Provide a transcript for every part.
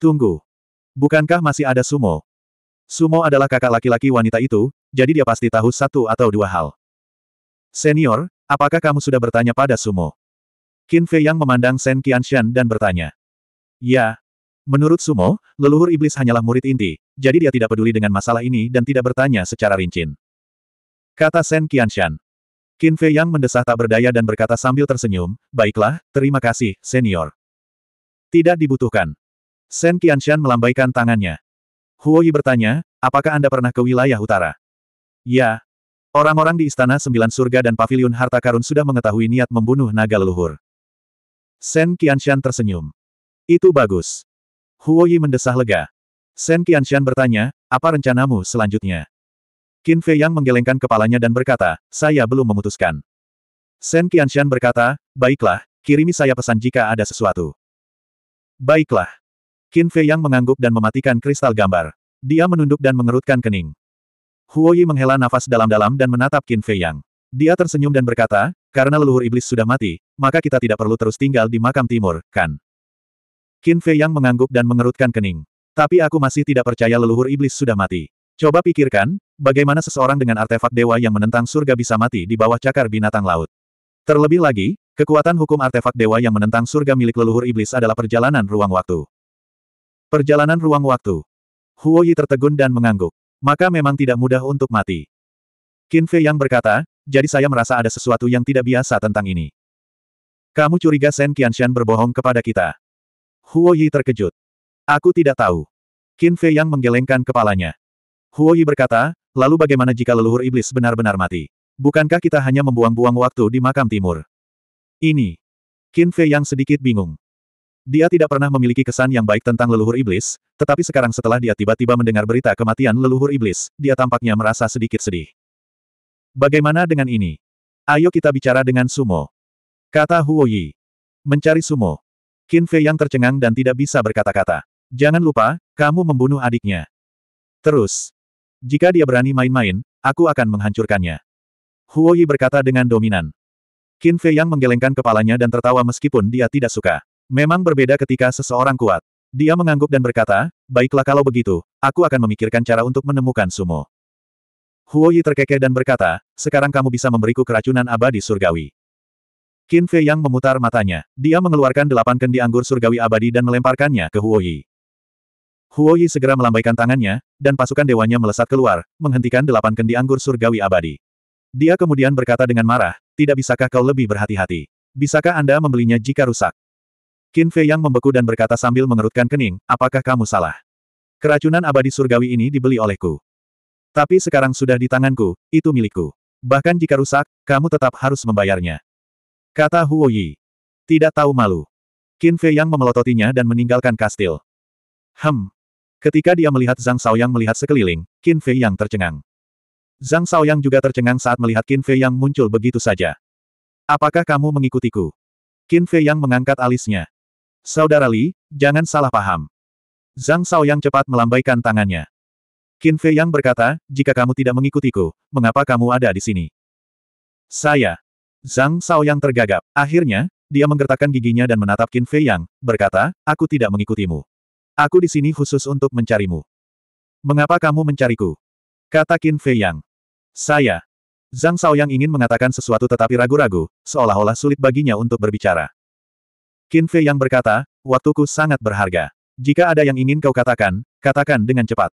Tunggu. Bukankah masih ada Sumo? Sumo adalah kakak laki-laki wanita itu, jadi dia pasti tahu satu atau dua hal. Senior, apakah kamu sudah bertanya pada Sumo? Qin Fei yang memandang Shen Qianshan dan bertanya. Ya. Menurut Sumo, leluhur iblis hanyalah murid inti, jadi dia tidak peduli dengan masalah ini dan tidak bertanya secara rincin. Kata Shen Qianshan. Qin Fei yang mendesah tak berdaya dan berkata sambil tersenyum, Baiklah, terima kasih, senior. Tidak dibutuhkan. Sen Qianshan melambaikan tangannya. Huo Yi bertanya, apakah Anda pernah ke wilayah utara? Ya. Orang-orang di Istana Sembilan Surga dan Paviliun Harta Karun sudah mengetahui niat membunuh naga leluhur. Sen Qianshan tersenyum. Itu bagus. Huo Yi mendesah lega. Sen Qianshan bertanya, apa rencanamu selanjutnya? Qin Fei Yang menggelengkan kepalanya dan berkata, saya belum memutuskan. Sen Qianshan berkata, baiklah, kirimi saya pesan jika ada sesuatu. Baiklah. Qin Fei Yang mengangguk dan mematikan kristal gambar. Dia menunduk dan mengerutkan kening. Huo Yi menghela nafas dalam-dalam dan menatap Qin Fei Yang. Dia tersenyum dan berkata, karena leluhur iblis sudah mati, maka kita tidak perlu terus tinggal di makam timur, kan? Qin Fei Yang mengangguk dan mengerutkan kening. Tapi aku masih tidak percaya leluhur iblis sudah mati. Coba pikirkan, bagaimana seseorang dengan artefak dewa yang menentang surga bisa mati di bawah cakar binatang laut. Terlebih lagi, kekuatan hukum artefak dewa yang menentang surga milik leluhur iblis adalah perjalanan ruang waktu. Perjalanan ruang waktu. Huo Yi tertegun dan mengangguk. Maka memang tidak mudah untuk mati. Qin Fei yang berkata, jadi saya merasa ada sesuatu yang tidak biasa tentang ini. Kamu curiga Shen Qianshan berbohong kepada kita. Huo Yi terkejut. Aku tidak tahu. Qin Fei yang menggelengkan kepalanya. Huo Yi berkata, lalu bagaimana jika leluhur iblis benar-benar mati? Bukankah kita hanya membuang-buang waktu di makam timur? Ini. Qin Fei yang sedikit bingung. Dia tidak pernah memiliki kesan yang baik tentang leluhur iblis, tetapi sekarang setelah dia tiba-tiba mendengar berita kematian leluhur iblis, dia tampaknya merasa sedikit sedih. Bagaimana dengan ini? Ayo kita bicara dengan Sumo. Kata Huo Yi. Mencari Sumo. Qin Fei yang tercengang dan tidak bisa berkata-kata. Jangan lupa, kamu membunuh adiknya. Terus. Jika dia berani main-main, aku akan menghancurkannya. Huo Yi berkata dengan dominan. Qin Fei yang menggelengkan kepalanya dan tertawa meskipun dia tidak suka. Memang berbeda ketika seseorang kuat. Dia mengangguk dan berkata, baiklah kalau begitu, aku akan memikirkan cara untuk menemukan sumo. Huo Yi terkekeh dan berkata, sekarang kamu bisa memberiku keracunan abadi surgawi. Qin Fei Yang memutar matanya. Dia mengeluarkan delapan kendi anggur surgawi abadi dan melemparkannya ke Huo Yi. Huo Yi segera melambaikan tangannya, dan pasukan dewanya melesat keluar, menghentikan delapan kendi anggur surgawi abadi. Dia kemudian berkata dengan marah, tidak bisakah kau lebih berhati-hati? Bisakah Anda membelinya jika rusak? Qin Fei Yang membeku dan berkata sambil mengerutkan kening, apakah kamu salah? Keracunan abadi surgawi ini dibeli olehku. Tapi sekarang sudah di tanganku, itu milikku. Bahkan jika rusak, kamu tetap harus membayarnya. Kata Huo Yi. Tidak tahu malu. Qin Fei Yang memelototinya dan meninggalkan kastil. Hem. Ketika dia melihat Zhang Yang melihat sekeliling, Qin Fei Yang tercengang. Zhang Yang juga tercengang saat melihat Qin Fei Yang muncul begitu saja. Apakah kamu mengikutiku? Qin Fei Yang mengangkat alisnya. Saudara Li, jangan salah paham. Zhang Yang cepat melambaikan tangannya. Qin Fei Yang berkata, jika kamu tidak mengikutiku, mengapa kamu ada di sini? Saya. Zhang Yang tergagap. Akhirnya, dia menggertakkan giginya dan menatap Qin Fei Yang, berkata, aku tidak mengikutimu. Aku di sini khusus untuk mencarimu. Mengapa kamu mencariku? Kata Qin Fei Yang. Saya. Zhang Yang ingin mengatakan sesuatu tetapi ragu-ragu, seolah-olah sulit baginya untuk berbicara. Qin Fei yang berkata, waktuku sangat berharga. Jika ada yang ingin kau katakan, katakan dengan cepat.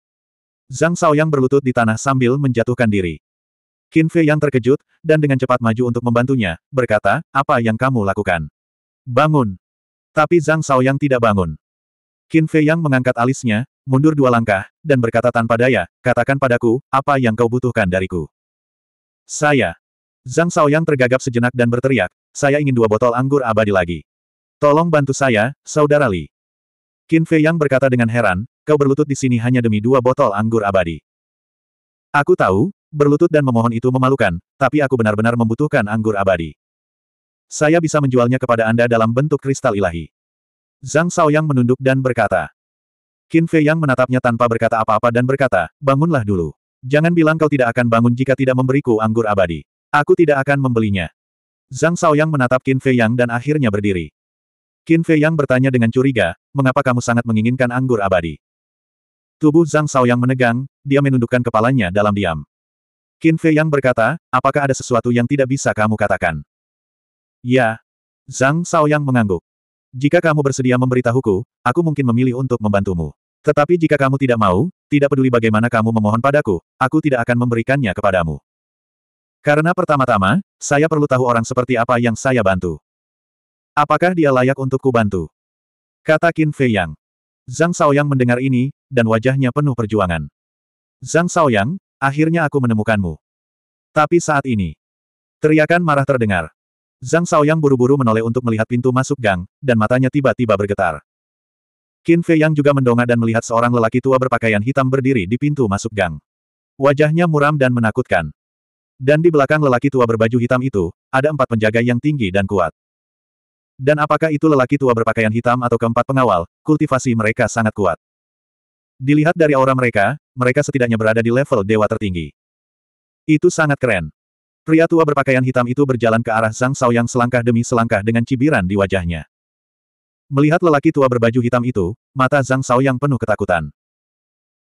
Zhang Shao yang berlutut di tanah sambil menjatuhkan diri. Qin Fei yang terkejut, dan dengan cepat maju untuk membantunya, berkata, apa yang kamu lakukan? Bangun! Tapi Zhang Shao yang tidak bangun. Qin Fei yang mengangkat alisnya, mundur dua langkah, dan berkata tanpa daya, katakan padaku, apa yang kau butuhkan dariku? Saya. Zhang Shao yang tergagap sejenak dan berteriak, saya ingin dua botol anggur abadi lagi. Tolong bantu saya, Saudara Li. Qin Fei Yang berkata dengan heran, kau berlutut di sini hanya demi dua botol anggur abadi. Aku tahu, berlutut dan memohon itu memalukan, tapi aku benar-benar membutuhkan anggur abadi. Saya bisa menjualnya kepada Anda dalam bentuk kristal ilahi. Zhang Yang menunduk dan berkata. Qin Fei Yang menatapnya tanpa berkata apa-apa dan berkata, bangunlah dulu. Jangan bilang kau tidak akan bangun jika tidak memberiku anggur abadi. Aku tidak akan membelinya. Zhang Yang menatap Qin Fei Yang dan akhirnya berdiri. Qin Fei Yang bertanya dengan curiga, mengapa kamu sangat menginginkan anggur abadi? Tubuh Zhang Yang menegang, dia menundukkan kepalanya dalam diam. Qin Fei Yang berkata, apakah ada sesuatu yang tidak bisa kamu katakan? Ya. Zhang Yang mengangguk. Jika kamu bersedia memberitahuku, aku mungkin memilih untuk membantumu. Tetapi jika kamu tidak mau, tidak peduli bagaimana kamu memohon padaku, aku tidak akan memberikannya kepadamu. Karena pertama-tama, saya perlu tahu orang seperti apa yang saya bantu. Apakah dia layak untuk kubantu? Kata Qin Fei Yang. Zhang Shaoyang mendengar ini, dan wajahnya penuh perjuangan. Zhang Shaoyang, akhirnya aku menemukanmu. Tapi saat ini. Teriakan marah terdengar. Zhang Shaoyang buru-buru menoleh untuk melihat pintu masuk gang, dan matanya tiba-tiba bergetar. Qin Fei Yang juga mendongak dan melihat seorang lelaki tua berpakaian hitam berdiri di pintu masuk gang. Wajahnya muram dan menakutkan. Dan di belakang lelaki tua berbaju hitam itu, ada empat penjaga yang tinggi dan kuat. Dan apakah itu lelaki tua berpakaian hitam atau keempat pengawal, kultivasi mereka sangat kuat. Dilihat dari aura mereka, mereka setidaknya berada di level dewa tertinggi. Itu sangat keren. Pria tua berpakaian hitam itu berjalan ke arah Zhang Sao selangkah demi selangkah dengan cibiran di wajahnya. Melihat lelaki tua berbaju hitam itu, mata Zhang Sao penuh ketakutan.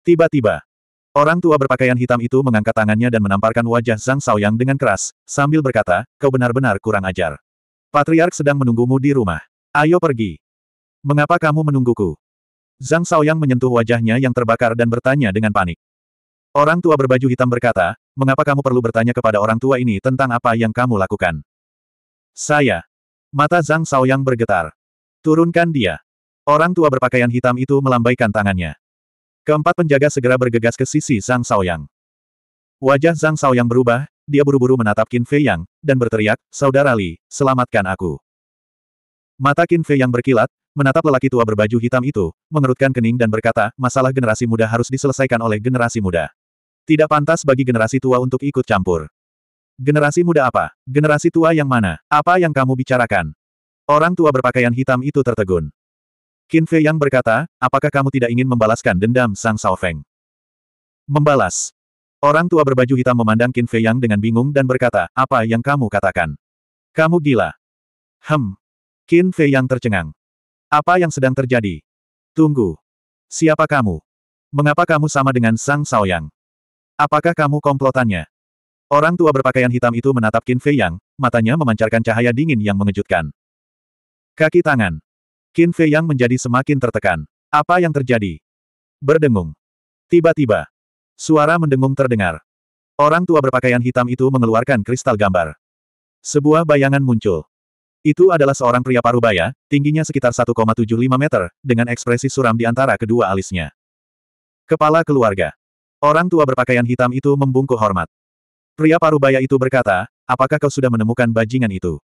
Tiba-tiba, orang tua berpakaian hitam itu mengangkat tangannya dan menamparkan wajah Zhang Sao dengan keras, sambil berkata, kau benar-benar kurang ajar. Patriark sedang menunggumu di rumah. Ayo pergi. Mengapa kamu menungguku? Zhang Shaoyang menyentuh wajahnya yang terbakar dan bertanya dengan panik. Orang tua berbaju hitam berkata, mengapa kamu perlu bertanya kepada orang tua ini tentang apa yang kamu lakukan? Saya. Mata Zhang Shaoyang bergetar. Turunkan dia. Orang tua berpakaian hitam itu melambaikan tangannya. Keempat penjaga segera bergegas ke sisi Zhang Shaoyang. Wajah Zhang Shaoyang berubah, dia buru-buru menatap Qin Fei Yang, dan berteriak, Saudara Li, selamatkan aku. Mata Qin Fei Yang berkilat, menatap lelaki tua berbaju hitam itu, mengerutkan kening dan berkata, masalah generasi muda harus diselesaikan oleh generasi muda. Tidak pantas bagi generasi tua untuk ikut campur. Generasi muda apa? Generasi tua yang mana? Apa yang kamu bicarakan? Orang tua berpakaian hitam itu tertegun. Qin Fei Yang berkata, apakah kamu tidak ingin membalaskan dendam Sang Sao Feng? Membalas. Orang tua berbaju hitam memandang Qin Fei Yang dengan bingung dan berkata, apa yang kamu katakan? Kamu gila. Hem. Qin Fei Yang tercengang. Apa yang sedang terjadi? Tunggu. Siapa kamu? Mengapa kamu sama dengan Sang Saoyang? Apakah kamu komplotannya? Orang tua berpakaian hitam itu menatap Qin Fei Yang, matanya memancarkan cahaya dingin yang mengejutkan. Kaki tangan. Qin Fei Yang menjadi semakin tertekan. Apa yang terjadi? Berdengung. Tiba-tiba, Suara mendengung terdengar. Orang tua berpakaian hitam itu mengeluarkan kristal gambar. Sebuah bayangan muncul. Itu adalah seorang pria parubaya, tingginya sekitar 1,75 meter, dengan ekspresi suram di antara kedua alisnya. Kepala keluarga. Orang tua berpakaian hitam itu membungkuk hormat. Pria parubaya itu berkata, apakah kau sudah menemukan bajingan itu?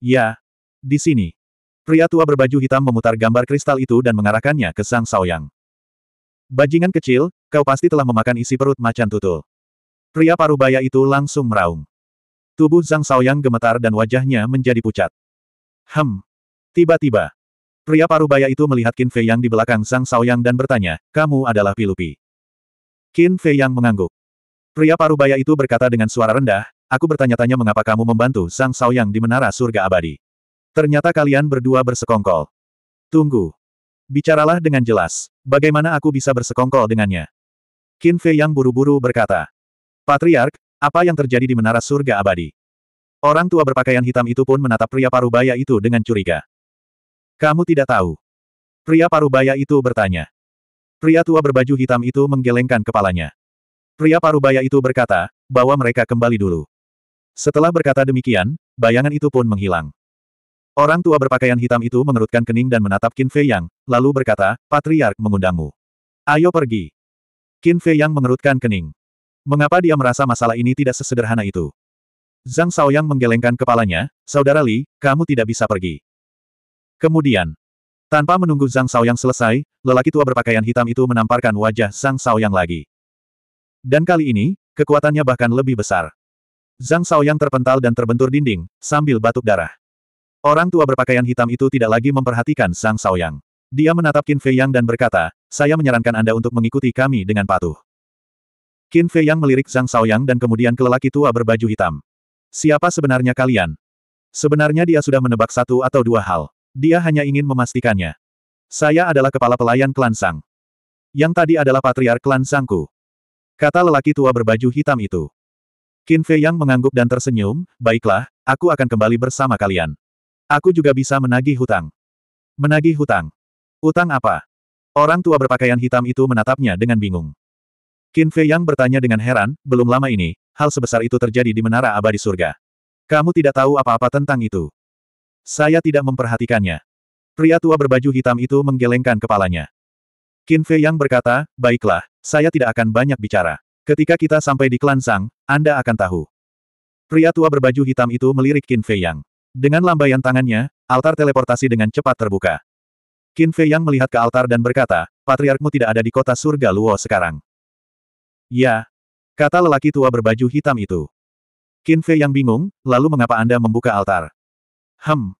Ya. Di sini. Pria tua berbaju hitam memutar gambar kristal itu dan mengarahkannya ke Sang Saoyang. Bajingan kecil, kau pasti telah memakan isi perut macan tutul. Pria parubaya itu langsung meraung. Tubuh Zhang Shaoyang gemetar dan wajahnya menjadi pucat. Hem. Tiba-tiba. Pria parubaya itu melihat Qin Fei Yang di belakang Zhang Shaoyang dan bertanya, kamu adalah Pilupi. Qin Fei Yang mengangguk. Pria parubaya itu berkata dengan suara rendah, aku bertanya-tanya mengapa kamu membantu Zhang Shaoyang di menara surga abadi. Ternyata kalian berdua bersekongkol. Tunggu. Bicaralah dengan jelas. Bagaimana aku bisa bersekongkol dengannya? Qin Fei yang buru-buru berkata. Patriark, apa yang terjadi di menara surga abadi? Orang tua berpakaian hitam itu pun menatap pria parubaya itu dengan curiga. Kamu tidak tahu? Pria parubaya itu bertanya. Pria tua berbaju hitam itu menggelengkan kepalanya. Pria parubaya itu berkata, bahwa mereka kembali dulu. Setelah berkata demikian, bayangan itu pun menghilang. Orang tua berpakaian hitam itu mengerutkan kening dan menatap Qin Fei Yang, lalu berkata, Patriark mengundangmu. Ayo pergi. Qin Fei Yang mengerutkan kening. Mengapa dia merasa masalah ini tidak sesederhana itu? Zhang Yang menggelengkan kepalanya, Saudara Li, kamu tidak bisa pergi. Kemudian, tanpa menunggu Zhang Yang selesai, lelaki tua berpakaian hitam itu menamparkan wajah Zhang Yang lagi. Dan kali ini, kekuatannya bahkan lebih besar. Zhang Yang terpental dan terbentur dinding, sambil batuk darah. Orang tua berpakaian hitam itu tidak lagi memperhatikan Sang Saoyang. Dia menatap Qin Fei Yang dan berkata, saya menyarankan Anda untuk mengikuti kami dengan patuh. Qin Fei Yang melirik Sang Saoyang dan kemudian ke lelaki tua berbaju hitam. Siapa sebenarnya kalian? Sebenarnya dia sudah menebak satu atau dua hal. Dia hanya ingin memastikannya. Saya adalah kepala pelayan klan Sang. Yang tadi adalah patriark klan Sangku. Kata lelaki tua berbaju hitam itu. Qin Fei Yang mengangguk dan tersenyum, baiklah, aku akan kembali bersama kalian. Aku juga bisa menagih hutang. Menagih hutang. Hutang apa? Orang tua berpakaian hitam itu menatapnya dengan bingung. Qin Fei Yang bertanya dengan heran, belum lama ini, hal sebesar itu terjadi di menara abadi surga. Kamu tidak tahu apa-apa tentang itu. Saya tidak memperhatikannya. Pria tua berbaju hitam itu menggelengkan kepalanya. Qin Fei Yang berkata, baiklah, saya tidak akan banyak bicara. Ketika kita sampai di klan Sang, Anda akan tahu. Pria tua berbaju hitam itu melirik Qin Fei Yang. Dengan lambaian tangannya, altar teleportasi dengan cepat terbuka. Qin Fei Yang melihat ke altar dan berkata, Patriarkmu tidak ada di kota surga Luo sekarang. Ya, kata lelaki tua berbaju hitam itu. Qin Fei Yang bingung, lalu mengapa Anda membuka altar? Hem,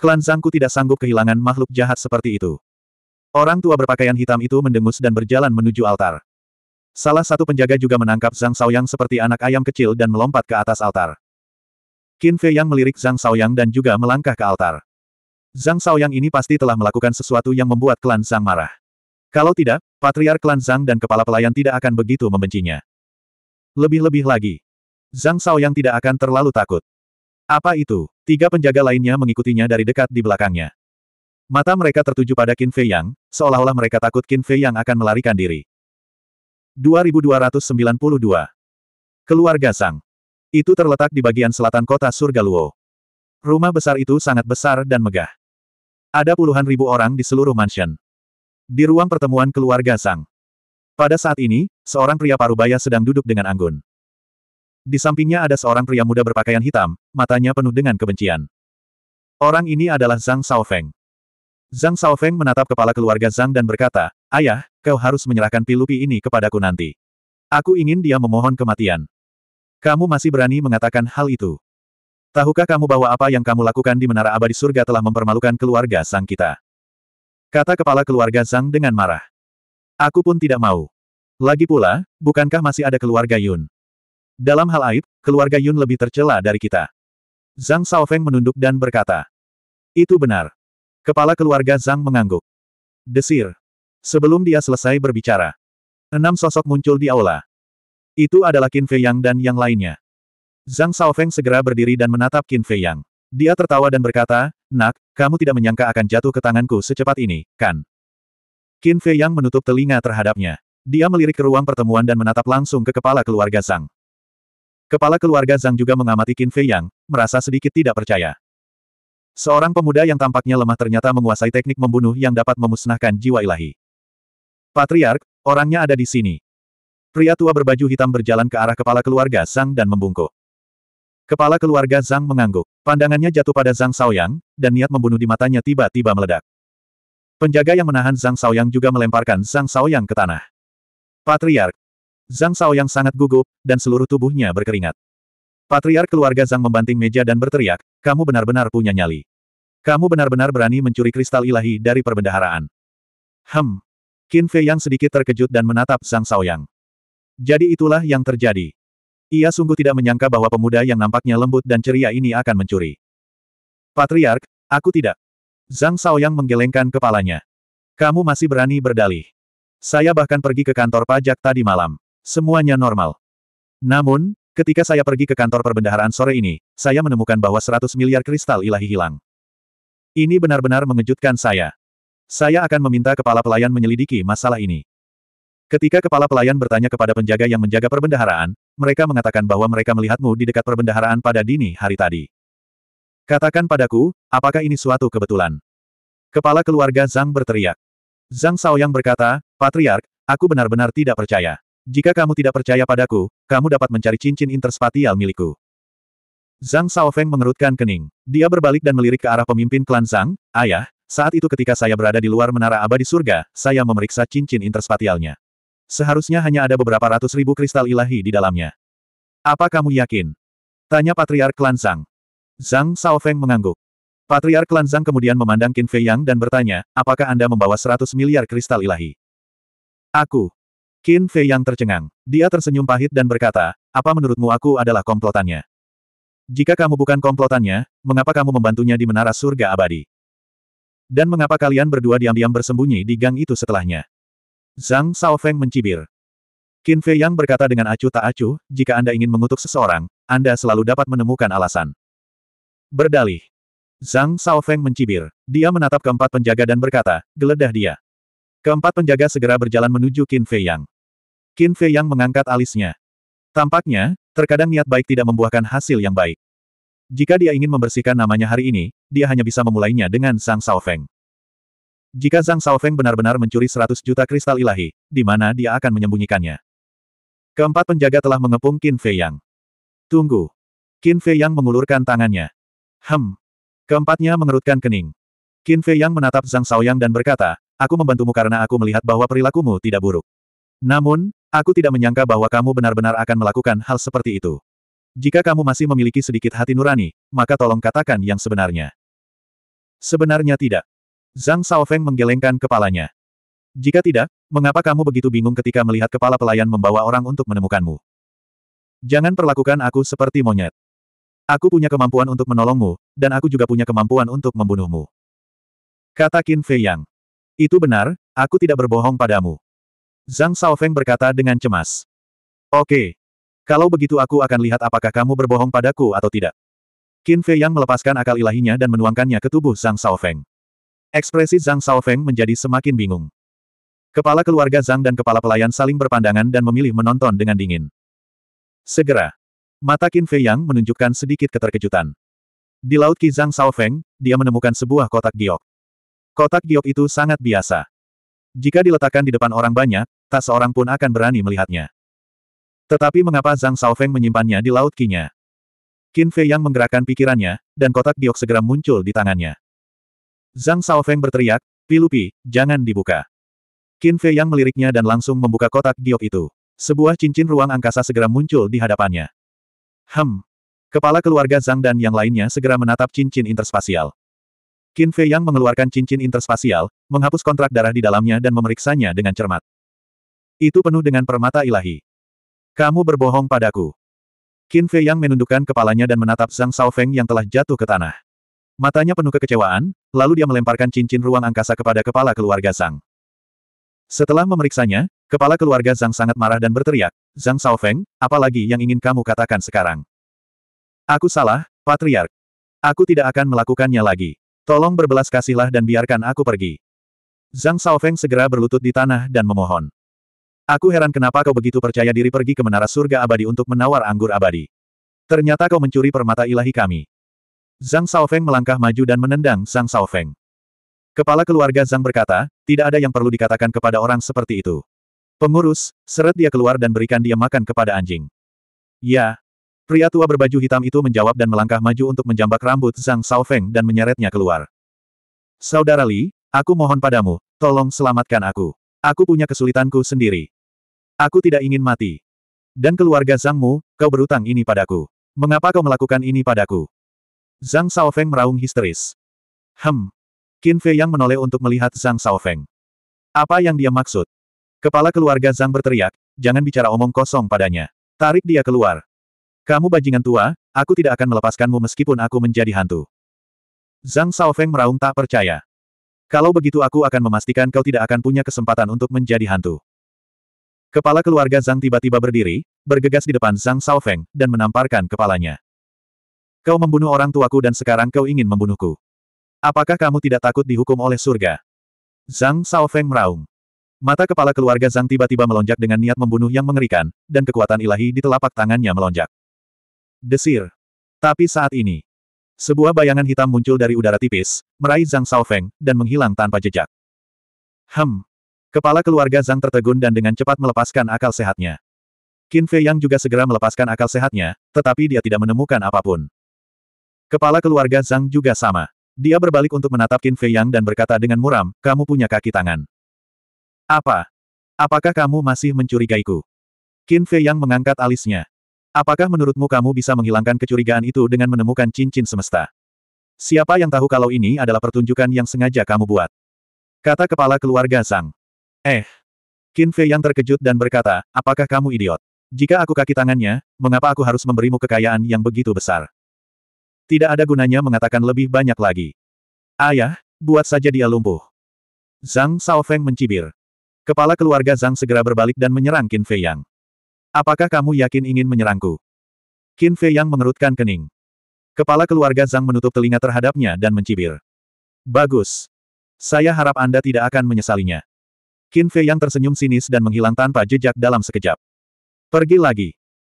klan Zangku tidak sanggup kehilangan makhluk jahat seperti itu. Orang tua berpakaian hitam itu mendengus dan berjalan menuju altar. Salah satu penjaga juga menangkap Zhang Shaoyang seperti anak ayam kecil dan melompat ke atas altar. Qin Fei Yang melirik Zhang Shaoyang dan juga melangkah ke altar. Zhang Shaoyang ini pasti telah melakukan sesuatu yang membuat klan Zhang marah. Kalau tidak, patriark klan Zhang dan kepala pelayan tidak akan begitu membencinya. Lebih-lebih lagi, Zhang Shaoyang tidak akan terlalu takut. Apa itu? Tiga penjaga lainnya mengikutinya dari dekat di belakangnya. Mata mereka tertuju pada Qin Fei Yang, seolah-olah mereka takut Qin Fei Yang akan melarikan diri. 2292 Keluarga Zhang. Itu terletak di bagian selatan kota surga Luo. Rumah besar itu sangat besar dan megah. Ada puluhan ribu orang di seluruh mansion. Di ruang pertemuan keluarga Sang. Pada saat ini, seorang pria parubaya sedang duduk dengan anggun. Di sampingnya ada seorang pria muda berpakaian hitam, matanya penuh dengan kebencian. Orang ini adalah Zhang Shaofeng. Zhang Shaofeng menatap kepala keluarga Zhang dan berkata, Ayah, kau harus menyerahkan pilupi ini kepadaku nanti. Aku ingin dia memohon kematian. Kamu masih berani mengatakan hal itu. Tahukah kamu bahwa apa yang kamu lakukan di Menara Abadi Surga telah mempermalukan keluarga Sang kita? Kata kepala keluarga Sang dengan marah. Aku pun tidak mau. Lagi pula, bukankah masih ada keluarga Yun? Dalam hal aib, keluarga Yun lebih tercela dari kita. Zhang Shaofeng menunduk dan berkata. Itu benar. Kepala keluarga Zhang mengangguk. Desir. Sebelum dia selesai berbicara. Enam sosok muncul di aula. Itu adalah Qin Fei Yang dan yang lainnya. Zhang Shaofeng segera berdiri dan menatap Qin Fei Yang. Dia tertawa dan berkata, Nak, kamu tidak menyangka akan jatuh ke tanganku secepat ini, kan? Qin Fei Yang menutup telinga terhadapnya. Dia melirik ke ruang pertemuan dan menatap langsung ke kepala keluarga Zhang. Kepala keluarga Zhang juga mengamati Qin Fei Yang, merasa sedikit tidak percaya. Seorang pemuda yang tampaknya lemah ternyata menguasai teknik membunuh yang dapat memusnahkan jiwa ilahi. Patriark, orangnya ada di sini. Pria tua berbaju hitam berjalan ke arah kepala keluarga Zhang dan membungkuk. Kepala keluarga Zhang mengangguk. Pandangannya jatuh pada Zhang Shaoyang, dan niat membunuh di matanya tiba-tiba meledak. Penjaga yang menahan Zhang Shaoyang juga melemparkan Zhang Shaoyang ke tanah. Patriark. Zhang Shaoyang sangat gugup, dan seluruh tubuhnya berkeringat. Patriark keluarga Zhang membanting meja dan berteriak, kamu benar-benar punya nyali. Kamu benar-benar berani mencuri kristal ilahi dari perbendaharaan. Hem. Qin Fei yang sedikit terkejut dan menatap Zhang Shaoyang. Jadi itulah yang terjadi. Ia sungguh tidak menyangka bahwa pemuda yang nampaknya lembut dan ceria ini akan mencuri. Patriark, aku tidak. Zhang Shaoyang menggelengkan kepalanya. Kamu masih berani berdalih. Saya bahkan pergi ke kantor pajak tadi malam. Semuanya normal. Namun, ketika saya pergi ke kantor perbendaharaan sore ini, saya menemukan bahwa 100 miliar kristal ilahi hilang. Ini benar-benar mengejutkan saya. Saya akan meminta kepala pelayan menyelidiki masalah ini. Ketika kepala pelayan bertanya kepada penjaga yang menjaga perbendaharaan, mereka mengatakan bahwa mereka melihatmu di dekat perbendaharaan pada dini hari tadi. Katakan padaku, apakah ini suatu kebetulan? Kepala keluarga Zhang berteriak. Zhang Shaoyang berkata, Patriark, aku benar-benar tidak percaya. Jika kamu tidak percaya padaku, kamu dapat mencari cincin interspatial milikku. Zhang Feng mengerutkan kening. Dia berbalik dan melirik ke arah pemimpin klan Zhang, Ayah, saat itu ketika saya berada di luar menara abadi surga, saya memeriksa cincin interspatialnya. Seharusnya hanya ada beberapa ratus ribu kristal ilahi di dalamnya. Apa kamu yakin? Tanya Patriark Klan Zhang. Zhang Shaofeng mengangguk. Patriark Klan kemudian memandang Qin Fei Yang dan bertanya, apakah Anda membawa seratus miliar kristal ilahi? Aku. Qin Fei Yang tercengang. Dia tersenyum pahit dan berkata, apa menurutmu aku adalah komplotannya? Jika kamu bukan komplotannya, mengapa kamu membantunya di menara surga abadi? Dan mengapa kalian berdua diam-diam bersembunyi di gang itu setelahnya? Zhang Shaofeng mencibir. Qin Fei Yang berkata dengan acuh tak acuh, jika Anda ingin mengutuk seseorang, Anda selalu dapat menemukan alasan. Berdalih. Zhang Shaofeng mencibir. Dia menatap keempat penjaga dan berkata, geledah dia. Keempat penjaga segera berjalan menuju Qin Fei Yang. Qin Fei Yang mengangkat alisnya. Tampaknya, terkadang niat baik tidak membuahkan hasil yang baik. Jika dia ingin membersihkan namanya hari ini, dia hanya bisa memulainya dengan Zhang Shaofeng. Jika Zhang Shaofeng benar-benar mencuri 100 juta kristal ilahi, di mana dia akan menyembunyikannya? Keempat penjaga telah mengepung Qin Fei Yang. Tunggu. Qin Fei Yang mengulurkan tangannya. Hem. Keempatnya mengerutkan kening. Qin Fei Yang menatap Zhang Shaoyang dan berkata, aku membantumu karena aku melihat bahwa perilakumu tidak buruk. Namun, aku tidak menyangka bahwa kamu benar-benar akan melakukan hal seperti itu. Jika kamu masih memiliki sedikit hati nurani, maka tolong katakan yang sebenarnya. Sebenarnya tidak. Zhang Shaofeng menggelengkan kepalanya. Jika tidak, mengapa kamu begitu bingung ketika melihat kepala pelayan membawa orang untuk menemukanmu? Jangan perlakukan aku seperti monyet. Aku punya kemampuan untuk menolongmu, dan aku juga punya kemampuan untuk membunuhmu. Kata Qin Fei Yang. Itu benar, aku tidak berbohong padamu. Zhang Shaofeng berkata dengan cemas. Oke. Kalau begitu aku akan lihat apakah kamu berbohong padaku atau tidak. Qin Fei Yang melepaskan akal ilahinya dan menuangkannya ke tubuh Zhang Shaofeng. Ekspresi Zhang Shaofeng menjadi semakin bingung. Kepala keluarga Zhang dan kepala pelayan saling berpandangan dan memilih menonton dengan dingin. Segera. Mata Qin Fei Yang menunjukkan sedikit keterkejutan. Di Laut Qi Zhang Shaofeng, dia menemukan sebuah kotak giok. Kotak giok itu sangat biasa. Jika diletakkan di depan orang banyak, tak seorang pun akan berani melihatnya. Tetapi mengapa Zhang Shaofeng menyimpannya di Laut qi Qin Fei Yang menggerakkan pikirannya, dan kotak giok segera muncul di tangannya. Zhang Shaofeng berteriak, Pilupi, jangan dibuka. Qin Fei yang meliriknya dan langsung membuka kotak giok itu. Sebuah cincin ruang angkasa segera muncul di hadapannya. Hem. Kepala keluarga Zhang dan yang lainnya segera menatap cincin interspasial. Qin Fei yang mengeluarkan cincin interspasial, menghapus kontrak darah di dalamnya dan memeriksanya dengan cermat. Itu penuh dengan permata ilahi. Kamu berbohong padaku. Qin Fei yang menundukkan kepalanya dan menatap Zhang Shaofeng yang telah jatuh ke tanah. Matanya penuh kekecewaan, lalu dia melemparkan cincin ruang angkasa kepada kepala keluarga Zhang. Setelah memeriksanya, kepala keluarga Zhang sangat marah dan berteriak, Zhang Shaofeng, lagi yang ingin kamu katakan sekarang? Aku salah, Patriark. Aku tidak akan melakukannya lagi. Tolong berbelas kasihlah dan biarkan aku pergi. Zhang Shaofeng segera berlutut di tanah dan memohon. Aku heran kenapa kau begitu percaya diri pergi ke menara surga abadi untuk menawar anggur abadi. Ternyata kau mencuri permata ilahi kami. Zhang Shaofeng melangkah maju dan menendang Zhang Shaofeng. Kepala keluarga Zhang berkata, tidak ada yang perlu dikatakan kepada orang seperti itu. Pengurus, seret dia keluar dan berikan dia makan kepada anjing. Ya. Pria tua berbaju hitam itu menjawab dan melangkah maju untuk menjambak rambut Zhang Shaofeng dan menyeretnya keluar. Saudara Li, aku mohon padamu, tolong selamatkan aku. Aku punya kesulitanku sendiri. Aku tidak ingin mati. Dan keluarga Zhangmu, kau berutang ini padaku. Mengapa kau melakukan ini padaku? Zhang Shaofeng meraung histeris. Hem. Qin Fei yang menoleh untuk melihat Zhang Shaofeng. Apa yang dia maksud? Kepala keluarga Zhang berteriak, jangan bicara omong kosong padanya. Tarik dia keluar. Kamu bajingan tua, aku tidak akan melepaskanmu meskipun aku menjadi hantu. Zhang Shaofeng meraung tak percaya. Kalau begitu aku akan memastikan kau tidak akan punya kesempatan untuk menjadi hantu. Kepala keluarga Zhang tiba-tiba berdiri, bergegas di depan Zhang Shaofeng, dan menamparkan kepalanya. Kau membunuh orang tuaku dan sekarang kau ingin membunuhku. Apakah kamu tidak takut dihukum oleh surga? Zhang Shaofeng meraung. Mata kepala keluarga Zhang tiba-tiba melonjak dengan niat membunuh yang mengerikan, dan kekuatan ilahi di telapak tangannya melonjak. Desir. Tapi saat ini, sebuah bayangan hitam muncul dari udara tipis, meraih Zhang Shaofeng, dan menghilang tanpa jejak. Hem. Kepala keluarga Zhang tertegun dan dengan cepat melepaskan akal sehatnya. Qin Fei Yang juga segera melepaskan akal sehatnya, tetapi dia tidak menemukan apapun. Kepala keluarga Zhang juga sama. Dia berbalik untuk menatap Qin Fei Yang dan berkata dengan muram, kamu punya kaki tangan. Apa? Apakah kamu masih mencurigaiku? Qin Fei Yang mengangkat alisnya. Apakah menurutmu kamu bisa menghilangkan kecurigaan itu dengan menemukan cincin semesta? Siapa yang tahu kalau ini adalah pertunjukan yang sengaja kamu buat? Kata kepala keluarga Zhang. Eh. Qin Fei Yang terkejut dan berkata, apakah kamu idiot? Jika aku kaki tangannya, mengapa aku harus memberimu kekayaan yang begitu besar? tidak ada gunanya mengatakan lebih banyak lagi. Ayah, buat saja dia lumpuh. Zhang Shaofeng mencibir. Kepala keluarga Zhang segera berbalik dan menyerang Qin Fei Yang. Apakah kamu yakin ingin menyerangku? Qin Fei Yang mengerutkan kening. Kepala keluarga Zhang menutup telinga terhadapnya dan mencibir. Bagus. Saya harap Anda tidak akan menyesalinya. Qin Fei Yang tersenyum sinis dan menghilang tanpa jejak dalam sekejap. Pergi lagi.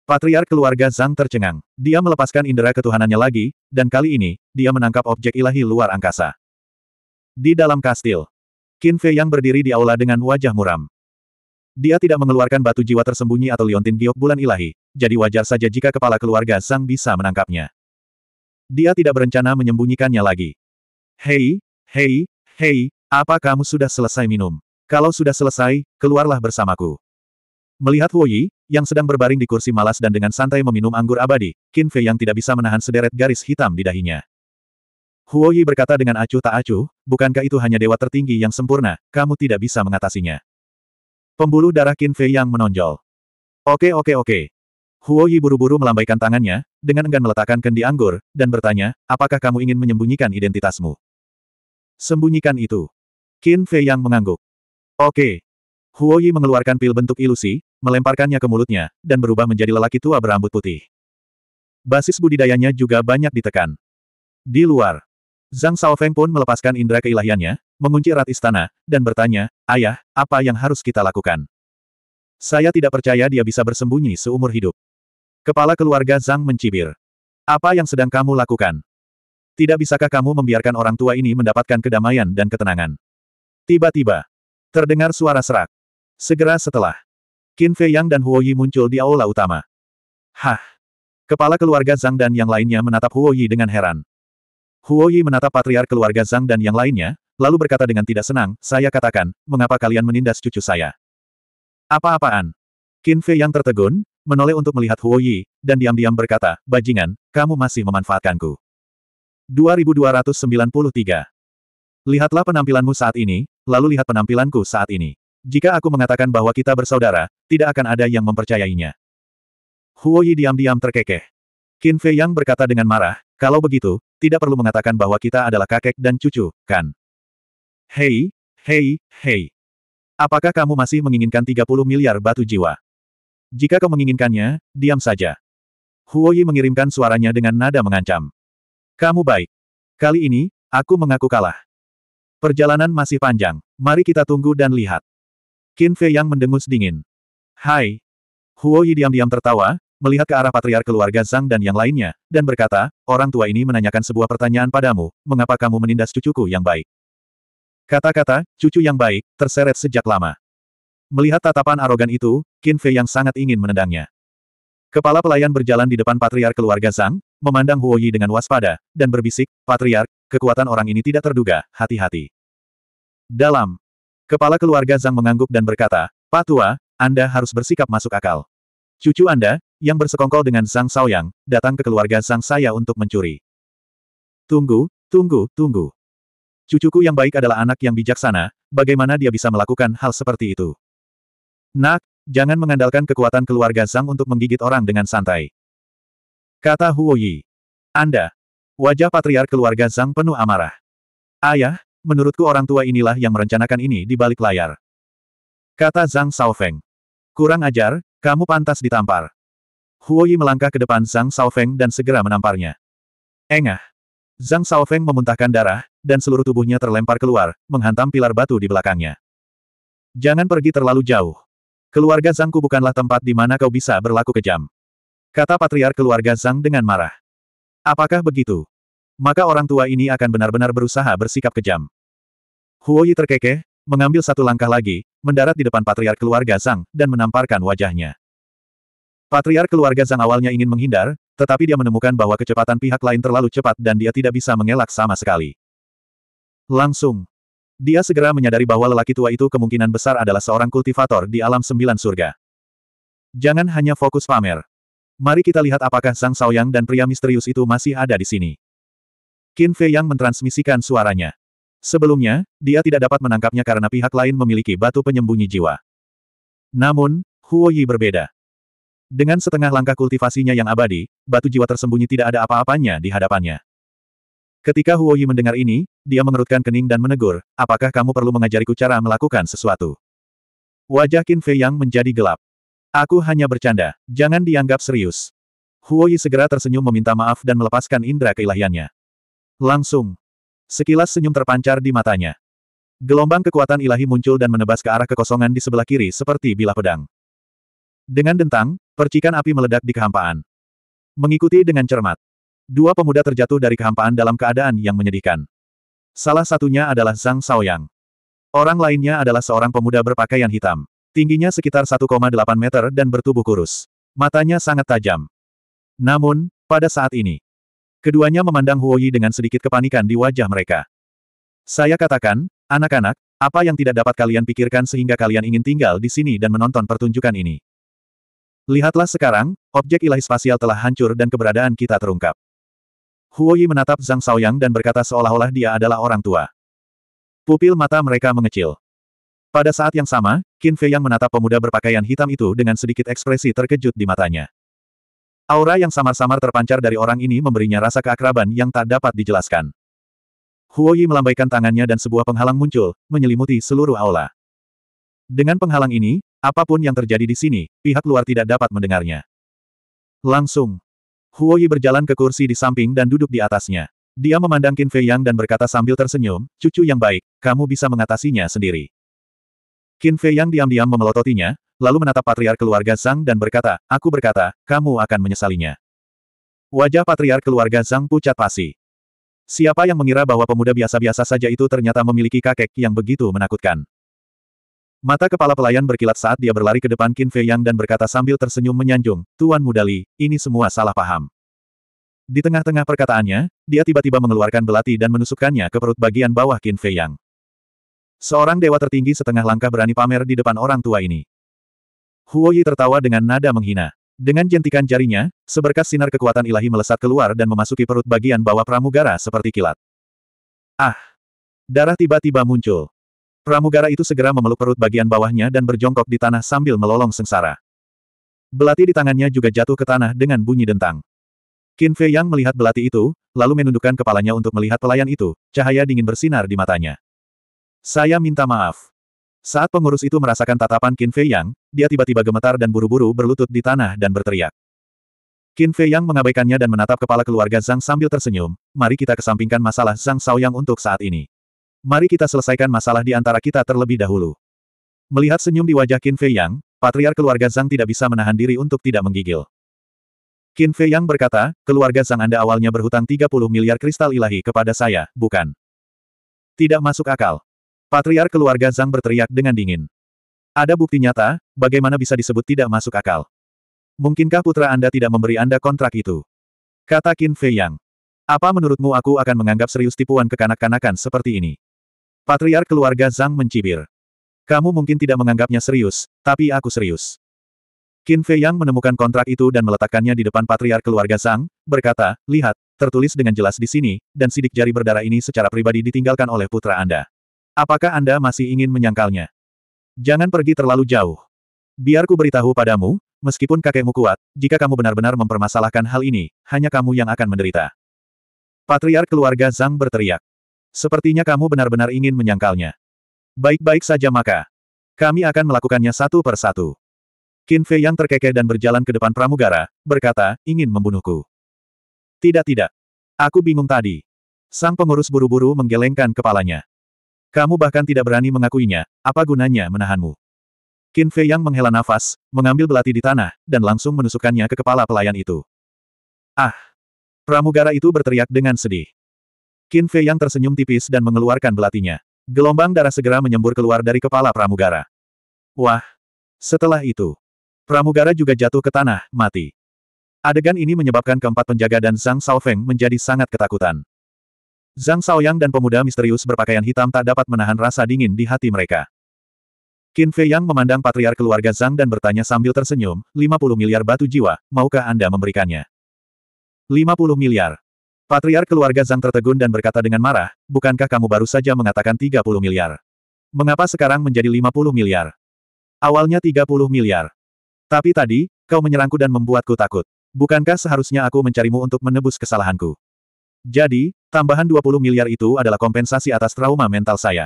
Patriark keluarga Zhang tercengang. Dia melepaskan indera ketuhanannya lagi, dan kali ini, dia menangkap objek ilahi luar angkasa. Di dalam kastil, Qin Fei yang berdiri di aula dengan wajah muram. Dia tidak mengeluarkan batu jiwa tersembunyi atau liontin giok bulan ilahi, jadi wajar saja jika kepala keluarga Zhang bisa menangkapnya. Dia tidak berencana menyembunyikannya lagi. Hei, hei, hei, apa kamu sudah selesai minum? Kalau sudah selesai, keluarlah bersamaku. Melihat Huoyi yang sedang berbaring di kursi malas dan dengan santai meminum anggur abadi, Qin Fei yang tidak bisa menahan sederet garis hitam di dahinya. Huoyi berkata dengan acuh tak acuh, bukankah itu hanya dewa tertinggi yang sempurna, kamu tidak bisa mengatasinya. Pembuluh darah Qin Fei yang menonjol. Oke oke oke. Huoyi buru-buru melambaikan tangannya, dengan enggan meletakkan kendi anggur, dan bertanya, apakah kamu ingin menyembunyikan identitasmu? Sembunyikan itu. Qin Fei yang mengangguk. Oke. Huo Yi mengeluarkan pil bentuk ilusi, melemparkannya ke mulutnya, dan berubah menjadi lelaki tua berambut putih. Basis budidayanya juga banyak ditekan. Di luar, Zhang Shaofeng pun melepaskan indera keilahiannya, mengunci erat istana, dan bertanya, Ayah, apa yang harus kita lakukan? Saya tidak percaya dia bisa bersembunyi seumur hidup. Kepala keluarga Zhang mencibir. Apa yang sedang kamu lakukan? Tidak bisakah kamu membiarkan orang tua ini mendapatkan kedamaian dan ketenangan? Tiba-tiba, terdengar suara serak. Segera setelah, Qin Fei Yang dan Huo Yi muncul di aula utama. Hah! Kepala keluarga Zhang dan yang lainnya menatap Huo Yi dengan heran. Huo Yi menatap patriar keluarga Zhang dan yang lainnya, lalu berkata dengan tidak senang, saya katakan, mengapa kalian menindas cucu saya? Apa-apaan? Qin Fei Yang tertegun, menoleh untuk melihat Huo Yi, dan diam-diam berkata, bajingan, kamu masih memanfaatkanku. 2293. Lihatlah penampilanmu saat ini, lalu lihat penampilanku saat ini. Jika aku mengatakan bahwa kita bersaudara, tidak akan ada yang mempercayainya. Huo Yi diam-diam terkekeh. Qin Fei Yang berkata dengan marah, kalau begitu, tidak perlu mengatakan bahwa kita adalah kakek dan cucu, kan? Hei, hei, hei. Apakah kamu masih menginginkan 30 miliar batu jiwa? Jika kau menginginkannya, diam saja. Huo Yi mengirimkan suaranya dengan nada mengancam. Kamu baik. Kali ini, aku mengaku kalah. Perjalanan masih panjang. Mari kita tunggu dan lihat. Qin Fei yang mendengus dingin. Hai. Huo Yi diam-diam tertawa, melihat ke arah patriar keluarga Zhang dan yang lainnya, dan berkata, orang tua ini menanyakan sebuah pertanyaan padamu, mengapa kamu menindas cucuku yang baik? Kata-kata, cucu yang baik, terseret sejak lama. Melihat tatapan arogan itu, Qin Fei yang sangat ingin menendangnya. Kepala pelayan berjalan di depan patriar keluarga Zhang, memandang Huo Yi dengan waspada, dan berbisik, Patriark, kekuatan orang ini tidak terduga, hati-hati. Dalam Kepala keluarga Zhang mengangguk dan berkata, Pak Tua, Anda harus bersikap masuk akal. Cucu Anda, yang bersekongkol dengan Zhang Shaoyang, datang ke keluarga Zhang saya untuk mencuri. Tunggu, tunggu, tunggu. Cucuku yang baik adalah anak yang bijaksana, bagaimana dia bisa melakukan hal seperti itu? Nak, jangan mengandalkan kekuatan keluarga Zhang untuk menggigit orang dengan santai. Kata Huo Yi. Anda. Wajah patriar keluarga Zhang penuh amarah. Ayah, Menurutku orang tua inilah yang merencanakan ini di balik layar. Kata Zhang Shaofeng. Kurang ajar, kamu pantas ditampar. Huoyi melangkah ke depan Zhang Shaofeng dan segera menamparnya. Engah. Zhang Shaofeng memuntahkan darah, dan seluruh tubuhnya terlempar keluar, menghantam pilar batu di belakangnya. Jangan pergi terlalu jauh. Keluarga Zhangku bukanlah tempat di mana kau bisa berlaku kejam. Kata patriar keluarga Zhang dengan marah. Apakah begitu? maka orang tua ini akan benar-benar berusaha bersikap kejam. Huoyi terkekeh, mengambil satu langkah lagi, mendarat di depan patriark keluarga Zhang, dan menamparkan wajahnya. Patriark keluarga Zhang awalnya ingin menghindar, tetapi dia menemukan bahwa kecepatan pihak lain terlalu cepat dan dia tidak bisa mengelak sama sekali. Langsung. Dia segera menyadari bahwa lelaki tua itu kemungkinan besar adalah seorang kultivator di alam sembilan surga. Jangan hanya fokus pamer. Mari kita lihat apakah Sang Saoyang dan pria misterius itu masih ada di sini. Qin Fei yang mentransmisikan suaranya. Sebelumnya, dia tidak dapat menangkapnya karena pihak lain memiliki batu penyembunyi jiwa. Namun, Huo Yi berbeda. Dengan setengah langkah kultivasinya yang abadi, batu jiwa tersembunyi tidak ada apa-apanya di hadapannya. Ketika Huo Yi mendengar ini, dia mengerutkan kening dan menegur, apakah kamu perlu mengajariku cara melakukan sesuatu? Wajah Qin Fei Yang menjadi gelap. Aku hanya bercanda, jangan dianggap serius. Huo Yi segera tersenyum meminta maaf dan melepaskan indera keilahiannya. Langsung. Sekilas senyum terpancar di matanya. Gelombang kekuatan ilahi muncul dan menebas ke arah kekosongan di sebelah kiri seperti bilah pedang. Dengan dentang, percikan api meledak di kehampaan. Mengikuti dengan cermat. Dua pemuda terjatuh dari kehampaan dalam keadaan yang menyedihkan. Salah satunya adalah Zhang Shaoyang. Orang lainnya adalah seorang pemuda berpakaian hitam. Tingginya sekitar 1,8 meter dan bertubuh kurus. Matanya sangat tajam. Namun, pada saat ini, Keduanya memandang Huoyi dengan sedikit kepanikan di wajah mereka. Saya katakan, anak-anak, apa yang tidak dapat kalian pikirkan sehingga kalian ingin tinggal di sini dan menonton pertunjukan ini? Lihatlah sekarang, objek ilahi spasial telah hancur dan keberadaan kita terungkap. Huoyi menatap Zhang Shaoyang dan berkata seolah-olah dia adalah orang tua. Pupil mata mereka mengecil. Pada saat yang sama, Qin Fei yang menatap pemuda berpakaian hitam itu dengan sedikit ekspresi terkejut di matanya. Aura yang samar-samar terpancar dari orang ini memberinya rasa keakraban yang tak dapat dijelaskan. Huoyi melambaikan tangannya dan sebuah penghalang muncul, menyelimuti seluruh aula. Dengan penghalang ini, apapun yang terjadi di sini, pihak luar tidak dapat mendengarnya. Langsung, Huoyi berjalan ke kursi di samping dan duduk di atasnya. Dia memandang Qin Fei Yang dan berkata sambil tersenyum, cucu yang baik, kamu bisa mengatasinya sendiri. Qin Fei Yang diam-diam memelototinya, lalu menatap patriar keluarga Zhang dan berkata, aku berkata, kamu akan menyesalinya. Wajah patriar keluarga Zhang pucat pasi. Siapa yang mengira bahwa pemuda biasa-biasa saja itu ternyata memiliki kakek yang begitu menakutkan. Mata kepala pelayan berkilat saat dia berlari ke depan Qin Fei Yang dan berkata sambil tersenyum menyanjung, Tuan Muda Li, ini semua salah paham. Di tengah-tengah perkataannya, dia tiba-tiba mengeluarkan belati dan menusukkannya ke perut bagian bawah Qin Fei Yang. Seorang dewa tertinggi setengah langkah berani pamer di depan orang tua ini. Huoyi tertawa dengan nada menghina. Dengan jentikan jarinya, seberkas sinar kekuatan ilahi melesat keluar dan memasuki perut bagian bawah pramugara seperti kilat. Ah! Darah tiba-tiba muncul. Pramugara itu segera memeluk perut bagian bawahnya dan berjongkok di tanah sambil melolong sengsara. Belati di tangannya juga jatuh ke tanah dengan bunyi dentang. Qin Fei Yang melihat belati itu, lalu menundukkan kepalanya untuk melihat pelayan itu, cahaya dingin bersinar di matanya. Saya minta maaf. Saat pengurus itu merasakan tatapan Qin Fei Yang, dia tiba-tiba gemetar dan buru-buru berlutut di tanah dan berteriak. Qin Fei Yang mengabaikannya dan menatap kepala keluarga Zhang sambil tersenyum, mari kita kesampingkan masalah Zhang Shaoyang untuk saat ini. Mari kita selesaikan masalah di antara kita terlebih dahulu. Melihat senyum di wajah Qin Fei Yang, patriar keluarga Zhang tidak bisa menahan diri untuk tidak menggigil. Qin Fei Yang berkata, keluarga Zhang Anda awalnya berhutang 30 miliar kristal ilahi kepada saya, bukan? Tidak masuk akal. Patriar keluarga Zhang berteriak dengan dingin. Ada bukti nyata, bagaimana bisa disebut tidak masuk akal. Mungkinkah putra Anda tidak memberi Anda kontrak itu? Kata Qin Fei Yang. Apa menurutmu aku akan menganggap serius tipuan kekanak-kanakan seperti ini? Patriar keluarga Zhang mencibir. Kamu mungkin tidak menganggapnya serius, tapi aku serius. Qin Fei Yang menemukan kontrak itu dan meletakkannya di depan patriar keluarga Zhang, berkata, lihat, tertulis dengan jelas di sini, dan sidik jari berdarah ini secara pribadi ditinggalkan oleh putra Anda. Apakah Anda masih ingin menyangkalnya? Jangan pergi terlalu jauh. Biarku beritahu padamu, meskipun kakekmu kuat, jika kamu benar-benar mempermasalahkan hal ini, hanya kamu yang akan menderita. Patriark keluarga Zhang berteriak. Sepertinya kamu benar-benar ingin menyangkalnya. Baik-baik saja maka. Kami akan melakukannya satu per satu. Qin Fei yang terkekeh dan berjalan ke depan pramugara, berkata, ingin membunuhku. Tidak tidak. Aku bingung tadi. Sang pengurus buru-buru menggelengkan kepalanya. Kamu bahkan tidak berani mengakuinya, apa gunanya menahanmu? Qin Fei yang menghela nafas, mengambil belati di tanah, dan langsung menusukkannya ke kepala pelayan itu. Ah! Pramugara itu berteriak dengan sedih. Qin Fei yang tersenyum tipis dan mengeluarkan belatinya. Gelombang darah segera menyembur keluar dari kepala pramugara. Wah! Setelah itu, pramugara juga jatuh ke tanah, mati. Adegan ini menyebabkan keempat penjaga dan Zhang Shaofeng menjadi sangat ketakutan. Zhang Shaoyang dan pemuda misterius berpakaian hitam tak dapat menahan rasa dingin di hati mereka. Qin Fei Yang memandang patriar keluarga Zhang dan bertanya sambil tersenyum, 50 miliar batu jiwa, maukah Anda memberikannya? 50 miliar. Patriar keluarga Zhang tertegun dan berkata dengan marah, bukankah kamu baru saja mengatakan 30 miliar? Mengapa sekarang menjadi 50 miliar? Awalnya 30 miliar. Tapi tadi, kau menyerangku dan membuatku takut. Bukankah seharusnya aku mencarimu untuk menebus kesalahanku? Jadi, tambahan 20 miliar itu adalah kompensasi atas trauma mental saya.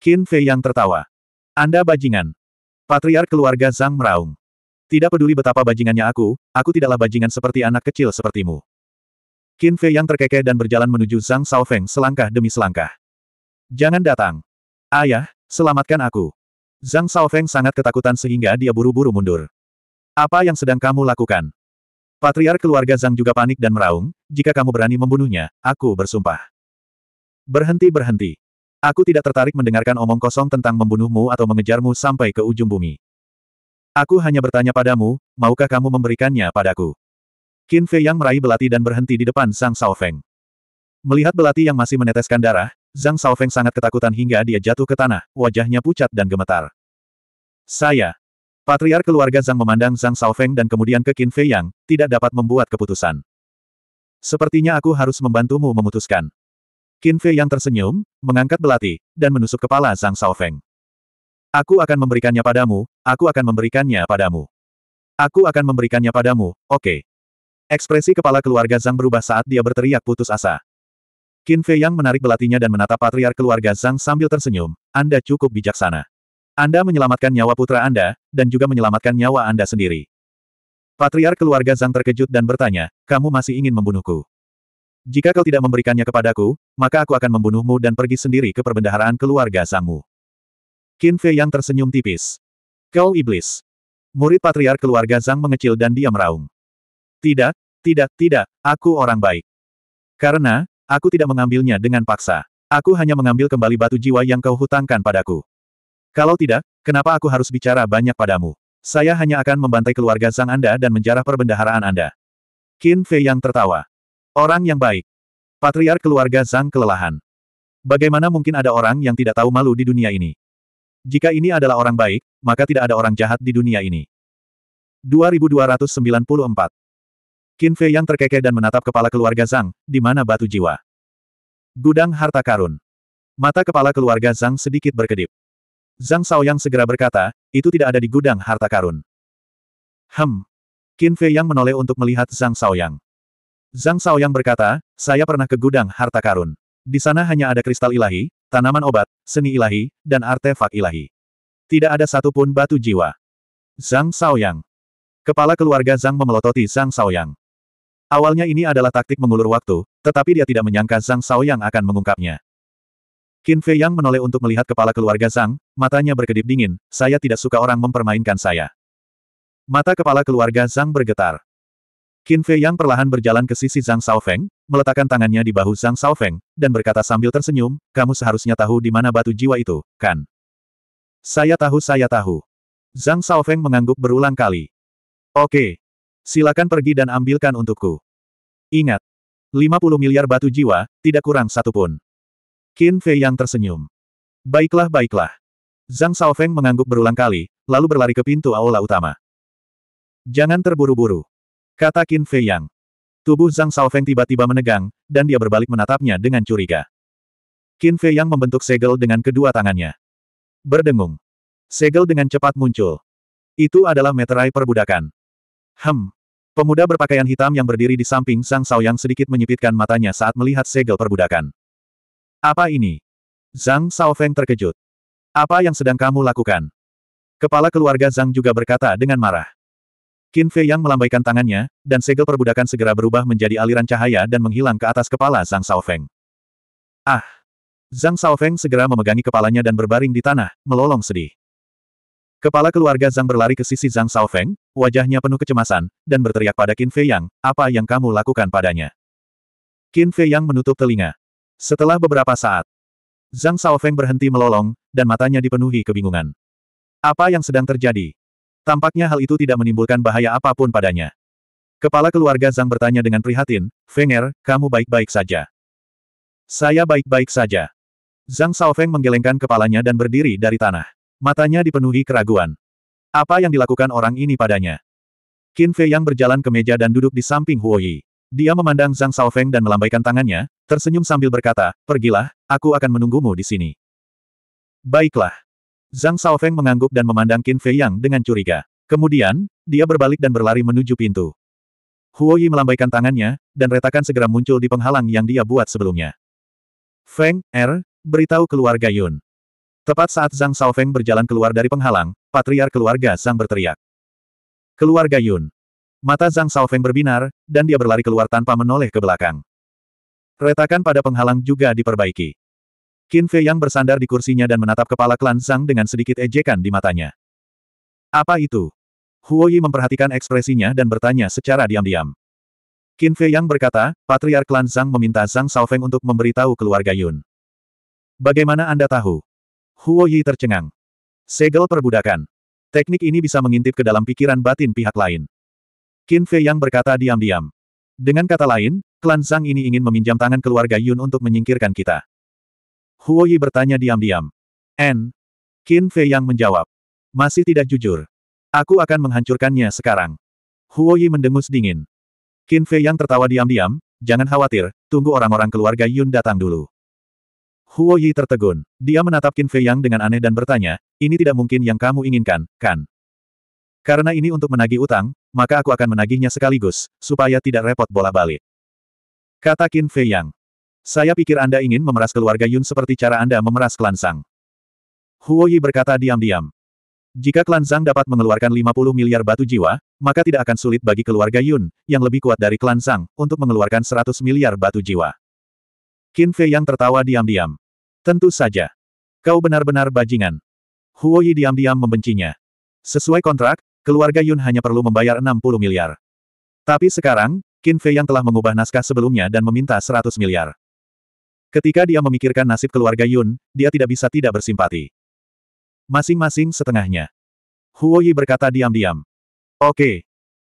Qin Fei yang tertawa. Anda bajingan. Patriark keluarga Zhang meraung. Tidak peduli betapa bajingannya aku, aku tidaklah bajingan seperti anak kecil sepertimu. Qin Fei yang terkekeh dan berjalan menuju Zhang Shaofeng selangkah demi selangkah. Jangan datang. Ayah, selamatkan aku. Zhang Shaofeng sangat ketakutan sehingga dia buru-buru mundur. Apa yang sedang kamu lakukan? Patriar keluarga Zhang juga panik dan meraung, jika kamu berani membunuhnya, aku bersumpah. Berhenti-berhenti. Aku tidak tertarik mendengarkan omong kosong tentang membunuhmu atau mengejarmu sampai ke ujung bumi. Aku hanya bertanya padamu, maukah kamu memberikannya padaku? Qin Fei yang meraih belati dan berhenti di depan Sang Feng. Melihat belati yang masih meneteskan darah, Zhang Feng sangat ketakutan hingga dia jatuh ke tanah, wajahnya pucat dan gemetar. Saya, Patriar keluarga Zhang memandang Zhang Shaofeng dan kemudian ke Qin Fei Yang, tidak dapat membuat keputusan. Sepertinya aku harus membantumu memutuskan. Qin Fei Yang tersenyum, mengangkat belati, dan menusuk kepala Zhang Shaofeng. Aku akan memberikannya padamu, aku akan memberikannya padamu. Aku akan memberikannya padamu, oke. Okay. Ekspresi kepala keluarga Zhang berubah saat dia berteriak putus asa. Qin Fei Yang menarik belatinya dan menatap patriar keluarga Zhang sambil tersenyum, Anda cukup bijaksana. Anda menyelamatkan nyawa putra Anda, dan juga menyelamatkan nyawa Anda sendiri. Patriark keluarga Zhang terkejut dan bertanya, kamu masih ingin membunuhku? Jika kau tidak memberikannya kepadaku, maka aku akan membunuhmu dan pergi sendiri ke perbendaharaan keluarga Zhangmu. Qin Fei yang tersenyum tipis. Kau iblis. Murid patriark keluarga Zhang mengecil dan dia raung Tidak, tidak, tidak, aku orang baik. Karena, aku tidak mengambilnya dengan paksa. Aku hanya mengambil kembali batu jiwa yang kau hutangkan padaku. Kalau tidak, kenapa aku harus bicara banyak padamu? Saya hanya akan membantai keluarga Zhang Anda dan menjarah perbendaharaan Anda. Qin Fei yang tertawa. Orang yang baik. Patriar keluarga Zhang kelelahan. Bagaimana mungkin ada orang yang tidak tahu malu di dunia ini? Jika ini adalah orang baik, maka tidak ada orang jahat di dunia ini. 2294 Qin Fei yang terkekeh dan menatap kepala keluarga Zhang, di mana batu jiwa. Gudang harta karun. Mata kepala keluarga Zhang sedikit berkedip. Zhang Shaoyang segera berkata, itu tidak ada di gudang harta karun. Hem. Qin Fei Yang menoleh untuk melihat Zhang Shaoyang. Zhang Shaoyang berkata, saya pernah ke gudang harta karun. Di sana hanya ada kristal ilahi, tanaman obat, seni ilahi, dan artefak ilahi. Tidak ada satupun batu jiwa. Zhang Shaoyang. Kepala keluarga Zhang memelototi Zhang Shaoyang. Awalnya ini adalah taktik mengulur waktu, tetapi dia tidak menyangka Zhang Shaoyang akan mengungkapnya. Qin Fei Yang menoleh untuk melihat kepala keluarga Zhang, matanya berkedip dingin, saya tidak suka orang mempermainkan saya. Mata kepala keluarga Zhang bergetar. Qin Fei Yang perlahan berjalan ke sisi Zhang Shaofeng, meletakkan tangannya di bahu Zhang Shaofeng, dan berkata sambil tersenyum, kamu seharusnya tahu di mana batu jiwa itu, kan? Saya tahu saya tahu. Zhang Shaofeng mengangguk berulang kali. Oke. Silakan pergi dan ambilkan untukku. Ingat. 50 miliar batu jiwa, tidak kurang satu pun. Qin Fei yang tersenyum. Baiklah baiklah. Zhang Shaofeng mengangguk berulang kali, lalu berlari ke pintu aula utama. Jangan terburu-buru. Kata Qin Fei Yang. Tubuh Zhang Shaofeng tiba-tiba menegang, dan dia berbalik menatapnya dengan curiga. Qin Fei Yang membentuk segel dengan kedua tangannya. Berdengung. Segel dengan cepat muncul. Itu adalah meterai perbudakan. Hem. Pemuda berpakaian hitam yang berdiri di samping Sang Yang sedikit menyipitkan matanya saat melihat segel perbudakan. Apa ini? Zhang Shaofeng terkejut. Apa yang sedang kamu lakukan? Kepala keluarga Zhang juga berkata dengan marah. Qin Fei yang melambaikan tangannya, dan segel perbudakan segera berubah menjadi aliran cahaya dan menghilang ke atas kepala Zhang Shaofeng. Ah! Zhang Shaofeng segera memegangi kepalanya dan berbaring di tanah, melolong sedih. Kepala keluarga Zhang berlari ke sisi Zhang Shaofeng, wajahnya penuh kecemasan, dan berteriak pada Qin Fei Yang, apa yang kamu lakukan padanya? Qin Fei Yang menutup telinga. Setelah beberapa saat, Zhang Shaofeng berhenti melolong, dan matanya dipenuhi kebingungan. Apa yang sedang terjadi? Tampaknya hal itu tidak menimbulkan bahaya apapun padanya. Kepala keluarga Zhang bertanya dengan prihatin, Fenger, kamu baik-baik saja. Saya baik-baik saja. Zhang Shaofeng menggelengkan kepalanya dan berdiri dari tanah. Matanya dipenuhi keraguan. Apa yang dilakukan orang ini padanya? Qin Fei yang berjalan ke meja dan duduk di samping Huo Yi. Dia memandang Zhang Shaofeng dan melambaikan tangannya, tersenyum sambil berkata, pergilah, aku akan menunggumu di sini. Baiklah. Zhang Shaofeng mengangguk dan memandang Qin Fei Yang dengan curiga. Kemudian, dia berbalik dan berlari menuju pintu. Huo Yi melambaikan tangannya, dan retakan segera muncul di penghalang yang dia buat sebelumnya. Feng, Er, beritahu keluarga Yun. Tepat saat Zhang Shaofeng berjalan keluar dari penghalang, patriar keluarga Zhang berteriak. Keluarga Yun. Mata Zhang Shaofeng berbinar, dan dia berlari keluar tanpa menoleh ke belakang. Retakan pada penghalang juga diperbaiki. Qin Fei yang bersandar di kursinya dan menatap kepala klan Zhang dengan sedikit ejekan di matanya. Apa itu? Huo Yi memperhatikan ekspresinya dan bertanya secara diam-diam. Qin Fei yang berkata, Patriark klan Zhang meminta Zhang Saofeng untuk memberitahu keluarga Yun. Bagaimana Anda tahu? Huo Yi tercengang. Segel perbudakan. Teknik ini bisa mengintip ke dalam pikiran batin pihak lain. Qin Fei yang berkata diam-diam. Dengan kata lain, Klan Zhang ini ingin meminjam tangan keluarga Yun untuk menyingkirkan kita. Huo Yi bertanya diam-diam. N. Qin Fei yang menjawab. Masih tidak jujur. Aku akan menghancurkannya sekarang. Huo Yi mendengus dingin. Qin Fei yang tertawa diam-diam, jangan khawatir, tunggu orang-orang keluarga Yun datang dulu. Huo Yi tertegun. Dia menatap Qin Fei yang dengan aneh dan bertanya, ini tidak mungkin yang kamu inginkan, kan? Karena ini untuk menagih utang, maka aku akan menagihnya sekaligus, supaya tidak repot bola balik. Kata Qin Fei Yang. Saya pikir Anda ingin memeras keluarga Yun seperti cara Anda memeras klan Zhang. Huo Yi berkata diam-diam. Jika klan Zhang dapat mengeluarkan 50 miliar batu jiwa, maka tidak akan sulit bagi keluarga Yun, yang lebih kuat dari klan Zhang, untuk mengeluarkan 100 miliar batu jiwa. Qin Fei Yang tertawa diam-diam. Tentu saja. Kau benar-benar bajingan. Huo Yi diam-diam membencinya. Sesuai kontrak, keluarga Yun hanya perlu membayar 60 miliar. Tapi sekarang, Qin Fei yang telah mengubah naskah sebelumnya dan meminta 100 miliar. Ketika dia memikirkan nasib keluarga Yun, dia tidak bisa tidak bersimpati. Masing-masing setengahnya. Huo Yi berkata diam-diam. Oke.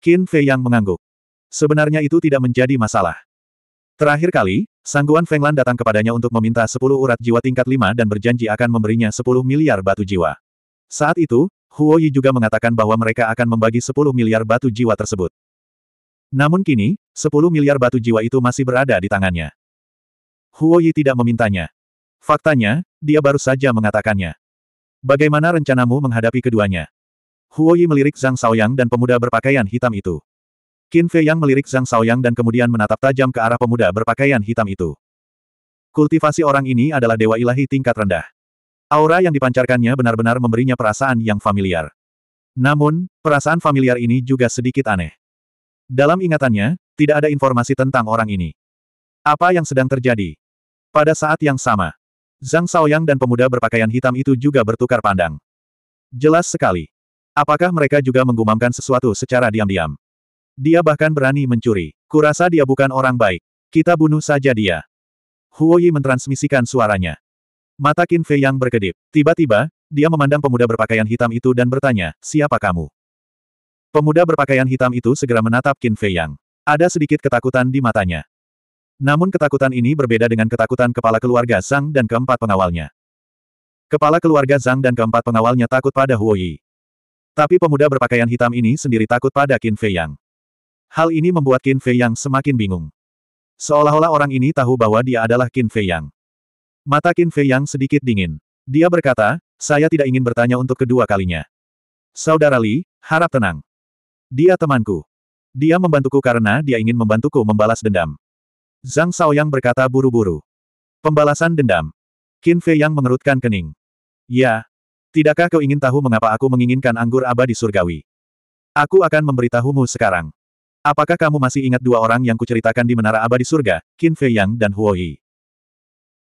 Qin Fei yang mengangguk. Sebenarnya itu tidak menjadi masalah. Terakhir kali, Sangguan Fenglan datang kepadanya untuk meminta 10 urat jiwa tingkat 5 dan berjanji akan memberinya 10 miliar batu jiwa. Saat itu, Huo Yi juga mengatakan bahwa mereka akan membagi 10 miliar batu jiwa tersebut. Namun kini, 10 miliar batu jiwa itu masih berada di tangannya. Huo Yi tidak memintanya. Faktanya, dia baru saja mengatakannya. Bagaimana rencanamu menghadapi keduanya? Huo Yi melirik Zhang Shaoyang dan pemuda berpakaian hitam itu. Qin Fei Yang melirik Zhang Shaoyang dan kemudian menatap tajam ke arah pemuda berpakaian hitam itu. Kultivasi orang ini adalah dewa ilahi tingkat rendah. Aura yang dipancarkannya benar-benar memberinya perasaan yang familiar. Namun, perasaan familiar ini juga sedikit aneh. Dalam ingatannya, tidak ada informasi tentang orang ini. Apa yang sedang terjadi? Pada saat yang sama, Zhang Shaoyang dan pemuda berpakaian hitam itu juga bertukar pandang. Jelas sekali. Apakah mereka juga menggumamkan sesuatu secara diam-diam? Dia bahkan berani mencuri. Kurasa dia bukan orang baik. Kita bunuh saja dia. Huoyi mentransmisikan suaranya. Mata Qin Fei yang berkedip. Tiba-tiba, dia memandang pemuda berpakaian hitam itu dan bertanya, siapa kamu? Pemuda berpakaian hitam itu segera menatap Qin Fei Yang. Ada sedikit ketakutan di matanya. Namun ketakutan ini berbeda dengan ketakutan kepala keluarga Zhang dan keempat pengawalnya. Kepala keluarga Zhang dan keempat pengawalnya takut pada Huo Yi. Tapi pemuda berpakaian hitam ini sendiri takut pada Qin Fei Yang. Hal ini membuat Qin Fei Yang semakin bingung. Seolah-olah orang ini tahu bahwa dia adalah Qin Fei Yang. Mata Qin Fei Yang sedikit dingin. Dia berkata, saya tidak ingin bertanya untuk kedua kalinya. Saudara Li, harap tenang. Dia temanku. Dia membantuku karena dia ingin membantuku membalas dendam. Zhang Shaoyang berkata buru-buru. Pembalasan dendam. Qin Fei Yang mengerutkan kening. Ya. Tidakkah kau ingin tahu mengapa aku menginginkan anggur abadi surgawi? Aku akan memberitahumu sekarang. Apakah kamu masih ingat dua orang yang kuceritakan di Menara Abadi Surga, Qin Fei Yang dan Huo Yi?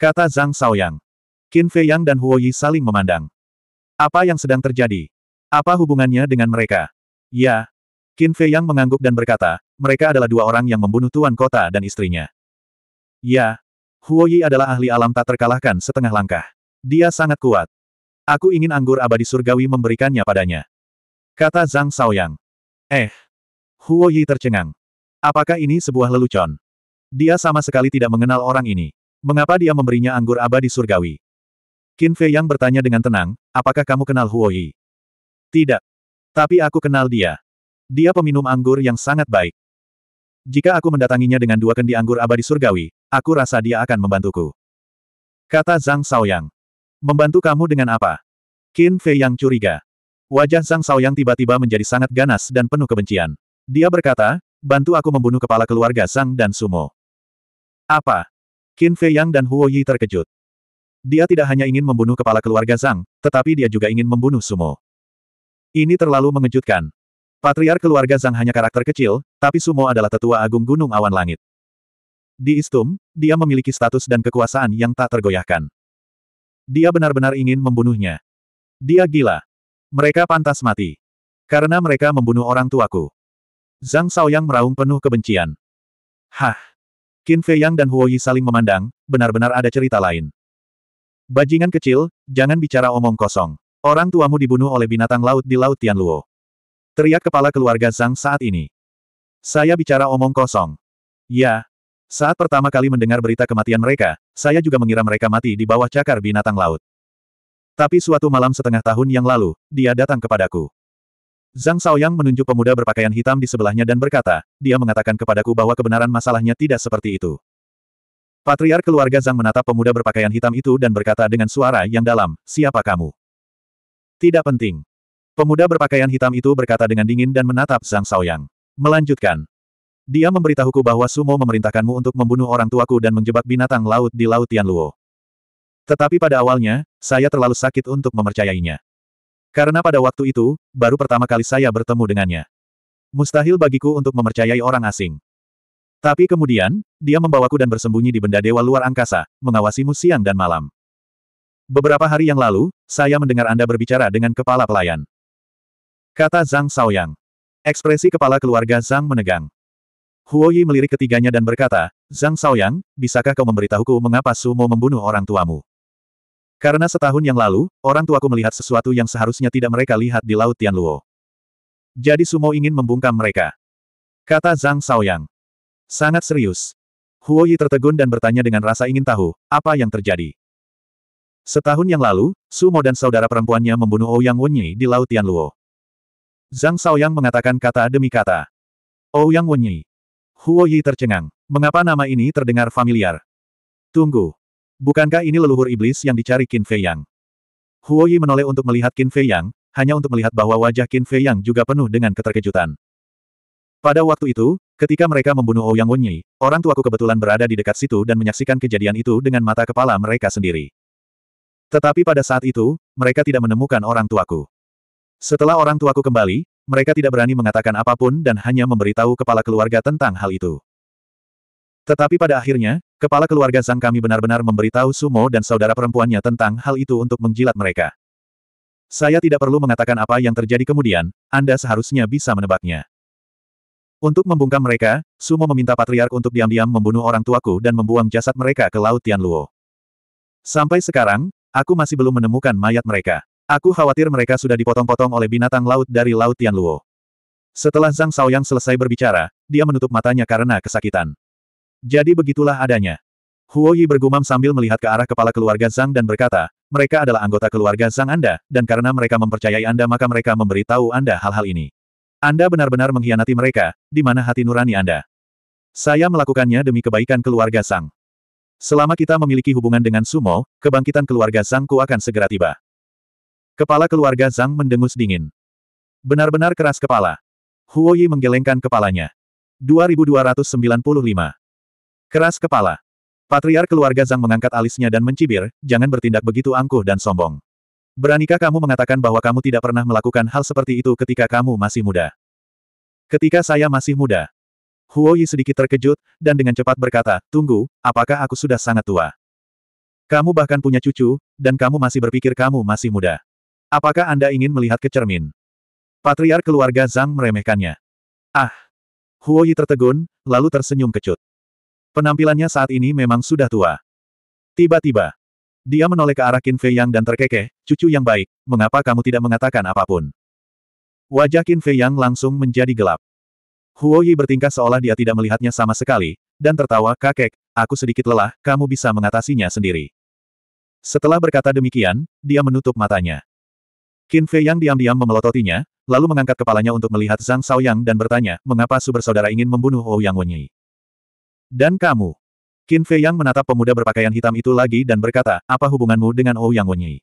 Kata Zhang Shaoyang. Qin Fei Yang dan Huo Yi saling memandang. Apa yang sedang terjadi? Apa hubungannya dengan mereka? Ya, Qin Fei Yang mengangguk dan berkata, mereka adalah dua orang yang membunuh tuan kota dan istrinya. Ya, Huo Yi adalah ahli alam tak terkalahkan setengah langkah. Dia sangat kuat. Aku ingin anggur abadi surgawi memberikannya padanya. Kata Zhang Shaoyang. Eh. Huo Yi tercengang. Apakah ini sebuah lelucon? Dia sama sekali tidak mengenal orang ini. Mengapa dia memberinya anggur abadi surgawi? Qin Fei Yang bertanya dengan tenang, apakah kamu kenal Huo Yi? Tidak. Tapi aku kenal dia. Dia peminum anggur yang sangat baik. Jika aku mendatanginya dengan dua kendi anggur abadi surgawi, aku rasa dia akan membantuku. Kata Zhang Shaoyang. Membantu kamu dengan apa? Qin Fei yang curiga. Wajah Zhang Shaoyang tiba-tiba menjadi sangat ganas dan penuh kebencian. Dia berkata, bantu aku membunuh kepala keluarga Zhang dan Sumo. Apa? Qin Fei Yang dan Huo Yi terkejut. Dia tidak hanya ingin membunuh kepala keluarga Zhang, tetapi dia juga ingin membunuh Sumo. Ini terlalu mengejutkan. Patriar keluarga Zhang hanya karakter kecil, tapi Sumo adalah tetua agung Gunung Awan Langit. Di Istum, dia memiliki status dan kekuasaan yang tak tergoyahkan. Dia benar-benar ingin membunuhnya. Dia gila. Mereka pantas mati. Karena mereka membunuh orang tuaku. Zhang Shaoyang meraung penuh kebencian. Hah! Qin Feiyang dan Huo Yi saling memandang, benar-benar ada cerita lain. Bajingan kecil, jangan bicara omong kosong. Orang tuamu dibunuh oleh binatang laut di Laut Tianluo. Teriak kepala keluarga Zhang saat ini. Saya bicara omong kosong. Ya. Saat pertama kali mendengar berita kematian mereka, saya juga mengira mereka mati di bawah cakar binatang laut. Tapi suatu malam setengah tahun yang lalu, dia datang kepadaku. Zhang Shaoyang menunjuk pemuda berpakaian hitam di sebelahnya dan berkata, dia mengatakan kepadaku bahwa kebenaran masalahnya tidak seperti itu. Patriar keluarga Zhang menatap pemuda berpakaian hitam itu dan berkata dengan suara yang dalam, siapa kamu? Tidak penting. Pemuda berpakaian hitam itu berkata dengan dingin dan menatap Zhang Shaoyang. Melanjutkan. Dia memberitahuku bahwa Sumo memerintahkanmu untuk membunuh orang tuaku dan menjebak binatang laut di Laut Tianluo. Tetapi pada awalnya, saya terlalu sakit untuk mempercayainya. Karena pada waktu itu, baru pertama kali saya bertemu dengannya. Mustahil bagiku untuk mempercayai orang asing. Tapi kemudian, dia membawaku dan bersembunyi di benda dewa luar angkasa, mengawasimu siang dan malam. Beberapa hari yang lalu, saya mendengar Anda berbicara dengan kepala pelayan. Kata Zhang Shaoyang. Ekspresi kepala keluarga Zhang menegang. Huo Yi melirik ketiganya dan berkata, Zhang Shaoyang, bisakah kau memberitahuku mengapa Sumo membunuh orang tuamu? Karena setahun yang lalu, orang tuaku melihat sesuatu yang seharusnya tidak mereka lihat di Laut Tianluo. Jadi Sumo ingin membungkam mereka. Kata Zhang Shaoyang. Sangat serius. Huo Yi tertegun dan bertanya dengan rasa ingin tahu, apa yang terjadi? Setahun yang lalu, Sumo dan saudara perempuannya membunuh Ouyang Wenyi di Laut Tianluo. Zhang Shaoyang mengatakan kata demi kata. Oh Yang Wenyi. Huo Yi tercengang. Mengapa nama ini terdengar familiar? Tunggu. Bukankah ini leluhur iblis yang dicari Qin Fei Yang? Huo Yi menoleh untuk melihat Qin Fei Yang, hanya untuk melihat bahwa wajah Qin Fei Yang juga penuh dengan keterkejutan. Pada waktu itu, ketika mereka membunuh Ouyang oh Wenyi, orang tuaku kebetulan berada di dekat situ dan menyaksikan kejadian itu dengan mata kepala mereka sendiri. Tetapi pada saat itu, mereka tidak menemukan orang tuaku. Setelah orang tuaku kembali, mereka tidak berani mengatakan apapun dan hanya memberitahu kepala keluarga tentang hal itu. Tetapi pada akhirnya, kepala keluarga sang kami benar-benar memberitahu Sumo dan saudara perempuannya tentang hal itu untuk menjilat mereka. Saya tidak perlu mengatakan apa yang terjadi kemudian, Anda seharusnya bisa menebaknya. Untuk membungkam mereka, Sumo meminta patriark untuk diam-diam membunuh orang tuaku dan membuang jasad mereka ke Laut Tianluo. Sampai sekarang, aku masih belum menemukan mayat mereka. Aku khawatir mereka sudah dipotong-potong oleh binatang laut dari Laut Tianluo. Setelah Zhang Shaoyang selesai berbicara, dia menutup matanya karena kesakitan. Jadi begitulah adanya. Huo Yi bergumam sambil melihat ke arah kepala keluarga Zhang dan berkata, mereka adalah anggota keluarga Zhang Anda, dan karena mereka mempercayai Anda maka mereka memberitahu Anda hal-hal ini. Anda benar-benar mengkhianati mereka, di mana hati nurani Anda. Saya melakukannya demi kebaikan keluarga Zhang. Selama kita memiliki hubungan dengan Sumo, kebangkitan keluarga Sangku akan segera tiba. Kepala keluarga Zhang mendengus dingin. Benar-benar keras kepala. Huo Yi menggelengkan kepalanya. 2295. Keras kepala. Patriar keluarga Zhang mengangkat alisnya dan mencibir, jangan bertindak begitu angkuh dan sombong. Beranikah kamu mengatakan bahwa kamu tidak pernah melakukan hal seperti itu ketika kamu masih muda? Ketika saya masih muda. Huo Yi sedikit terkejut, dan dengan cepat berkata, Tunggu, apakah aku sudah sangat tua? Kamu bahkan punya cucu, dan kamu masih berpikir kamu masih muda. Apakah Anda ingin melihat ke cermin? Patriar keluarga Zhang meremehkannya. Ah! Huo Yi tertegun, lalu tersenyum kecut. Penampilannya saat ini memang sudah tua. Tiba-tiba, dia menoleh ke arah Qin Fei Yang dan terkekeh, cucu yang baik, mengapa kamu tidak mengatakan apapun? Wajah Qin Fei Yang langsung menjadi gelap. Huo Yi bertingkah seolah dia tidak melihatnya sama sekali, dan tertawa, kakek, aku sedikit lelah, kamu bisa mengatasinya sendiri. Setelah berkata demikian, dia menutup matanya. Qin Fei yang diam-diam memelototinya, lalu mengangkat kepalanya untuk melihat Zhang Shaoyang dan bertanya, mengapa su saudara ingin membunuh Ou Yang Wenyi? Dan kamu? Qin Fei Yang menatap pemuda berpakaian hitam itu lagi dan berkata, apa hubunganmu dengan Ou Yang Wenyi?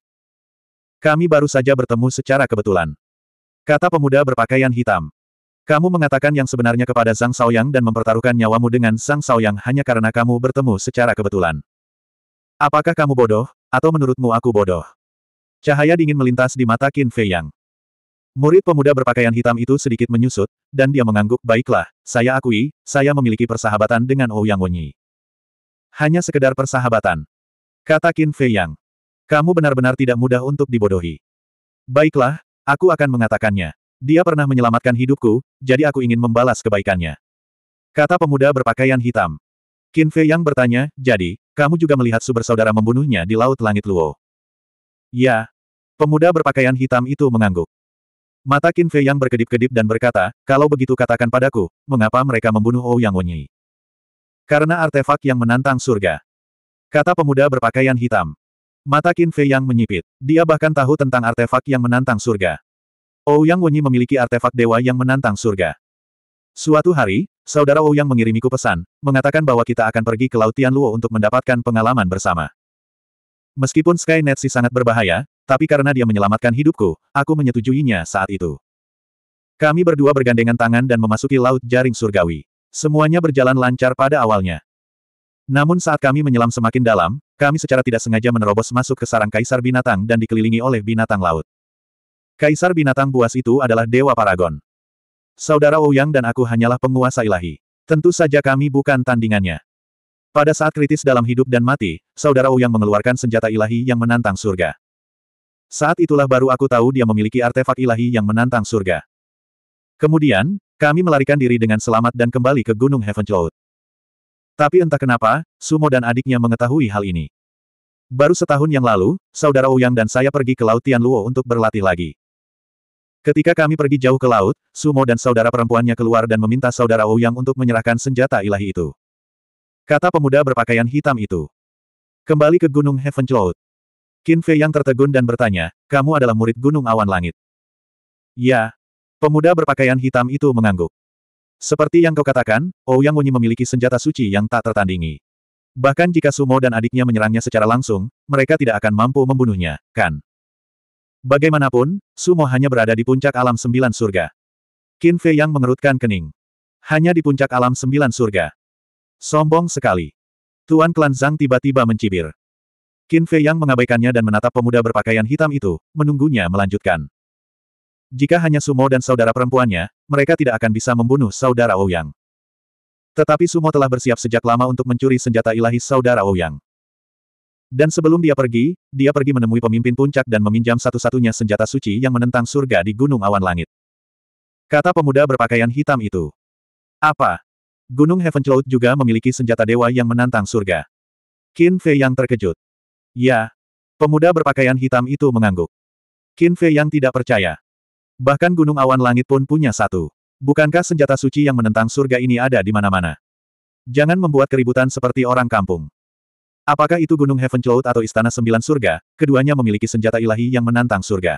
Kami baru saja bertemu secara kebetulan. Kata pemuda berpakaian hitam. Kamu mengatakan yang sebenarnya kepada Zhang Shaoyang dan mempertaruhkan nyawamu dengan Zhang Shaoyang hanya karena kamu bertemu secara kebetulan. Apakah kamu bodoh, atau menurutmu aku bodoh? Cahaya dingin melintas di mata Qin Fei Yang. Murid pemuda berpakaian hitam itu sedikit menyusut, dan dia mengangguk, baiklah, saya akui, saya memiliki persahabatan dengan Ouyang oh Wenyi. Hanya sekedar persahabatan. Kata Qin Fei Yang. Kamu benar-benar tidak mudah untuk dibodohi. Baiklah, aku akan mengatakannya. Dia pernah menyelamatkan hidupku, jadi aku ingin membalas kebaikannya. Kata pemuda berpakaian hitam. Qin Fei Yang bertanya, jadi, kamu juga melihat sumber saudara membunuhnya di Laut Langit Luo? Ya, Pemuda berpakaian hitam itu mengangguk. Mata Qin Fei yang berkedip-kedip dan berkata, kalau begitu katakan padaku, mengapa mereka membunuh Ou Yang Wenyi? Karena artefak yang menantang surga. Kata pemuda berpakaian hitam. Mata Qin Fei yang menyipit. Dia bahkan tahu tentang artefak yang menantang surga. Ou Yang Wenyi memiliki artefak dewa yang menantang surga. Suatu hari, saudara Ou Yang mengirimiku pesan, mengatakan bahwa kita akan pergi ke Laut Tianluo untuk mendapatkan pengalaman bersama. Meskipun Sky Netsi sangat berbahaya, tapi karena dia menyelamatkan hidupku, aku menyetujuinya saat itu. Kami berdua bergandengan tangan dan memasuki laut jaring surgawi. Semuanya berjalan lancar pada awalnya. Namun saat kami menyelam semakin dalam, kami secara tidak sengaja menerobos masuk ke sarang kaisar binatang dan dikelilingi oleh binatang laut. Kaisar binatang buas itu adalah Dewa Paragon. Saudara Ouyang dan aku hanyalah penguasa ilahi. Tentu saja kami bukan tandingannya. Pada saat kritis dalam hidup dan mati, saudara yang mengeluarkan senjata ilahi yang menantang surga. Saat itulah baru aku tahu dia memiliki artefak ilahi yang menantang surga. Kemudian, kami melarikan diri dengan selamat dan kembali ke Gunung Heaven Cloud. Tapi entah kenapa, Sumo dan adiknya mengetahui hal ini. Baru setahun yang lalu, saudara yang dan saya pergi ke Laut Luo untuk berlatih lagi. Ketika kami pergi jauh ke laut, Sumo dan saudara perempuannya keluar dan meminta saudara Ouyang untuk menyerahkan senjata ilahi itu. Kata pemuda berpakaian hitam itu. Kembali ke Gunung Heaven Cloud. Qin Fei yang tertegun dan bertanya, kamu adalah murid Gunung Awan Langit. Ya. Pemuda berpakaian hitam itu mengangguk. Seperti yang kau katakan, Ouyang Wenyi memiliki senjata suci yang tak tertandingi. Bahkan jika Sumo dan adiknya menyerangnya secara langsung, mereka tidak akan mampu membunuhnya, kan? Bagaimanapun, Sumo hanya berada di puncak alam sembilan surga. Qin Fei yang mengerutkan kening. Hanya di puncak alam sembilan surga. Sombong sekali. Tuan Klan Zhang tiba-tiba mencibir. Qin Fei Yang mengabaikannya dan menatap pemuda berpakaian hitam itu, menunggunya melanjutkan. Jika hanya Sumo dan saudara perempuannya, mereka tidak akan bisa membunuh saudara Ouyang. Tetapi Sumo telah bersiap sejak lama untuk mencuri senjata ilahi saudara Ouyang. Dan sebelum dia pergi, dia pergi menemui pemimpin puncak dan meminjam satu-satunya senjata suci yang menentang surga di Gunung Awan Langit. Kata pemuda berpakaian hitam itu. Apa? Gunung Heaven Cloud juga memiliki senjata dewa yang menantang surga. Qin Fei yang terkejut. Ya. Pemuda berpakaian hitam itu mengangguk. Qin Fei yang tidak percaya. Bahkan gunung awan langit pun punya satu. Bukankah senjata suci yang menentang surga ini ada di mana-mana? Jangan membuat keributan seperti orang kampung. Apakah itu Gunung Heaven Cloud atau Istana Sembilan Surga, keduanya memiliki senjata ilahi yang menantang surga.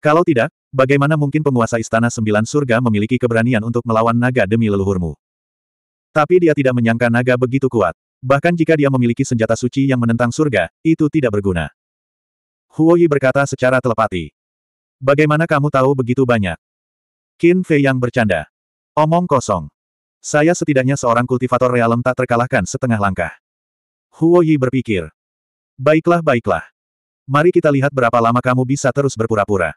Kalau tidak, bagaimana mungkin penguasa Istana Sembilan Surga memiliki keberanian untuk melawan naga demi leluhurmu? Tapi dia tidak menyangka naga begitu kuat. Bahkan jika dia memiliki senjata suci yang menentang surga, itu tidak berguna. Huoyi berkata secara telepati. Bagaimana kamu tahu begitu banyak? Qin Fei yang bercanda. Omong kosong. Saya setidaknya seorang kultivator realem tak terkalahkan setengah langkah. Huoyi berpikir. Baiklah baiklah. Mari kita lihat berapa lama kamu bisa terus berpura-pura.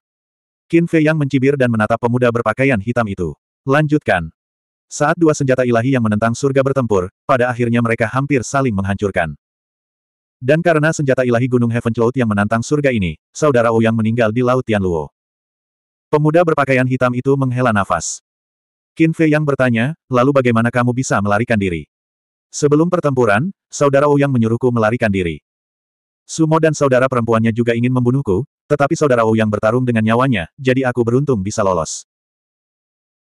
Qin Fei yang mencibir dan menatap pemuda berpakaian hitam itu. Lanjutkan. Saat dua senjata ilahi yang menentang surga bertempur, pada akhirnya mereka hampir saling menghancurkan. Dan karena senjata ilahi Gunung Heaven Cloud yang menantang surga ini, saudara Ouyang meninggal di Laut Tianluo. Pemuda berpakaian hitam itu menghela nafas. Qin Fei yang bertanya, lalu bagaimana kamu bisa melarikan diri? Sebelum pertempuran, saudara Ouyang menyuruhku melarikan diri. Sumo dan saudara perempuannya juga ingin membunuhku, tetapi saudara Ouyang bertarung dengan nyawanya, jadi aku beruntung bisa lolos.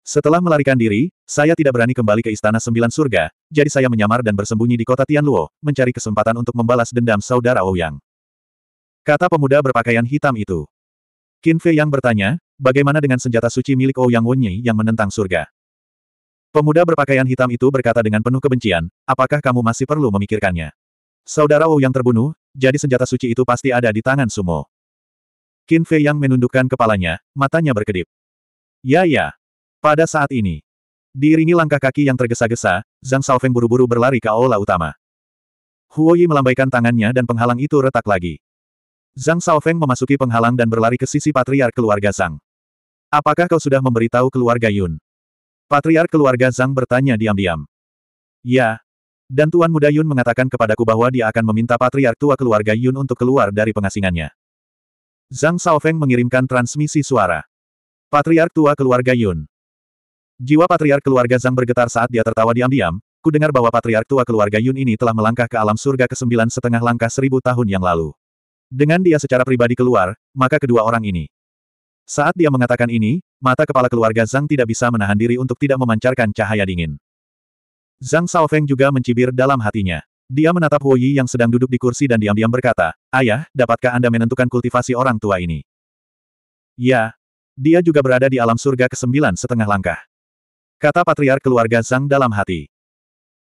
Setelah melarikan diri, saya tidak berani kembali ke Istana Sembilan Surga, jadi saya menyamar dan bersembunyi di kota Tianluo, mencari kesempatan untuk membalas dendam saudara Ouyang. Kata pemuda berpakaian hitam itu. Qin Fei yang bertanya, bagaimana dengan senjata suci milik Ouyang Wenyi yang menentang surga? Pemuda berpakaian hitam itu berkata dengan penuh kebencian, apakah kamu masih perlu memikirkannya? Saudara Ouyang terbunuh, jadi senjata suci itu pasti ada di tangan Sumo. Qin Fei yang menundukkan kepalanya, matanya berkedip. Ya ya, pada saat ini, diiringi langkah kaki yang tergesa-gesa, Zhang Shaofeng buru-buru berlari ke aula utama. Huoyi melambaikan tangannya dan penghalang itu retak lagi. Zhang Shaofeng memasuki penghalang dan berlari ke sisi patriark keluarga Zhang. Apakah kau sudah memberitahu keluarga Yun? Patriark keluarga Zhang bertanya diam-diam. Ya. Dan Tuan Muda Yun mengatakan kepadaku bahwa dia akan meminta Patriark tua keluarga Yun untuk keluar dari pengasingannya. Zhang Shaofeng mengirimkan transmisi suara. Patriark tua keluarga Yun. Jiwa patriark keluarga Zhang bergetar saat dia tertawa diam-diam, ku dengar bahwa patriark tua keluarga Yun ini telah melangkah ke alam surga ke-9 setengah langkah seribu tahun yang lalu. Dengan dia secara pribadi keluar, maka kedua orang ini. Saat dia mengatakan ini, mata kepala keluarga Zhang tidak bisa menahan diri untuk tidak memancarkan cahaya dingin. Zhang Shaofeng juga mencibir dalam hatinya. Dia menatap Huo Yi yang sedang duduk di kursi dan diam-diam berkata, Ayah, dapatkah Anda menentukan kultivasi orang tua ini? Ya. Dia juga berada di alam surga ke-9 setengah langkah. Kata patriark keluarga Zhang dalam hati.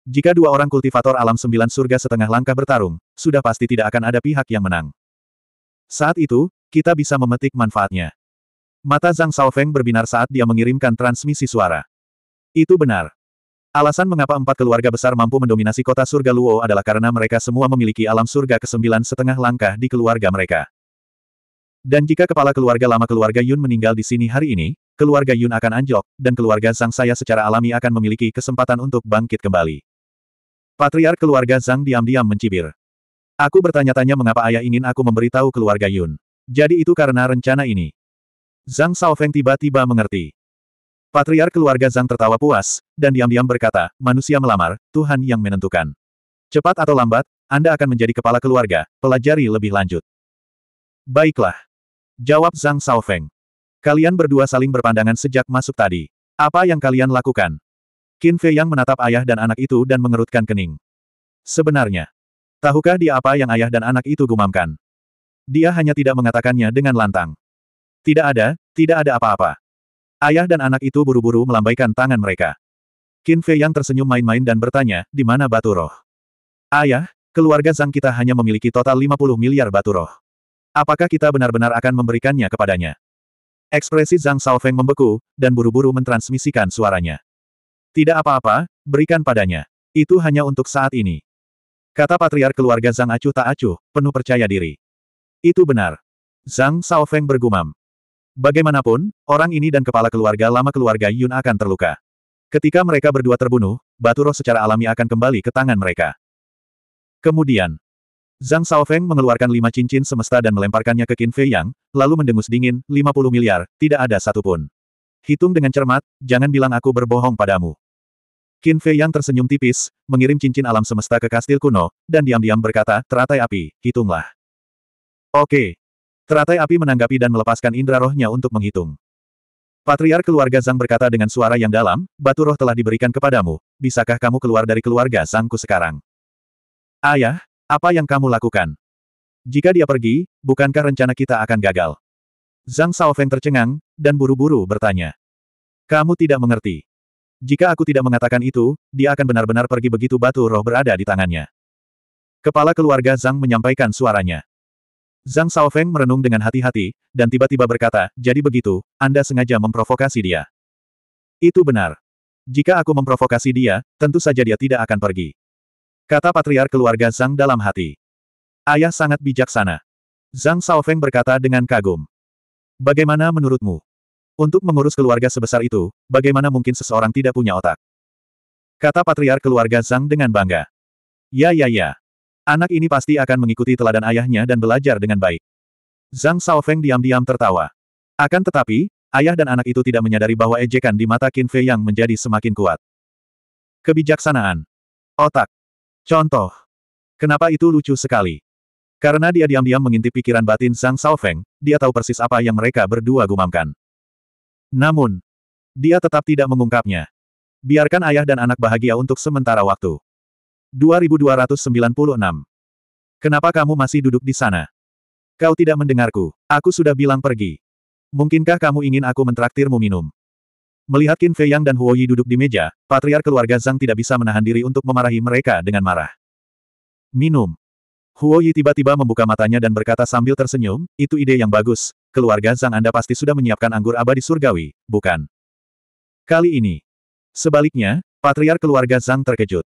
Jika dua orang kultivator alam sembilan surga setengah langkah bertarung, sudah pasti tidak akan ada pihak yang menang. Saat itu, kita bisa memetik manfaatnya. Mata Zhang Shaofeng berbinar saat dia mengirimkan transmisi suara. Itu benar. Alasan mengapa empat keluarga besar mampu mendominasi kota surga Luo adalah karena mereka semua memiliki alam surga kesembilan setengah langkah di keluarga mereka. Dan jika kepala keluarga lama keluarga Yun meninggal di sini hari ini, keluarga Yun akan anjlok, dan keluarga Zhang saya secara alami akan memiliki kesempatan untuk bangkit kembali. Patriark keluarga Zhang diam-diam mencibir. Aku bertanya-tanya mengapa ayah ingin aku memberitahu keluarga Yun. Jadi itu karena rencana ini. Zhang Shaofeng tiba-tiba mengerti. Patriark keluarga Zhang tertawa puas, dan diam-diam berkata, manusia melamar, Tuhan yang menentukan. Cepat atau lambat, Anda akan menjadi kepala keluarga, pelajari lebih lanjut. Baiklah. Jawab Zhang Shaofeng. Kalian berdua saling berpandangan sejak masuk tadi. Apa yang kalian lakukan? Qin Fei Yang menatap ayah dan anak itu dan mengerutkan kening. Sebenarnya, tahukah dia apa yang ayah dan anak itu gumamkan? Dia hanya tidak mengatakannya dengan lantang. Tidak ada, tidak ada apa-apa. Ayah dan anak itu buru-buru melambaikan tangan mereka. Qin Fei Yang tersenyum main-main dan bertanya, di mana batu roh? Ayah, keluarga Zhang kita hanya memiliki total 50 miliar batu roh. Apakah kita benar-benar akan memberikannya kepadanya? Ekspresi Zhang Shaofeng membeku, dan buru-buru mentransmisikan suaranya. Tidak apa-apa, berikan padanya. Itu hanya untuk saat ini. Kata Patriar keluarga Zhang acuh tak acuh, penuh percaya diri. Itu benar. Zhang Shaofeng bergumam. Bagaimanapun, orang ini dan kepala keluarga lama keluarga Yun akan terluka. Ketika mereka berdua terbunuh, batu roh secara alami akan kembali ke tangan mereka. Kemudian, Zhang Shaofeng mengeluarkan lima cincin semesta dan melemparkannya ke Qin Fei Yang, lalu mendengus dingin, 50 miliar, tidak ada satupun. Hitung dengan cermat, jangan bilang aku berbohong padamu. Qin Fei Yang tersenyum tipis, mengirim cincin alam semesta ke kastil kuno, dan diam-diam berkata, teratai api, hitunglah. Oke. Teratai api menanggapi dan melepaskan indra rohnya untuk menghitung. Patriar keluarga Zhang berkata dengan suara yang dalam, batu roh telah diberikan kepadamu, bisakah kamu keluar dari keluarga Zhangku sekarang? Ayah, apa yang kamu lakukan? Jika dia pergi, bukankah rencana kita akan gagal? Zhang Shaofeng tercengang, dan buru-buru bertanya. Kamu tidak mengerti. Jika aku tidak mengatakan itu, dia akan benar-benar pergi begitu batu roh berada di tangannya. Kepala keluarga Zhang menyampaikan suaranya. Zhang Shaofeng merenung dengan hati-hati, dan tiba-tiba berkata, jadi begitu, Anda sengaja memprovokasi dia. Itu benar. Jika aku memprovokasi dia, tentu saja dia tidak akan pergi. Kata patriar keluarga Zhang dalam hati. Ayah sangat bijaksana. Zhang Shaofeng berkata dengan kagum. Bagaimana menurutmu? Untuk mengurus keluarga sebesar itu, bagaimana mungkin seseorang tidak punya otak? Kata patriar keluarga Zhang dengan bangga. Ya ya ya. Anak ini pasti akan mengikuti teladan ayahnya dan belajar dengan baik. Zhang Shaofeng diam-diam tertawa. Akan tetapi, ayah dan anak itu tidak menyadari bahwa ejekan di mata Qin Fei yang menjadi semakin kuat. Kebijaksanaan. Otak. Contoh. Kenapa itu lucu sekali? Karena dia diam-diam mengintip pikiran batin Sang Feng, dia tahu persis apa yang mereka berdua gumamkan. Namun, dia tetap tidak mengungkapnya. Biarkan ayah dan anak bahagia untuk sementara waktu. 2296. Kenapa kamu masih duduk di sana? Kau tidak mendengarku. Aku sudah bilang pergi. Mungkinkah kamu ingin aku mentraktirmu minum? Melihat Qin Fei Yang dan Huo Yi duduk di meja, patriar keluarga Zhang tidak bisa menahan diri untuk memarahi mereka dengan marah. Minum. Huo Yi tiba-tiba membuka matanya dan berkata sambil tersenyum, itu ide yang bagus, keluarga Zhang Anda pasti sudah menyiapkan anggur abadi surgawi, bukan? Kali ini. Sebaliknya, patriar keluarga Zhang terkejut.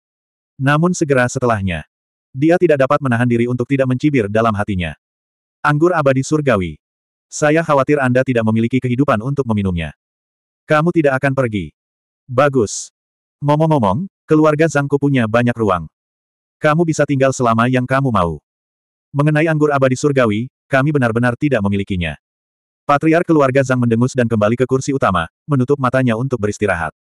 Namun segera setelahnya, dia tidak dapat menahan diri untuk tidak mencibir dalam hatinya. Anggur abadi surgawi. Saya khawatir Anda tidak memiliki kehidupan untuk meminumnya. Kamu tidak akan pergi. Bagus. Ngomong-ngomong, keluarga Zangku punya banyak ruang. Kamu bisa tinggal selama yang kamu mau. Mengenai anggur abadi surgawi, kami benar-benar tidak memilikinya. Patriar keluarga Zhang mendengus dan kembali ke kursi utama, menutup matanya untuk beristirahat.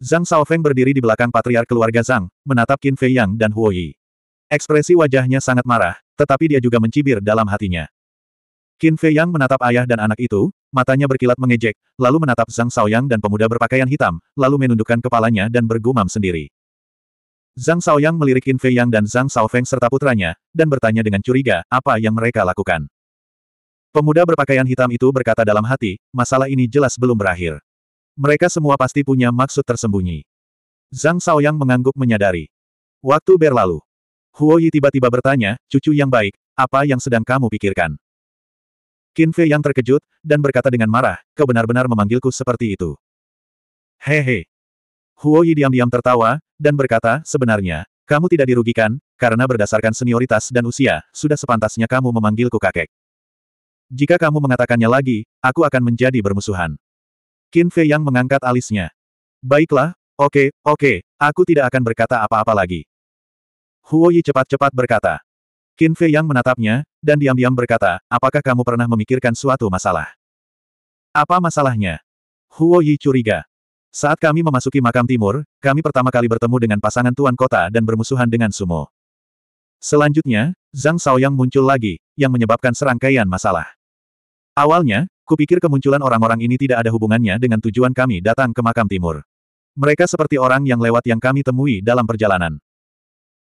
Zhang Shaofeng berdiri di belakang patriar keluarga Zhang, menatap Qin Fei Yang dan Huo Yi. Ekspresi wajahnya sangat marah, tetapi dia juga mencibir dalam hatinya. Qin Fei Yang menatap ayah dan anak itu, matanya berkilat mengejek, lalu menatap Zhang Shaoyang dan pemuda berpakaian hitam, lalu menundukkan kepalanya dan bergumam sendiri. Zhang Shaoyang melirik Qin Fei Yang dan Zhang Shaofeng serta putranya, dan bertanya dengan curiga, apa yang mereka lakukan. Pemuda berpakaian hitam itu berkata dalam hati, masalah ini jelas belum berakhir. Mereka semua pasti punya maksud tersembunyi. Zhang Shaoyang mengangguk menyadari. Waktu berlalu. Huo Yi tiba-tiba bertanya, cucu yang baik, apa yang sedang kamu pikirkan? Qin Fei yang terkejut, dan berkata dengan marah, kau benar-benar memanggilku seperti itu. Hehe. Huo Yi diam-diam tertawa, dan berkata, sebenarnya, kamu tidak dirugikan, karena berdasarkan senioritas dan usia, sudah sepantasnya kamu memanggilku kakek. Jika kamu mengatakannya lagi, aku akan menjadi bermusuhan. Qin Fei yang mengangkat alisnya. Baiklah, oke, okay, oke, okay, aku tidak akan berkata apa-apa lagi. Huo Yi cepat-cepat berkata. Qin Fei yang menatapnya, dan diam-diam berkata, apakah kamu pernah memikirkan suatu masalah? Apa masalahnya? Huo Yi curiga. Saat kami memasuki makam timur, kami pertama kali bertemu dengan pasangan tuan kota dan bermusuhan dengan sumo. Selanjutnya, Zhang Shaoyang muncul lagi, yang menyebabkan serangkaian masalah. Awalnya, kupikir kemunculan orang-orang ini tidak ada hubungannya dengan tujuan kami datang ke makam timur. Mereka seperti orang yang lewat yang kami temui dalam perjalanan.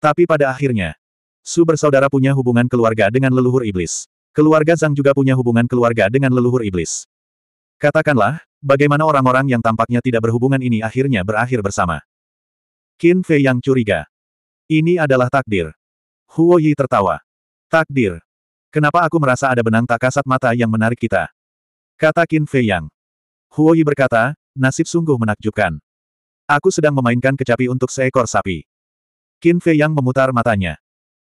Tapi pada akhirnya, Su bersaudara punya hubungan keluarga dengan leluhur iblis. Keluarga Zhang juga punya hubungan keluarga dengan leluhur iblis. Katakanlah, bagaimana orang-orang yang tampaknya tidak berhubungan ini akhirnya berakhir bersama. Qin Fei yang curiga. Ini adalah takdir. Huo Yi tertawa. Takdir. Kenapa aku merasa ada benang tak kasat mata yang menarik kita? Kata Qin Fei Yang. Huo Yi berkata, nasib sungguh menakjubkan. Aku sedang memainkan kecapi untuk seekor sapi. Qin Fei Yang memutar matanya.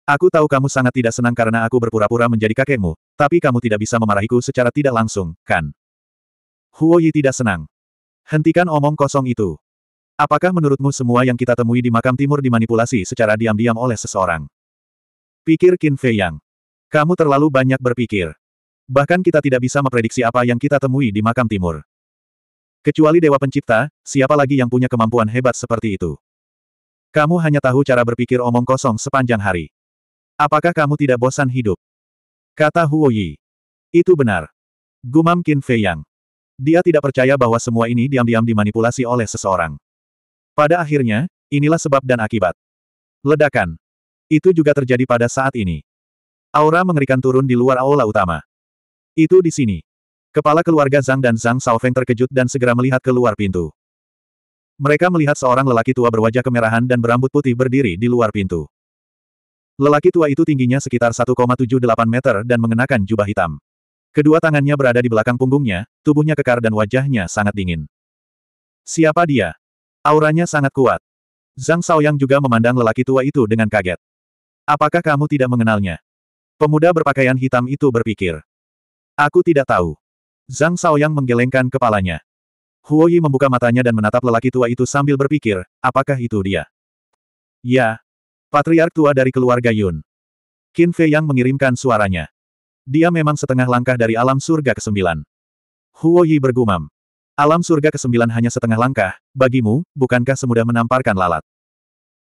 Aku tahu kamu sangat tidak senang karena aku berpura-pura menjadi kakekmu, tapi kamu tidak bisa memarahiku secara tidak langsung, kan? Huo Yi tidak senang. Hentikan omong kosong itu. Apakah menurutmu semua yang kita temui di makam timur dimanipulasi secara diam-diam oleh seseorang? Pikir Qin Fei Yang. Kamu terlalu banyak berpikir. Bahkan kita tidak bisa memprediksi apa yang kita temui di makam timur. Kecuali Dewa Pencipta, siapa lagi yang punya kemampuan hebat seperti itu? Kamu hanya tahu cara berpikir omong kosong sepanjang hari. Apakah kamu tidak bosan hidup? Kata Huo Yi. Itu benar. Gumam Qin Fei Yang. Dia tidak percaya bahwa semua ini diam-diam dimanipulasi oleh seseorang. Pada akhirnya, inilah sebab dan akibat. Ledakan. Itu juga terjadi pada saat ini. Aura mengerikan turun di luar aula utama. Itu di sini. Kepala keluarga Zhang dan Zhang Shaofeng terkejut dan segera melihat keluar pintu. Mereka melihat seorang lelaki tua berwajah kemerahan dan berambut putih berdiri di luar pintu. Lelaki tua itu tingginya sekitar 1,78 meter dan mengenakan jubah hitam. Kedua tangannya berada di belakang punggungnya, tubuhnya kekar dan wajahnya sangat dingin. Siapa dia? Auranya sangat kuat. Zhang Shaoyang juga memandang lelaki tua itu dengan kaget. Apakah kamu tidak mengenalnya? Pemuda berpakaian hitam itu berpikir. Aku tidak tahu. Zhang Shaoyang menggelengkan kepalanya. Huoyi membuka matanya dan menatap lelaki tua itu sambil berpikir, apakah itu dia? Ya, Patriark tua dari keluarga Yun. Qin Fei Yang mengirimkan suaranya. Dia memang setengah langkah dari alam surga kesembilan. Huo Yi bergumam. Alam surga kesembilan hanya setengah langkah, bagimu, bukankah semudah menamparkan lalat?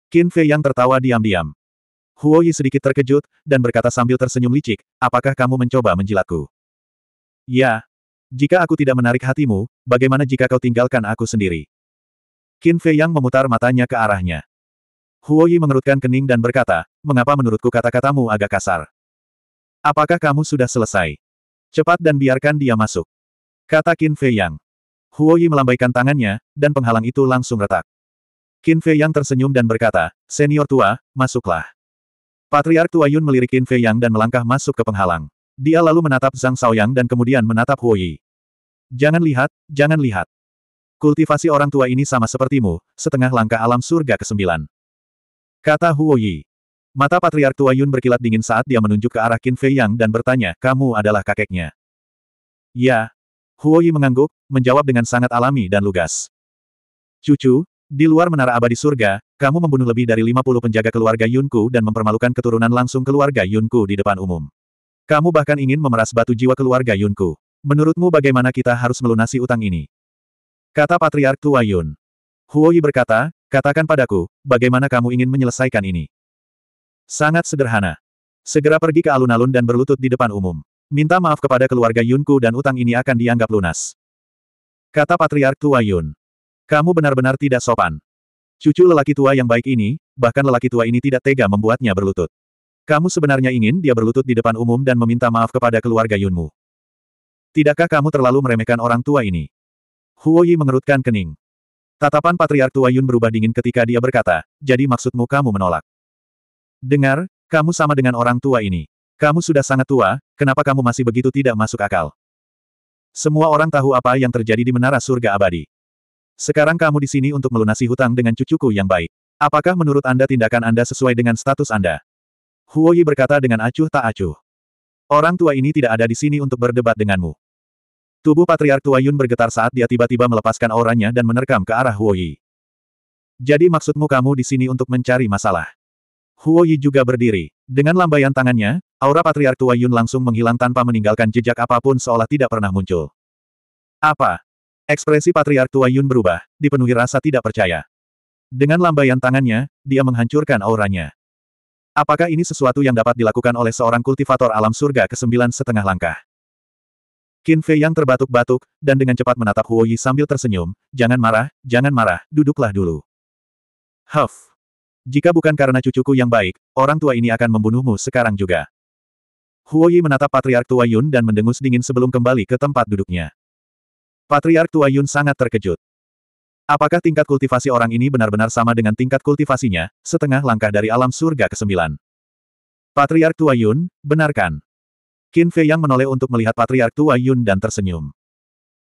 Qin Fei Yang tertawa diam-diam. Huo Yi sedikit terkejut, dan berkata sambil tersenyum licik, apakah kamu mencoba menjilatku? Ya. Jika aku tidak menarik hatimu, bagaimana jika kau tinggalkan aku sendiri? Qin Fei Yang memutar matanya ke arahnya. Huoyi mengerutkan kening dan berkata, mengapa menurutku kata-katamu agak kasar? Apakah kamu sudah selesai? Cepat dan biarkan dia masuk. Kata Qin Fei Yang. Huoyi melambaikan tangannya, dan penghalang itu langsung retak. Qin Fei Yang tersenyum dan berkata, senior tua, masuklah. Patriark Tua Yun melirik Qin Fei Yang dan melangkah masuk ke penghalang. Dia lalu menatap Zhang Shaoyang dan kemudian menatap Huoyi. Jangan lihat, jangan lihat. Kultivasi orang tua ini sama sepertimu, setengah langkah alam surga ke sembilan. Kata Huo Yi. Mata Patriark Tua Yun berkilat dingin saat dia menunjuk ke arah Qin Fei Yang dan bertanya, kamu adalah kakeknya. Ya. Huo Yi mengangguk, menjawab dengan sangat alami dan lugas. Cucu, di luar menara abadi surga, kamu membunuh lebih dari 50 penjaga keluarga Yunku dan mempermalukan keturunan langsung keluarga Yunku di depan umum. Kamu bahkan ingin memeras batu jiwa keluarga Yunku. Menurutmu bagaimana kita harus melunasi utang ini? Kata Patriark Tua Yun. Huoyi berkata, katakan padaku, bagaimana kamu ingin menyelesaikan ini? Sangat sederhana. Segera pergi ke alun-alun dan berlutut di depan umum. Minta maaf kepada keluarga Yunku dan utang ini akan dianggap lunas. Kata Patriark Tua Yun. Kamu benar-benar tidak sopan. Cucu lelaki tua yang baik ini, bahkan lelaki tua ini tidak tega membuatnya berlutut. Kamu sebenarnya ingin dia berlutut di depan umum dan meminta maaf kepada keluarga Yunmu. Tidakkah kamu terlalu meremehkan orang tua ini? Huoyi mengerutkan kening. Tatapan Patriark Tua Yun berubah dingin ketika dia berkata, jadi maksudmu kamu menolak. Dengar, kamu sama dengan orang tua ini. Kamu sudah sangat tua, kenapa kamu masih begitu tidak masuk akal? Semua orang tahu apa yang terjadi di menara surga abadi. Sekarang kamu di sini untuk melunasi hutang dengan cucuku yang baik. Apakah menurut Anda tindakan Anda sesuai dengan status Anda? Huoyi berkata dengan acuh tak acuh. Orang tua ini tidak ada di sini untuk berdebat denganmu. Tubuh Patriark Tua Yun bergetar saat dia tiba-tiba melepaskan auranya dan menerkam ke arah Huo Yi. Jadi maksudmu kamu di sini untuk mencari masalah? Huo Yi juga berdiri. Dengan lambaian tangannya, aura Patriark Tua Yun langsung menghilang tanpa meninggalkan jejak apapun seolah tidak pernah muncul. Apa? Ekspresi Patriark Tua Yun berubah, dipenuhi rasa tidak percaya. Dengan lambaian tangannya, dia menghancurkan auranya. Apakah ini sesuatu yang dapat dilakukan oleh seorang kultivator alam surga ke sembilan setengah langkah? Qin Fei yang terbatuk-batuk, dan dengan cepat menatap Huo Yi sambil tersenyum, jangan marah, jangan marah, duduklah dulu. Huff. Jika bukan karena cucuku yang baik, orang tua ini akan membunuhmu sekarang juga. Huo Yi menatap Patriark Tua Yun dan mendengus dingin sebelum kembali ke tempat duduknya. Patriark Tua Yun sangat terkejut. Apakah tingkat kultivasi orang ini benar-benar sama dengan tingkat kultivasinya, setengah langkah dari alam surga ke-9? Patriark Tua Yun, benarkan. Qin Fei yang menoleh untuk melihat Patriark Tua Yun dan tersenyum.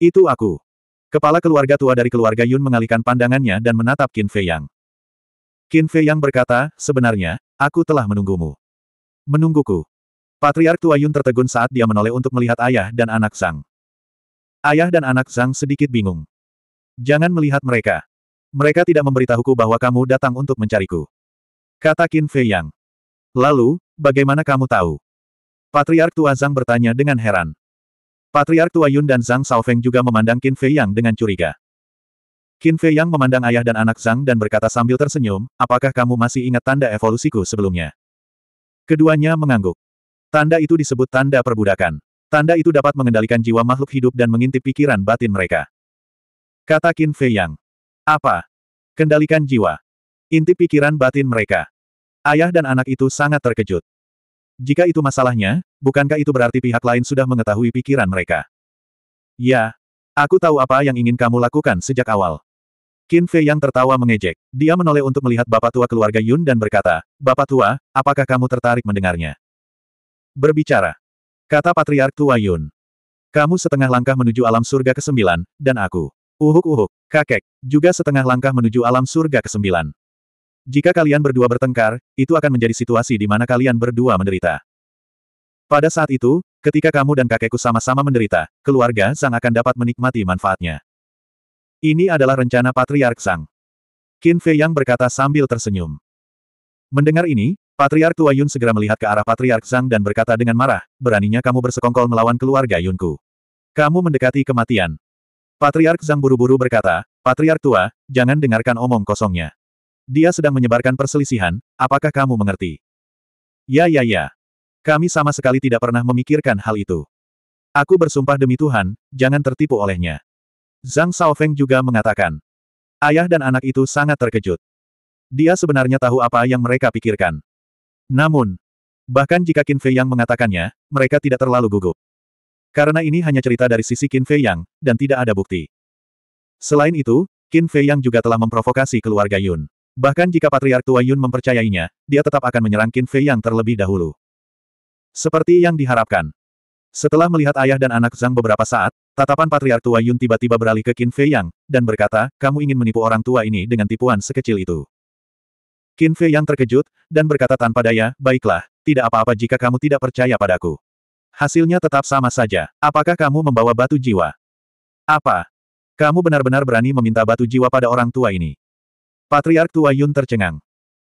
Itu aku. Kepala keluarga tua dari keluarga Yun mengalihkan pandangannya dan menatap Qin Fei Yang. Qin Fei Yang berkata, sebenarnya, aku telah menunggumu. Menungguku. Patriark Tua Yun tertegun saat dia menoleh untuk melihat ayah dan anak Zhang. Ayah dan anak Zhang sedikit bingung. Jangan melihat mereka. Mereka tidak memberitahuku bahwa kamu datang untuk mencariku. Kata Qin Fei Yang. Lalu, bagaimana kamu tahu? Patriark Tua Zhang bertanya dengan heran. Patriark Tua Yun dan Zhang Shaofeng juga memandang Qin Fei Yang dengan curiga. Qin Fei Yang memandang ayah dan anak Zhang dan berkata sambil tersenyum, apakah kamu masih ingat tanda evolusiku sebelumnya? Keduanya mengangguk. Tanda itu disebut tanda perbudakan. Tanda itu dapat mengendalikan jiwa makhluk hidup dan mengintip pikiran batin mereka. Kata Qin Fei Yang. Apa? Kendalikan jiwa. intip pikiran batin mereka. Ayah dan anak itu sangat terkejut. Jika itu masalahnya, bukankah itu berarti pihak lain sudah mengetahui pikiran mereka? Ya. Aku tahu apa yang ingin kamu lakukan sejak awal. Qin Fei yang tertawa mengejek. Dia menoleh untuk melihat Bapak Tua keluarga Yun dan berkata, Bapak Tua, apakah kamu tertarik mendengarnya? Berbicara. Kata Patriark Tua Yun. Kamu setengah langkah menuju alam surga ke-9, dan aku. Uhuk-uhuk, kakek, juga setengah langkah menuju alam surga ke-9. Jika kalian berdua bertengkar, itu akan menjadi situasi di mana kalian berdua menderita. Pada saat itu, ketika kamu dan kakekku sama-sama menderita, keluarga Sang akan dapat menikmati manfaatnya. Ini adalah rencana Patriark Sang. Qin Fei Yang berkata sambil tersenyum. Mendengar ini, Patriark Tua Yun segera melihat ke arah Patriark Sang dan berkata dengan marah, beraninya kamu bersekongkol melawan keluarga Yunku. Kamu mendekati kematian. Patriark Sang buru-buru berkata, Patriark Tua, jangan dengarkan omong kosongnya. Dia sedang menyebarkan perselisihan, apakah kamu mengerti? Ya ya ya. Kami sama sekali tidak pernah memikirkan hal itu. Aku bersumpah demi Tuhan, jangan tertipu olehnya. Zhang Shaofeng juga mengatakan. Ayah dan anak itu sangat terkejut. Dia sebenarnya tahu apa yang mereka pikirkan. Namun, bahkan jika Qin Fei Yang mengatakannya, mereka tidak terlalu gugup. Karena ini hanya cerita dari sisi Qin Fei Yang, dan tidak ada bukti. Selain itu, Qin Fei Yang juga telah memprovokasi keluarga Yun. Bahkan jika Patriark Tua Yun mempercayainya, dia tetap akan menyerang Qin Fei yang terlebih dahulu. Seperti yang diharapkan. Setelah melihat ayah dan anak Zhang beberapa saat, tatapan Patriark Tua Yun tiba-tiba beralih ke Qin Fei Yang, dan berkata, kamu ingin menipu orang tua ini dengan tipuan sekecil itu. Qin Fei Yang terkejut, dan berkata tanpa daya, baiklah, tidak apa-apa jika kamu tidak percaya padaku. Hasilnya tetap sama saja. Apakah kamu membawa batu jiwa? Apa? Kamu benar-benar berani meminta batu jiwa pada orang tua ini? Patriark tua Yun tercengang.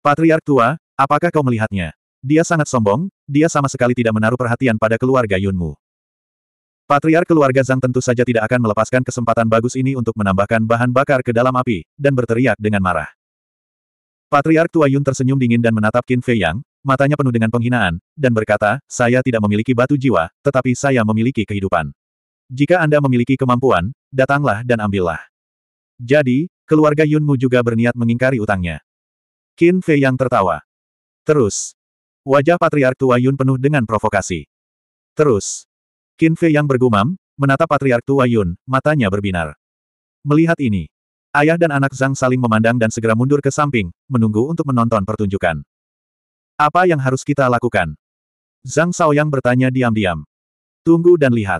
Patriark tua, apakah kau melihatnya? Dia sangat sombong, dia sama sekali tidak menaruh perhatian pada keluarga Yunmu. Patriark keluarga Zhang tentu saja tidak akan melepaskan kesempatan bagus ini untuk menambahkan bahan bakar ke dalam api, dan berteriak dengan marah. Patriark tua Yun tersenyum dingin dan menatap Qin Fei Yang, matanya penuh dengan penghinaan, dan berkata, saya tidak memiliki batu jiwa, tetapi saya memiliki kehidupan. Jika Anda memiliki kemampuan, datanglah dan ambillah. Jadi, Keluarga Yunmu juga berniat mengingkari utangnya. Qin Fei yang tertawa. Terus. Wajah Patriark Tua Yun penuh dengan provokasi. Terus. Qin Fei yang bergumam, menatap Patriark Tua Yun, matanya berbinar. Melihat ini, ayah dan anak Zhang saling memandang dan segera mundur ke samping, menunggu untuk menonton pertunjukan. Apa yang harus kita lakukan? Zhang Yang bertanya diam-diam. Tunggu dan lihat.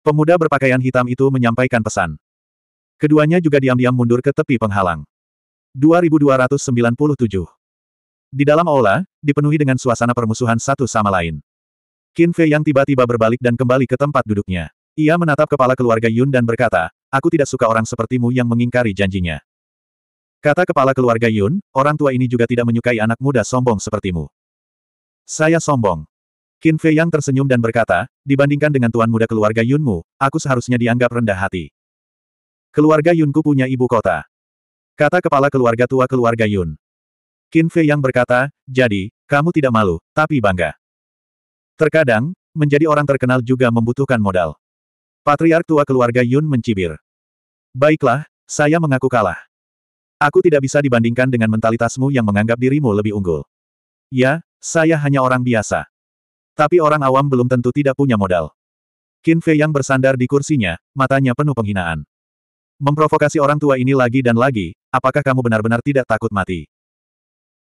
Pemuda berpakaian hitam itu menyampaikan pesan. Keduanya juga diam-diam mundur ke tepi penghalang. 2297 Di dalam aula, dipenuhi dengan suasana permusuhan satu sama lain. Qin Fei yang tiba-tiba berbalik dan kembali ke tempat duduknya. Ia menatap kepala keluarga Yun dan berkata, aku tidak suka orang sepertimu yang mengingkari janjinya. Kata kepala keluarga Yun, orang tua ini juga tidak menyukai anak muda sombong sepertimu. Saya sombong. Qin Fei yang tersenyum dan berkata, dibandingkan dengan tuan muda keluarga Yunmu, aku seharusnya dianggap rendah hati. Keluarga Yunku punya ibu kota. Kata kepala keluarga tua keluarga Yun. Qin Fei yang berkata, jadi, kamu tidak malu, tapi bangga. Terkadang, menjadi orang terkenal juga membutuhkan modal. Patriark tua keluarga Yun mencibir. Baiklah, saya mengaku kalah. Aku tidak bisa dibandingkan dengan mentalitasmu yang menganggap dirimu lebih unggul. Ya, saya hanya orang biasa. Tapi orang awam belum tentu tidak punya modal. Qin Fei yang bersandar di kursinya, matanya penuh penghinaan. Memprovokasi orang tua ini lagi dan lagi, apakah kamu benar-benar tidak takut mati?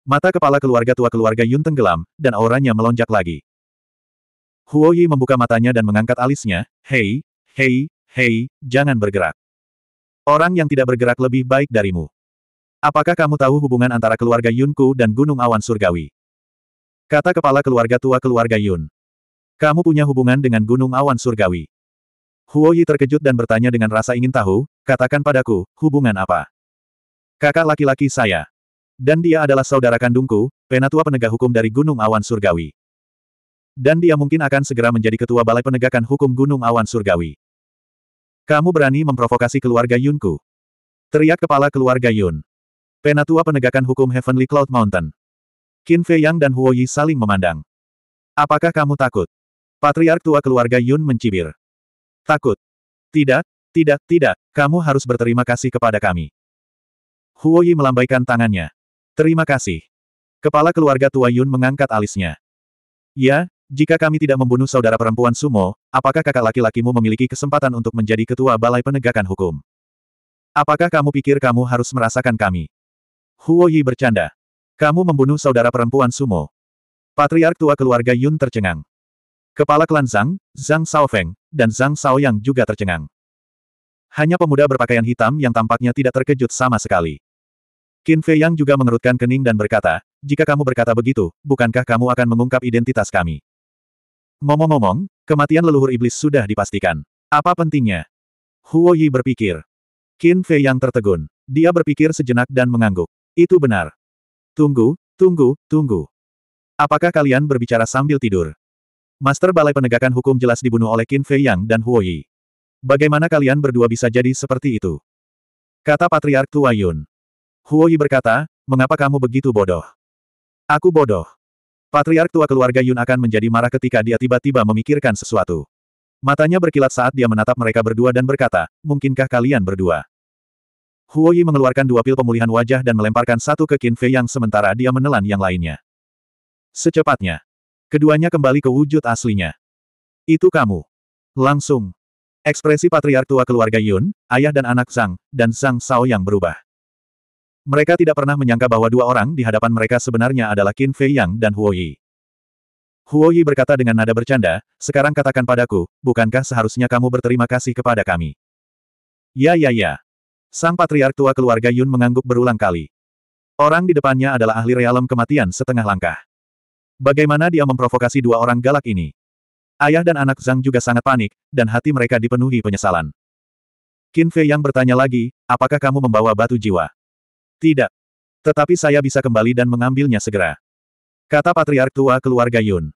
Mata kepala keluarga tua keluarga Yun tenggelam, dan auranya melonjak lagi. Huo Yi membuka matanya dan mengangkat alisnya, Hei, hei, hei, jangan bergerak. Orang yang tidak bergerak lebih baik darimu. Apakah kamu tahu hubungan antara keluarga Yunku dan Gunung Awan Surgawi? Kata kepala keluarga tua keluarga Yun. Kamu punya hubungan dengan Gunung Awan Surgawi. Huo Yi terkejut dan bertanya dengan rasa ingin tahu, katakan padaku, hubungan apa? Kakak laki-laki saya. Dan dia adalah saudara kandungku, penatua penegak hukum dari Gunung Awan Surgawi. Dan dia mungkin akan segera menjadi ketua balai penegakan hukum Gunung Awan Surgawi. Kamu berani memprovokasi keluarga Yunku. Teriak kepala keluarga Yun. Penatua penegakan hukum Heavenly Cloud Mountain. Qin Fei Yang dan Huo Yi saling memandang. Apakah kamu takut? Patriark tua keluarga Yun mencibir. Takut. Tidak, tidak, tidak, kamu harus berterima kasih kepada kami. Huoyi melambaikan tangannya. Terima kasih. Kepala keluarga tua Yun mengangkat alisnya. Ya, jika kami tidak membunuh saudara perempuan Sumo, apakah kakak laki-lakimu memiliki kesempatan untuk menjadi ketua balai penegakan hukum? Apakah kamu pikir kamu harus merasakan kami? Huoyi bercanda. Kamu membunuh saudara perempuan Sumo. Patriark tua keluarga Yun tercengang. Kepala klan Zhang, Zhang Shaofeng, dan Zhang Shaoyang yang juga tercengang. Hanya pemuda berpakaian hitam yang tampaknya tidak terkejut sama sekali. Qin Fei Yang juga mengerutkan kening dan berkata, jika kamu berkata begitu, bukankah kamu akan mengungkap identitas kami? Ngomong-ngomong, kematian leluhur iblis sudah dipastikan. Apa pentingnya? Huo Yi berpikir. Qin Fei Yang tertegun. Dia berpikir sejenak dan mengangguk. Itu benar. Tunggu, tunggu, tunggu. Apakah kalian berbicara sambil tidur? Master Balai Penegakan Hukum jelas dibunuh oleh Qin Fei Yang dan Huo Yi. Bagaimana kalian berdua bisa jadi seperti itu? Kata Patriark Tua Yun. Huo Yi berkata, mengapa kamu begitu bodoh? Aku bodoh. Patriark tua keluarga Yun akan menjadi marah ketika dia tiba-tiba memikirkan sesuatu. Matanya berkilat saat dia menatap mereka berdua dan berkata, mungkinkah kalian berdua? Huo Yi mengeluarkan dua pil pemulihan wajah dan melemparkan satu ke Qin Fei yang sementara dia menelan yang lainnya. Secepatnya. Keduanya kembali ke wujud aslinya. Itu kamu. Langsung. Ekspresi patriark tua keluarga Yun, ayah dan anak Sang, dan Sang Sao yang berubah. Mereka tidak pernah menyangka bahwa dua orang di hadapan mereka sebenarnya adalah Qin Fei Yang dan Huo Yi. Huo Yi berkata dengan nada bercanda, sekarang katakan padaku, bukankah seharusnya kamu berterima kasih kepada kami? Ya ya ya. Sang patriark tua keluarga Yun mengangguk berulang kali. Orang di depannya adalah ahli realem kematian setengah langkah. Bagaimana dia memprovokasi dua orang galak ini? Ayah dan anak Zhang juga sangat panik, dan hati mereka dipenuhi penyesalan. Qin Fei yang bertanya lagi, apakah kamu membawa batu jiwa? Tidak. Tetapi saya bisa kembali dan mengambilnya segera. Kata Patriark Tua keluarga Yun.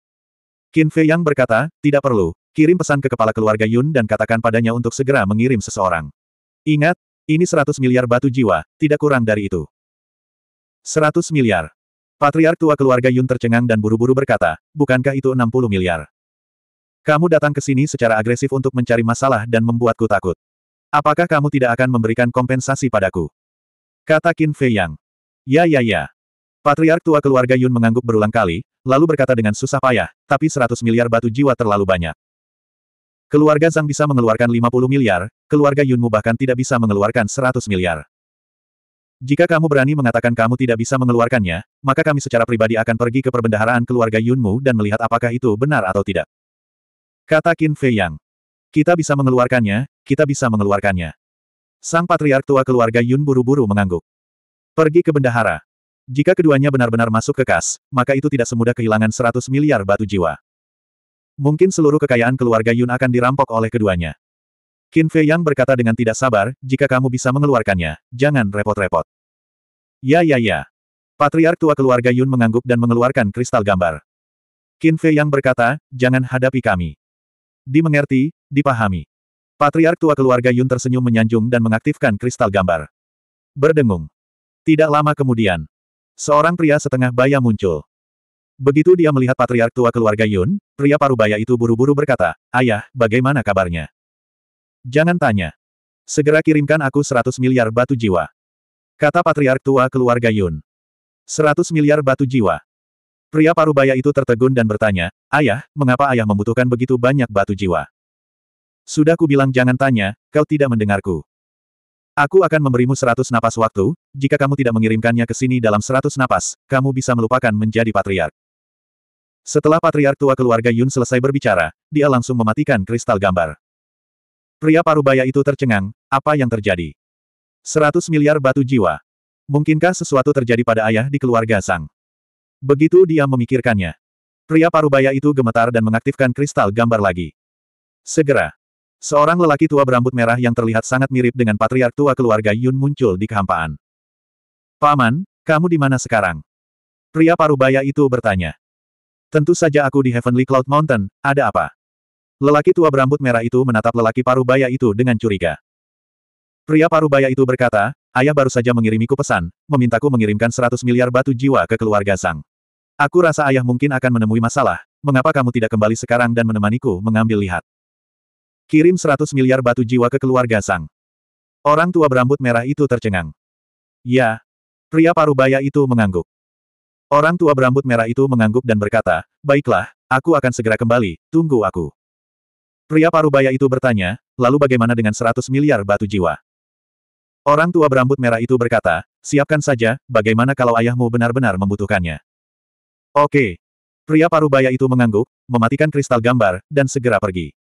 Qin Fei yang berkata, tidak perlu, kirim pesan ke kepala keluarga Yun dan katakan padanya untuk segera mengirim seseorang. Ingat, ini 100 miliar batu jiwa, tidak kurang dari itu. 100 miliar. Patriark tua keluarga Yun tercengang dan buru-buru berkata, bukankah itu 60 miliar? Kamu datang ke sini secara agresif untuk mencari masalah dan membuatku takut. Apakah kamu tidak akan memberikan kompensasi padaku? Kata Qin Fei Yang. Ya ya ya. Patriark tua keluarga Yun mengangguk berulang kali, lalu berkata dengan susah payah, tapi 100 miliar batu jiwa terlalu banyak. Keluarga Zhang bisa mengeluarkan 50 miliar, keluarga Yunmu bahkan tidak bisa mengeluarkan 100 miliar. Jika kamu berani mengatakan kamu tidak bisa mengeluarkannya, maka kami secara pribadi akan pergi ke perbendaharaan keluarga Yunmu dan melihat apakah itu benar atau tidak. Kata Qin Fei Yang. Kita bisa mengeluarkannya, kita bisa mengeluarkannya. Sang patriark tua keluarga Yun buru-buru mengangguk. Pergi ke bendahara. Jika keduanya benar-benar masuk ke kas, maka itu tidak semudah kehilangan 100 miliar batu jiwa. Mungkin seluruh kekayaan keluarga Yun akan dirampok oleh keduanya. Qin Fei Yang berkata dengan tidak sabar, jika kamu bisa mengeluarkannya, jangan repot-repot. Ya ya ya. Patriark tua keluarga Yun mengangguk dan mengeluarkan kristal gambar. Qin Fei Yang berkata, jangan hadapi kami. Dimengerti, dipahami. Patriark tua keluarga Yun tersenyum menyanjung dan mengaktifkan kristal gambar. Berdengung. Tidak lama kemudian, seorang pria setengah baya muncul. Begitu dia melihat patriark tua keluarga Yun, pria paruh parubaya itu buru-buru berkata, Ayah, bagaimana kabarnya? Jangan tanya. Segera kirimkan aku 100 miliar batu jiwa. Kata patriark tua keluarga Yun. 100 miliar batu jiwa. Pria parubaya itu tertegun dan bertanya, Ayah, mengapa ayah membutuhkan begitu banyak batu jiwa? Sudah ku bilang jangan tanya, kau tidak mendengarku. Aku akan memberimu seratus napas waktu, jika kamu tidak mengirimkannya ke sini dalam seratus napas, kamu bisa melupakan menjadi patriark. Setelah patriark tua keluarga Yun selesai berbicara, dia langsung mematikan kristal gambar. Pria parubaya itu tercengang, apa yang terjadi? Seratus miliar batu jiwa. Mungkinkah sesuatu terjadi pada ayah di keluarga Sang? Begitu dia memikirkannya. Pria parubaya itu gemetar dan mengaktifkan kristal gambar lagi. Segera. Seorang lelaki tua berambut merah yang terlihat sangat mirip dengan patriark tua keluarga Yun muncul di kehampaan. Paman, kamu di mana sekarang? Pria parubaya itu bertanya. Tentu saja aku di Heavenly Cloud Mountain, ada apa? Lelaki tua berambut merah itu menatap lelaki paruh baya itu dengan curiga. Pria paruh baya itu berkata, ayah baru saja mengirimiku pesan, memintaku mengirimkan 100 miliar batu jiwa ke keluarga Sang. Aku rasa ayah mungkin akan menemui masalah, mengapa kamu tidak kembali sekarang dan menemaniku mengambil lihat. Kirim 100 miliar batu jiwa ke keluarga Sang. Orang tua berambut merah itu tercengang. Ya. Pria paruh baya itu mengangguk. Orang tua berambut merah itu mengangguk dan berkata, baiklah, aku akan segera kembali, tunggu aku. Pria parubaya itu bertanya, lalu bagaimana dengan 100 miliar batu jiwa? Orang tua berambut merah itu berkata, siapkan saja, bagaimana kalau ayahmu benar-benar membutuhkannya? Oke. Pria parubaya itu mengangguk, mematikan kristal gambar, dan segera pergi.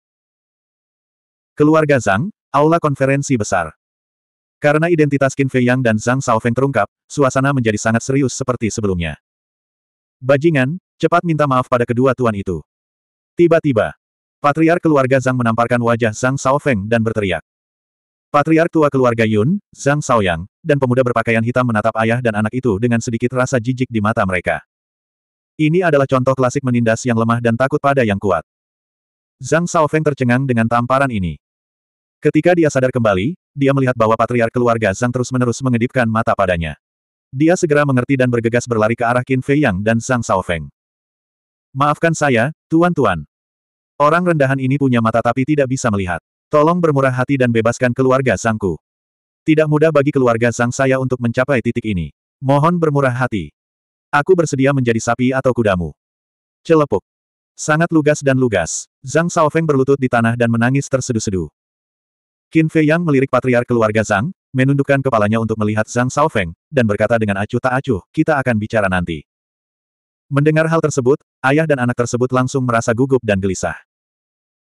Keluarga Zhang, aula konferensi besar. Karena identitas Qin Fei Yang dan Zhang Shaofeng terungkap, suasana menjadi sangat serius seperti sebelumnya. Bajingan, cepat minta maaf pada kedua tuan itu. Tiba-tiba, Patriar keluarga Zhang menamparkan wajah Zhang Shaofeng dan berteriak. Patriar tua keluarga Yun, Zhang Shaoyang, dan pemuda berpakaian hitam menatap ayah dan anak itu dengan sedikit rasa jijik di mata mereka. Ini adalah contoh klasik menindas yang lemah dan takut pada yang kuat. Zhang Shaofeng tercengang dengan tamparan ini. Ketika dia sadar kembali, dia melihat bahwa patriar keluarga Zhang terus-menerus mengedipkan mata padanya. Dia segera mengerti dan bergegas berlari ke arah Qin Fei Yang dan Zhang Shaofeng. Maafkan saya, tuan-tuan. Orang rendahan ini punya mata tapi tidak bisa melihat. Tolong bermurah hati dan bebaskan keluarga Sangku. Tidak mudah bagi keluarga Sang saya untuk mencapai titik ini. Mohon bermurah hati. Aku bersedia menjadi sapi atau kudamu. Celepuk. Sangat lugas dan lugas. Zhang Shaofeng berlutut di tanah dan menangis terseduh-seduh. Qin Fei Yang melirik patriark keluarga Zhang, menundukkan kepalanya untuk melihat Zhang Shaofeng, dan berkata dengan acuh tak acuh, kita akan bicara nanti. Mendengar hal tersebut, ayah dan anak tersebut langsung merasa gugup dan gelisah.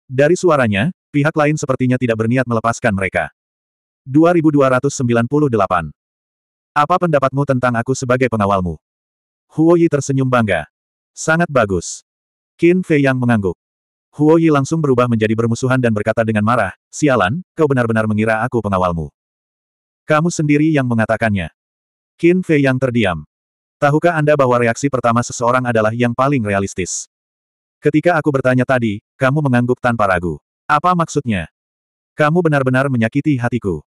Dari suaranya, pihak lain sepertinya tidak berniat melepaskan mereka. 2298. Apa pendapatmu tentang aku sebagai pengawalmu? Huo Yi tersenyum bangga. Sangat bagus. Qin Fei yang mengangguk. Huo Yi langsung berubah menjadi bermusuhan dan berkata dengan marah, Sialan, kau benar-benar mengira aku pengawalmu. Kamu sendiri yang mengatakannya. Qin Fei yang terdiam. Tahukah Anda bahwa reaksi pertama seseorang adalah yang paling realistis? Ketika aku bertanya tadi, kamu mengangguk tanpa ragu. Apa maksudnya? Kamu benar-benar menyakiti hatiku.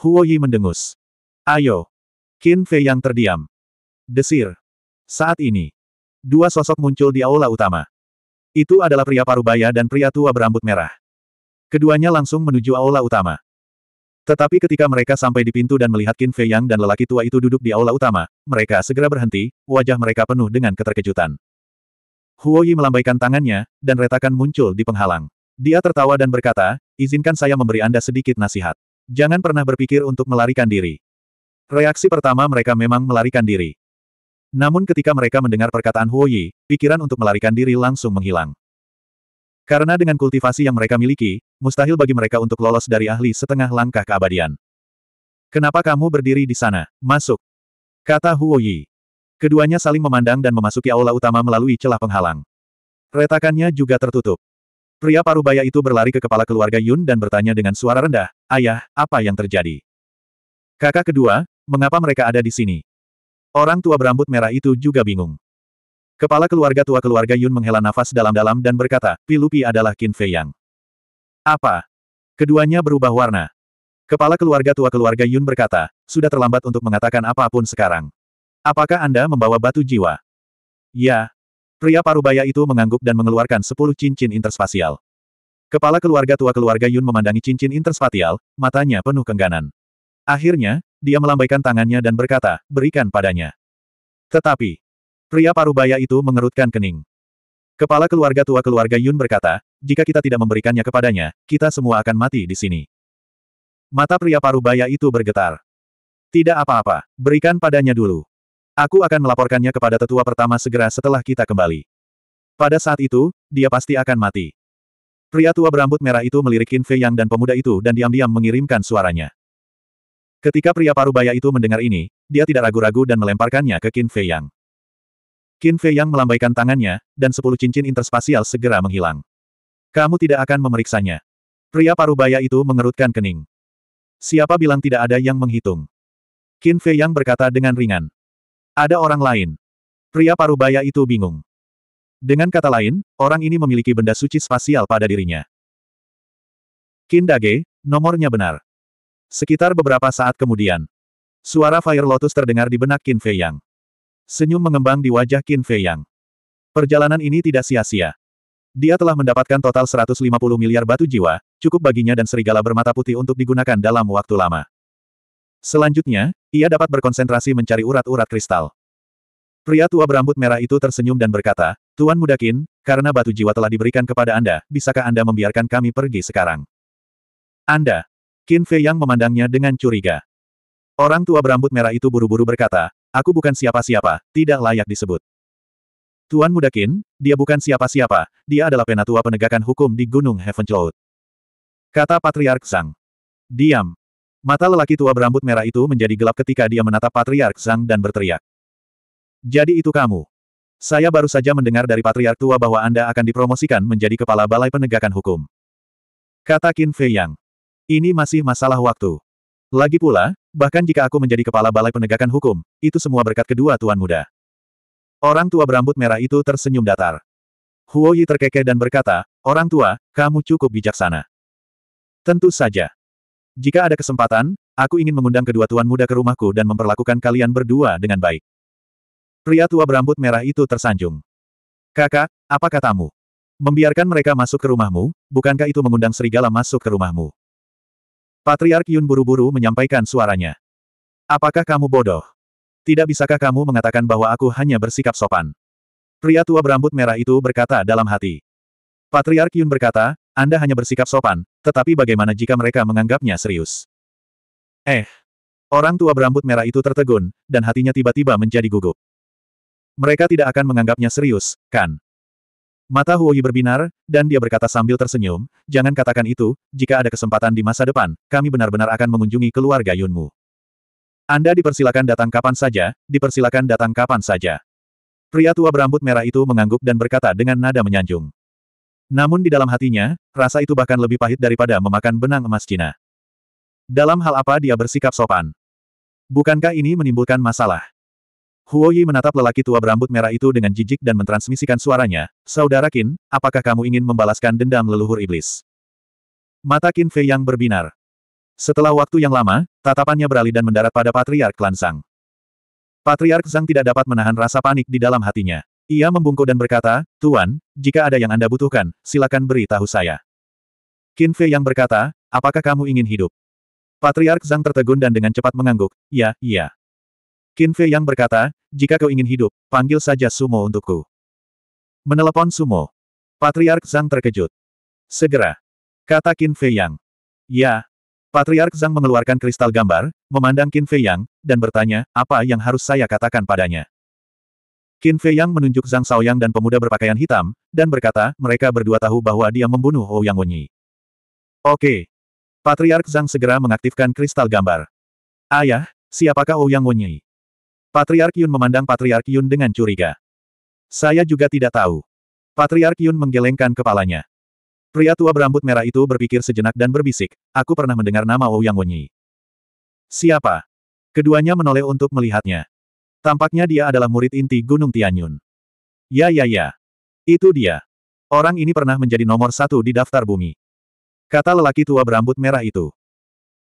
Huo Yi mendengus. Ayo. Qin Fei yang terdiam. Desir. Saat ini. Dua sosok muncul di aula utama. Itu adalah pria parubaya dan pria tua berambut merah. Keduanya langsung menuju aula utama. Tetapi ketika mereka sampai di pintu dan melihat Qin Fei Yang dan lelaki tua itu duduk di aula utama, mereka segera berhenti, wajah mereka penuh dengan keterkejutan. Huoyi melambaikan tangannya, dan retakan muncul di penghalang. Dia tertawa dan berkata, izinkan saya memberi Anda sedikit nasihat. Jangan pernah berpikir untuk melarikan diri. Reaksi pertama mereka memang melarikan diri. Namun ketika mereka mendengar perkataan Huoyi, pikiran untuk melarikan diri langsung menghilang. Karena dengan kultivasi yang mereka miliki, mustahil bagi mereka untuk lolos dari ahli setengah langkah keabadian. Kenapa kamu berdiri di sana? Masuk. Kata Huoyi. Keduanya saling memandang dan memasuki aula utama melalui celah penghalang. Retakannya juga tertutup. Pria parubaya itu berlari ke kepala keluarga Yun dan bertanya dengan suara rendah, Ayah, apa yang terjadi? Kakak kedua, mengapa mereka ada di sini? Orang tua berambut merah itu juga bingung. Kepala keluarga tua keluarga Yun menghela nafas dalam-dalam dan berkata, Pilupi adalah Qin Fei Yang. Apa? Keduanya berubah warna. Kepala keluarga tua keluarga Yun berkata, sudah terlambat untuk mengatakan apapun sekarang. Apakah Anda membawa batu jiwa? Ya. Pria parubaya itu mengangguk dan mengeluarkan sepuluh cincin interspasial. Kepala keluarga tua keluarga Yun memandangi cincin interspatial, matanya penuh kengganan. Akhirnya, dia melambaikan tangannya dan berkata, berikan padanya. Tetapi, pria parubaya itu mengerutkan kening. Kepala keluarga tua keluarga Yun berkata, jika kita tidak memberikannya kepadanya, kita semua akan mati di sini. Mata pria parubaya itu bergetar. Tidak apa-apa, berikan padanya dulu. Aku akan melaporkannya kepada tetua pertama segera setelah kita kembali. Pada saat itu, dia pasti akan mati. Pria tua berambut merah itu melirikin Fei Yang dan pemuda itu dan diam-diam mengirimkan suaranya. Ketika pria parubaya itu mendengar ini, dia tidak ragu-ragu dan melemparkannya ke Qin Fei Yang. Qin Fei Yang melambaikan tangannya, dan sepuluh cincin interspasial segera menghilang. Kamu tidak akan memeriksanya. Pria parubaya itu mengerutkan kening. Siapa bilang tidak ada yang menghitung? Qin Fei Yang berkata dengan ringan. Ada orang lain. Pria parubaya itu bingung. Dengan kata lain, orang ini memiliki benda suci spasial pada dirinya. Kindage, nomornya benar. Sekitar beberapa saat kemudian, suara Fire Lotus terdengar di benak Qin Fei Yang. Senyum mengembang di wajah Qin Fei Yang. Perjalanan ini tidak sia-sia. Dia telah mendapatkan total 150 miliar batu jiwa, cukup baginya dan serigala bermata putih untuk digunakan dalam waktu lama. Selanjutnya, ia dapat berkonsentrasi mencari urat-urat kristal. Pria tua berambut merah itu tersenyum dan berkata, Tuan Mudakin, karena batu jiwa telah diberikan kepada Anda, bisakah Anda membiarkan kami pergi sekarang? Anda. Qin Fei Yang memandangnya dengan curiga. Orang tua berambut merah itu buru-buru berkata, Aku bukan siapa-siapa, tidak layak disebut. Tuan Mudakin, dia bukan siapa-siapa, dia adalah penatua penegakan hukum di Gunung Heaven Cloud. Kata Patriark Sang. Diam. Mata lelaki tua berambut merah itu menjadi gelap ketika dia menatap Patriark Zhang dan berteriak. Jadi itu kamu. Saya baru saja mendengar dari Patriark tua bahwa Anda akan dipromosikan menjadi Kepala Balai Penegakan Hukum. Kata Qin Fei Yang. Ini masih masalah waktu. Lagi pula, bahkan jika aku menjadi Kepala Balai Penegakan Hukum, itu semua berkat kedua Tuan Muda. Orang tua berambut merah itu tersenyum datar. Huo Yi terkekeh dan berkata, Orang tua, kamu cukup bijaksana. Tentu saja. Jika ada kesempatan, aku ingin mengundang kedua tuan muda ke rumahku dan memperlakukan kalian berdua dengan baik. Pria tua berambut merah itu tersanjung. Kakak, apa katamu? Membiarkan mereka masuk ke rumahmu, bukankah itu mengundang serigala masuk ke rumahmu? Patriark Yun buru-buru menyampaikan suaranya. Apakah kamu bodoh? Tidak bisakah kamu mengatakan bahwa aku hanya bersikap sopan? Pria tua berambut merah itu berkata dalam hati. Patriark Yun berkata, anda hanya bersikap sopan, tetapi bagaimana jika mereka menganggapnya serius? Eh. Orang tua berambut merah itu tertegun, dan hatinya tiba-tiba menjadi gugup. Mereka tidak akan menganggapnya serius, kan? Mata Huoyi berbinar, dan dia berkata sambil tersenyum, jangan katakan itu, jika ada kesempatan di masa depan, kami benar-benar akan mengunjungi keluarga Yunmu. Anda dipersilakan datang kapan saja, dipersilakan datang kapan saja. Pria tua berambut merah itu mengangguk dan berkata dengan nada menyanjung. Namun di dalam hatinya, rasa itu bahkan lebih pahit daripada memakan benang emas Cina. Dalam hal apa dia bersikap sopan? Bukankah ini menimbulkan masalah? Huo Yi menatap lelaki tua berambut merah itu dengan jijik dan mentransmisikan suaranya, Saudara Qin, apakah kamu ingin membalaskan dendam leluhur iblis? Mata Qin Fei yang berbinar. Setelah waktu yang lama, tatapannya beralih dan mendarat pada Patriark Klan Sang. Patriark Zhang tidak dapat menahan rasa panik di dalam hatinya. Ia membungkuk dan berkata, Tuan, jika ada yang Anda butuhkan, silakan beritahu saya. Qin Fei yang berkata, apakah kamu ingin hidup? Patriark Zhang tertegun dan dengan cepat mengangguk, ya, iya. Qin Fei yang berkata, jika kau ingin hidup, panggil saja Sumo untukku. Menelepon Sumo. Patriark Zhang terkejut. Segera. Kata Qin Fei yang. Ya. Patriark Zhang mengeluarkan kristal gambar, memandang Qin Fei yang, dan bertanya, apa yang harus saya katakan padanya? Qin Fei Yang menunjuk Zhang Shaoyang dan pemuda berpakaian hitam, dan berkata, mereka berdua tahu bahwa dia membunuh Ou Yang Wenyi. Oke. Patriark Zhang segera mengaktifkan kristal gambar. Ayah, siapakah Ou Yang Wenyi? Patriark Yun memandang Patriark Yun dengan curiga. Saya juga tidak tahu. Patriark Yun menggelengkan kepalanya. Pria tua berambut merah itu berpikir sejenak dan berbisik, aku pernah mendengar nama Ou Yang Wenyi. Siapa? Keduanya menoleh untuk melihatnya. Tampaknya dia adalah murid inti Gunung Tianyun. Ya ya ya. Itu dia. Orang ini pernah menjadi nomor satu di daftar bumi. Kata lelaki tua berambut merah itu.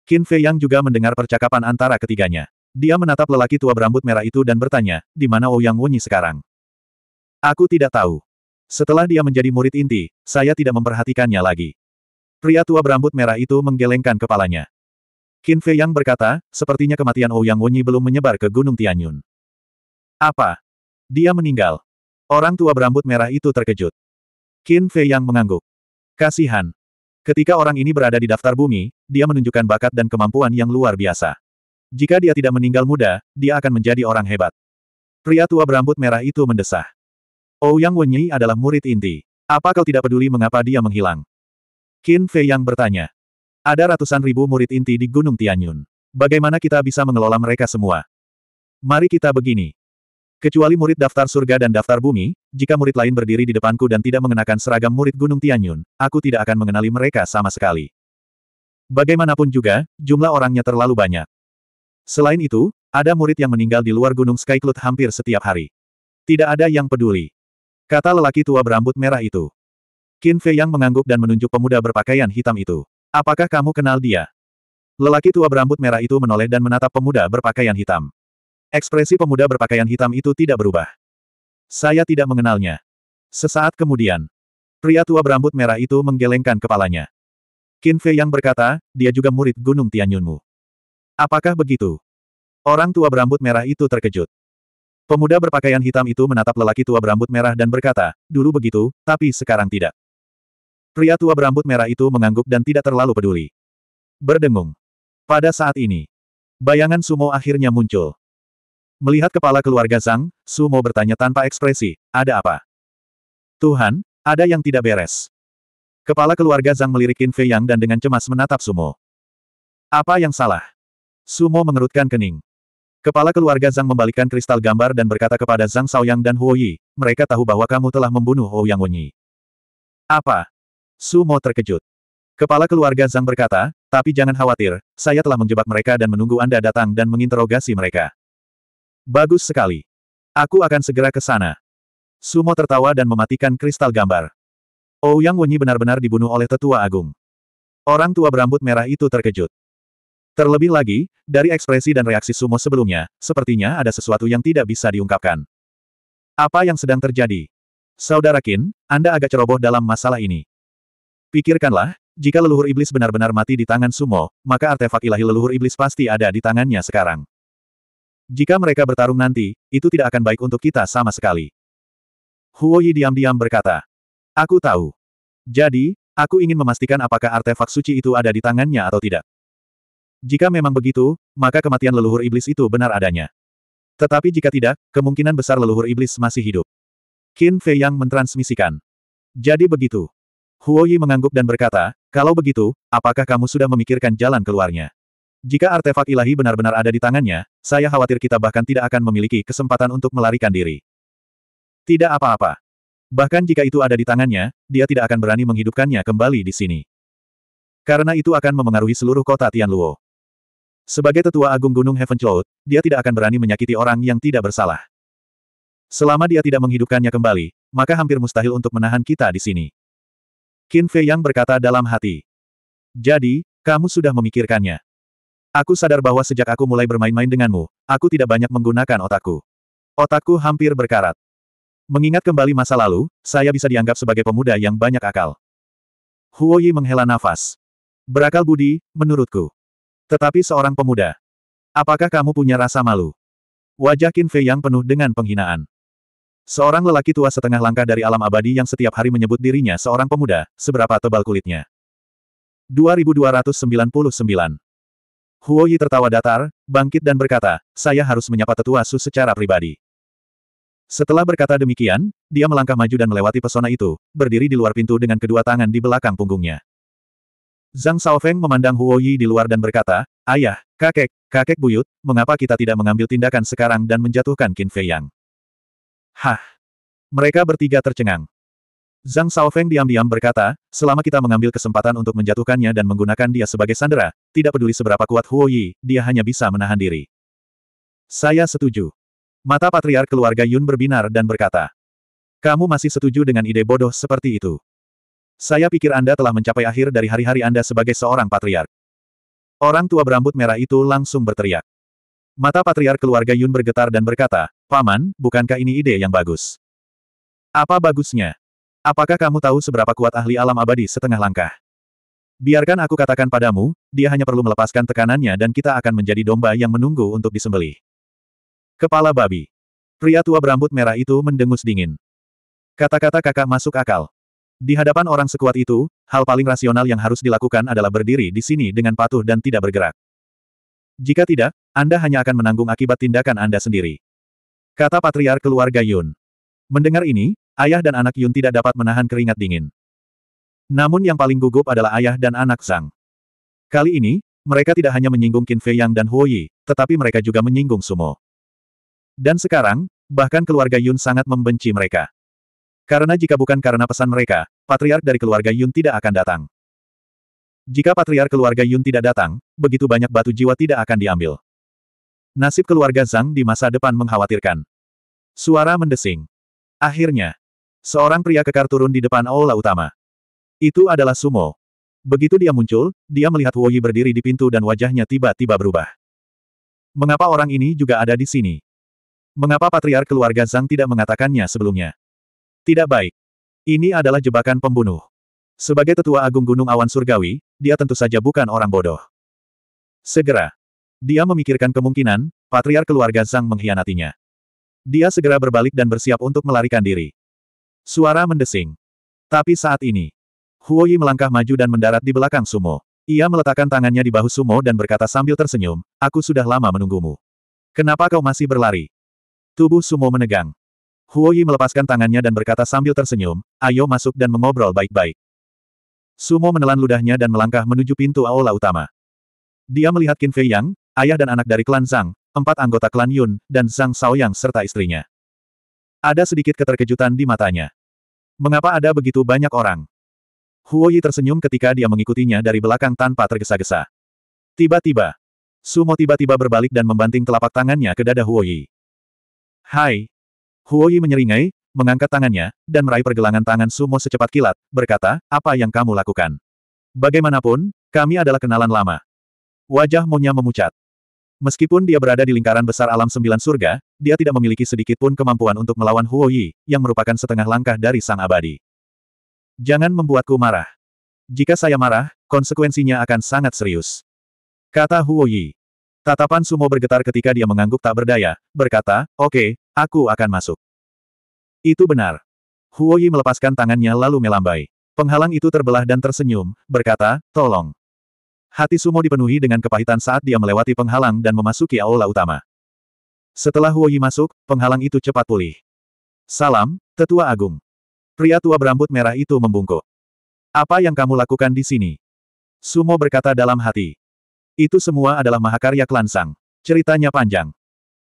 Qin Fei Yang juga mendengar percakapan antara ketiganya. Dia menatap lelaki tua berambut merah itu dan bertanya, di mana Ouyang Wunyi sekarang? Aku tidak tahu. Setelah dia menjadi murid inti, saya tidak memperhatikannya lagi. Pria tua berambut merah itu menggelengkan kepalanya. Qin Fei Yang berkata, sepertinya kematian Ouyang Wunyi belum menyebar ke Gunung Tianyun. Apa? Dia meninggal. Orang tua berambut merah itu terkejut. Qin Fei yang mengangguk. Kasihan. Ketika orang ini berada di daftar bumi, dia menunjukkan bakat dan kemampuan yang luar biasa. Jika dia tidak meninggal muda, dia akan menjadi orang hebat. Pria tua berambut merah itu mendesah. Oh, Yang Wenyi adalah murid inti. Apa kau tidak peduli mengapa dia menghilang? Qin Fei yang bertanya. Ada ratusan ribu murid inti di Gunung Tianyun. Bagaimana kita bisa mengelola mereka semua? Mari kita begini. Kecuali murid daftar surga dan daftar bumi, jika murid lain berdiri di depanku dan tidak mengenakan seragam murid Gunung Tianyun, aku tidak akan mengenali mereka sama sekali. Bagaimanapun juga, jumlah orangnya terlalu banyak. Selain itu, ada murid yang meninggal di luar Gunung Skycloud hampir setiap hari. Tidak ada yang peduli. Kata lelaki tua berambut merah itu. Qin Fei yang mengangguk dan menunjuk pemuda berpakaian hitam itu. Apakah kamu kenal dia? Lelaki tua berambut merah itu menoleh dan menatap pemuda berpakaian hitam. Ekspresi pemuda berpakaian hitam itu tidak berubah. Saya tidak mengenalnya. Sesaat kemudian, pria tua berambut merah itu menggelengkan kepalanya. Qin Fei yang berkata, dia juga murid Gunung Tianyunmu. Apakah begitu? Orang tua berambut merah itu terkejut. Pemuda berpakaian hitam itu menatap lelaki tua berambut merah dan berkata, dulu begitu, tapi sekarang tidak. Pria tua berambut merah itu mengangguk dan tidak terlalu peduli. Berdengung. Pada saat ini, bayangan sumo akhirnya muncul. Melihat kepala keluarga Zhang, Sumo bertanya tanpa ekspresi, ada apa? Tuhan, ada yang tidak beres. Kepala keluarga Zhang melirikin Fei Yang dan dengan cemas menatap Sumo. Apa yang salah? Sumo mengerutkan kening. Kepala keluarga Zhang membalikkan kristal gambar dan berkata kepada Zhang Shaoyang dan Huo Yi, mereka tahu bahwa kamu telah membunuh Yang Wenyi. Apa? Sumo terkejut. Kepala keluarga Zhang berkata, tapi jangan khawatir, saya telah menjebak mereka dan menunggu Anda datang dan menginterogasi mereka. Bagus sekali. Aku akan segera ke sana. Sumo tertawa dan mematikan kristal gambar. Oh, Yang Wenyi benar-benar dibunuh oleh tetua agung. Orang tua berambut merah itu terkejut. Terlebih lagi, dari ekspresi dan reaksi Sumo sebelumnya, sepertinya ada sesuatu yang tidak bisa diungkapkan. Apa yang sedang terjadi? Saudara Kin, Anda agak ceroboh dalam masalah ini. Pikirkanlah, jika leluhur iblis benar-benar mati di tangan Sumo, maka artefak ilahi leluhur iblis pasti ada di tangannya sekarang. Jika mereka bertarung nanti, itu tidak akan baik untuk kita sama sekali. Huo Yi diam-diam berkata. Aku tahu. Jadi, aku ingin memastikan apakah artefak suci itu ada di tangannya atau tidak. Jika memang begitu, maka kematian leluhur iblis itu benar adanya. Tetapi jika tidak, kemungkinan besar leluhur iblis masih hidup. Qin Fei Yang mentransmisikan. Jadi begitu. Huo Yi mengangguk dan berkata, kalau begitu, apakah kamu sudah memikirkan jalan keluarnya? Jika artefak ilahi benar-benar ada di tangannya, saya khawatir kita bahkan tidak akan memiliki kesempatan untuk melarikan diri. Tidak apa-apa. Bahkan jika itu ada di tangannya, dia tidak akan berani menghidupkannya kembali di sini. Karena itu akan memengaruhi seluruh kota Tianluo. Sebagai tetua agung Gunung Heaven Cloud, dia tidak akan berani menyakiti orang yang tidak bersalah. Selama dia tidak menghidupkannya kembali, maka hampir mustahil untuk menahan kita di sini. Qin Fei Yang berkata dalam hati. Jadi, kamu sudah memikirkannya. Aku sadar bahwa sejak aku mulai bermain-main denganmu, aku tidak banyak menggunakan otakku. Otakku hampir berkarat. Mengingat kembali masa lalu, saya bisa dianggap sebagai pemuda yang banyak akal. Huo Yi menghela nafas. Berakal budi, menurutku. Tetapi seorang pemuda. Apakah kamu punya rasa malu? Wajah Qin Fei yang penuh dengan penghinaan. Seorang lelaki tua setengah langkah dari alam abadi yang setiap hari menyebut dirinya seorang pemuda, seberapa tebal kulitnya. 2299 Huo Yi tertawa datar, bangkit dan berkata, saya harus menyapa tetua Su secara pribadi. Setelah berkata demikian, dia melangkah maju dan melewati pesona itu, berdiri di luar pintu dengan kedua tangan di belakang punggungnya. Zhang Shaofeng memandang Huo Yi di luar dan berkata, Ayah, kakek, kakek buyut, mengapa kita tidak mengambil tindakan sekarang dan menjatuhkan Qin Fei Yang? Hah! Mereka bertiga tercengang. Zhang Shaofeng diam-diam berkata, selama kita mengambil kesempatan untuk menjatuhkannya dan menggunakan dia sebagai sandera, tidak peduli seberapa kuat Huo Yi, dia hanya bisa menahan diri. Saya setuju. Mata patriark keluarga Yun berbinar dan berkata, Kamu masih setuju dengan ide bodoh seperti itu. Saya pikir Anda telah mencapai akhir dari hari-hari Anda sebagai seorang patriark. Orang tua berambut merah itu langsung berteriak. Mata patriark keluarga Yun bergetar dan berkata, Paman, bukankah ini ide yang bagus? Apa bagusnya? Apakah kamu tahu seberapa kuat ahli alam abadi setengah langkah? Biarkan aku katakan padamu, dia hanya perlu melepaskan tekanannya dan kita akan menjadi domba yang menunggu untuk disembelih. Kepala babi. Pria tua berambut merah itu mendengus dingin. Kata-kata kakak masuk akal. Di hadapan orang sekuat itu, hal paling rasional yang harus dilakukan adalah berdiri di sini dengan patuh dan tidak bergerak. Jika tidak, Anda hanya akan menanggung akibat tindakan Anda sendiri. Kata patriar keluarga Yun. Mendengar ini, Ayah dan anak Yun tidak dapat menahan keringat dingin. Namun yang paling gugup adalah ayah dan anak Zhang. Kali ini, mereka tidak hanya menyinggung Qin Fei Yang dan Huo Yi, tetapi mereka juga menyinggung Sumo. Dan sekarang, bahkan keluarga Yun sangat membenci mereka. Karena jika bukan karena pesan mereka, patriark dari keluarga Yun tidak akan datang. Jika patriark keluarga Yun tidak datang, begitu banyak batu jiwa tidak akan diambil. Nasib keluarga Zhang di masa depan mengkhawatirkan. Suara mendesing. Akhirnya, Seorang pria kekar turun di depan aula utama. Itu adalah Sumo. Begitu dia muncul, dia melihat Woyi berdiri di pintu dan wajahnya tiba-tiba berubah. Mengapa orang ini juga ada di sini? Mengapa Patriar keluarga Zhang tidak mengatakannya sebelumnya? Tidak baik. Ini adalah jebakan pembunuh. Sebagai tetua agung Gunung Awan Surgawi, dia tentu saja bukan orang bodoh. Segera. Dia memikirkan kemungkinan, Patriar keluarga Zhang mengkhianatinya. Dia segera berbalik dan bersiap untuk melarikan diri. Suara mendesing. Tapi saat ini, Huo Yi melangkah maju dan mendarat di belakang Sumo. Ia meletakkan tangannya di bahu Sumo dan berkata sambil tersenyum, aku sudah lama menunggumu. Kenapa kau masih berlari? Tubuh Sumo menegang. Huo Yi melepaskan tangannya dan berkata sambil tersenyum, ayo masuk dan mengobrol baik-baik. Sumo menelan ludahnya dan melangkah menuju pintu aula utama. Dia melihat Qin Fei Yang, ayah dan anak dari klan Zhang, empat anggota klan Yun, dan Zhang Shaoyang serta istrinya. Ada sedikit keterkejutan di matanya. Mengapa ada begitu banyak orang? Huo Yi tersenyum ketika dia mengikutinya dari belakang tanpa tergesa-gesa. Tiba-tiba, Sumo tiba-tiba berbalik dan membanting telapak tangannya ke dada Huo Yi. Hai! Huo Yi menyeringai, mengangkat tangannya, dan meraih pergelangan tangan Sumo secepat kilat, berkata, apa yang kamu lakukan? Bagaimanapun, kami adalah kenalan lama. Wajah Monya memucat. Meskipun dia berada di lingkaran besar alam sembilan surga, dia tidak memiliki sedikit pun kemampuan untuk melawan Huo Yi, yang merupakan setengah langkah dari sang abadi. Jangan membuatku marah. Jika saya marah, konsekuensinya akan sangat serius. Kata Huo Yi. Tatapan Sumo bergetar ketika dia mengangguk tak berdaya, berkata, oke, okay, aku akan masuk. Itu benar. Huo Yi melepaskan tangannya lalu melambai. Penghalang itu terbelah dan tersenyum, berkata, tolong. Hati Sumo dipenuhi dengan kepahitan saat dia melewati penghalang dan memasuki aula utama. Setelah Huoyi masuk, penghalang itu cepat pulih. Salam, Tetua Agung. Pria tua berambut merah itu membungkuk. Apa yang kamu lakukan di sini? Sumo berkata dalam hati. Itu semua adalah mahakarya Klansang. Ceritanya panjang.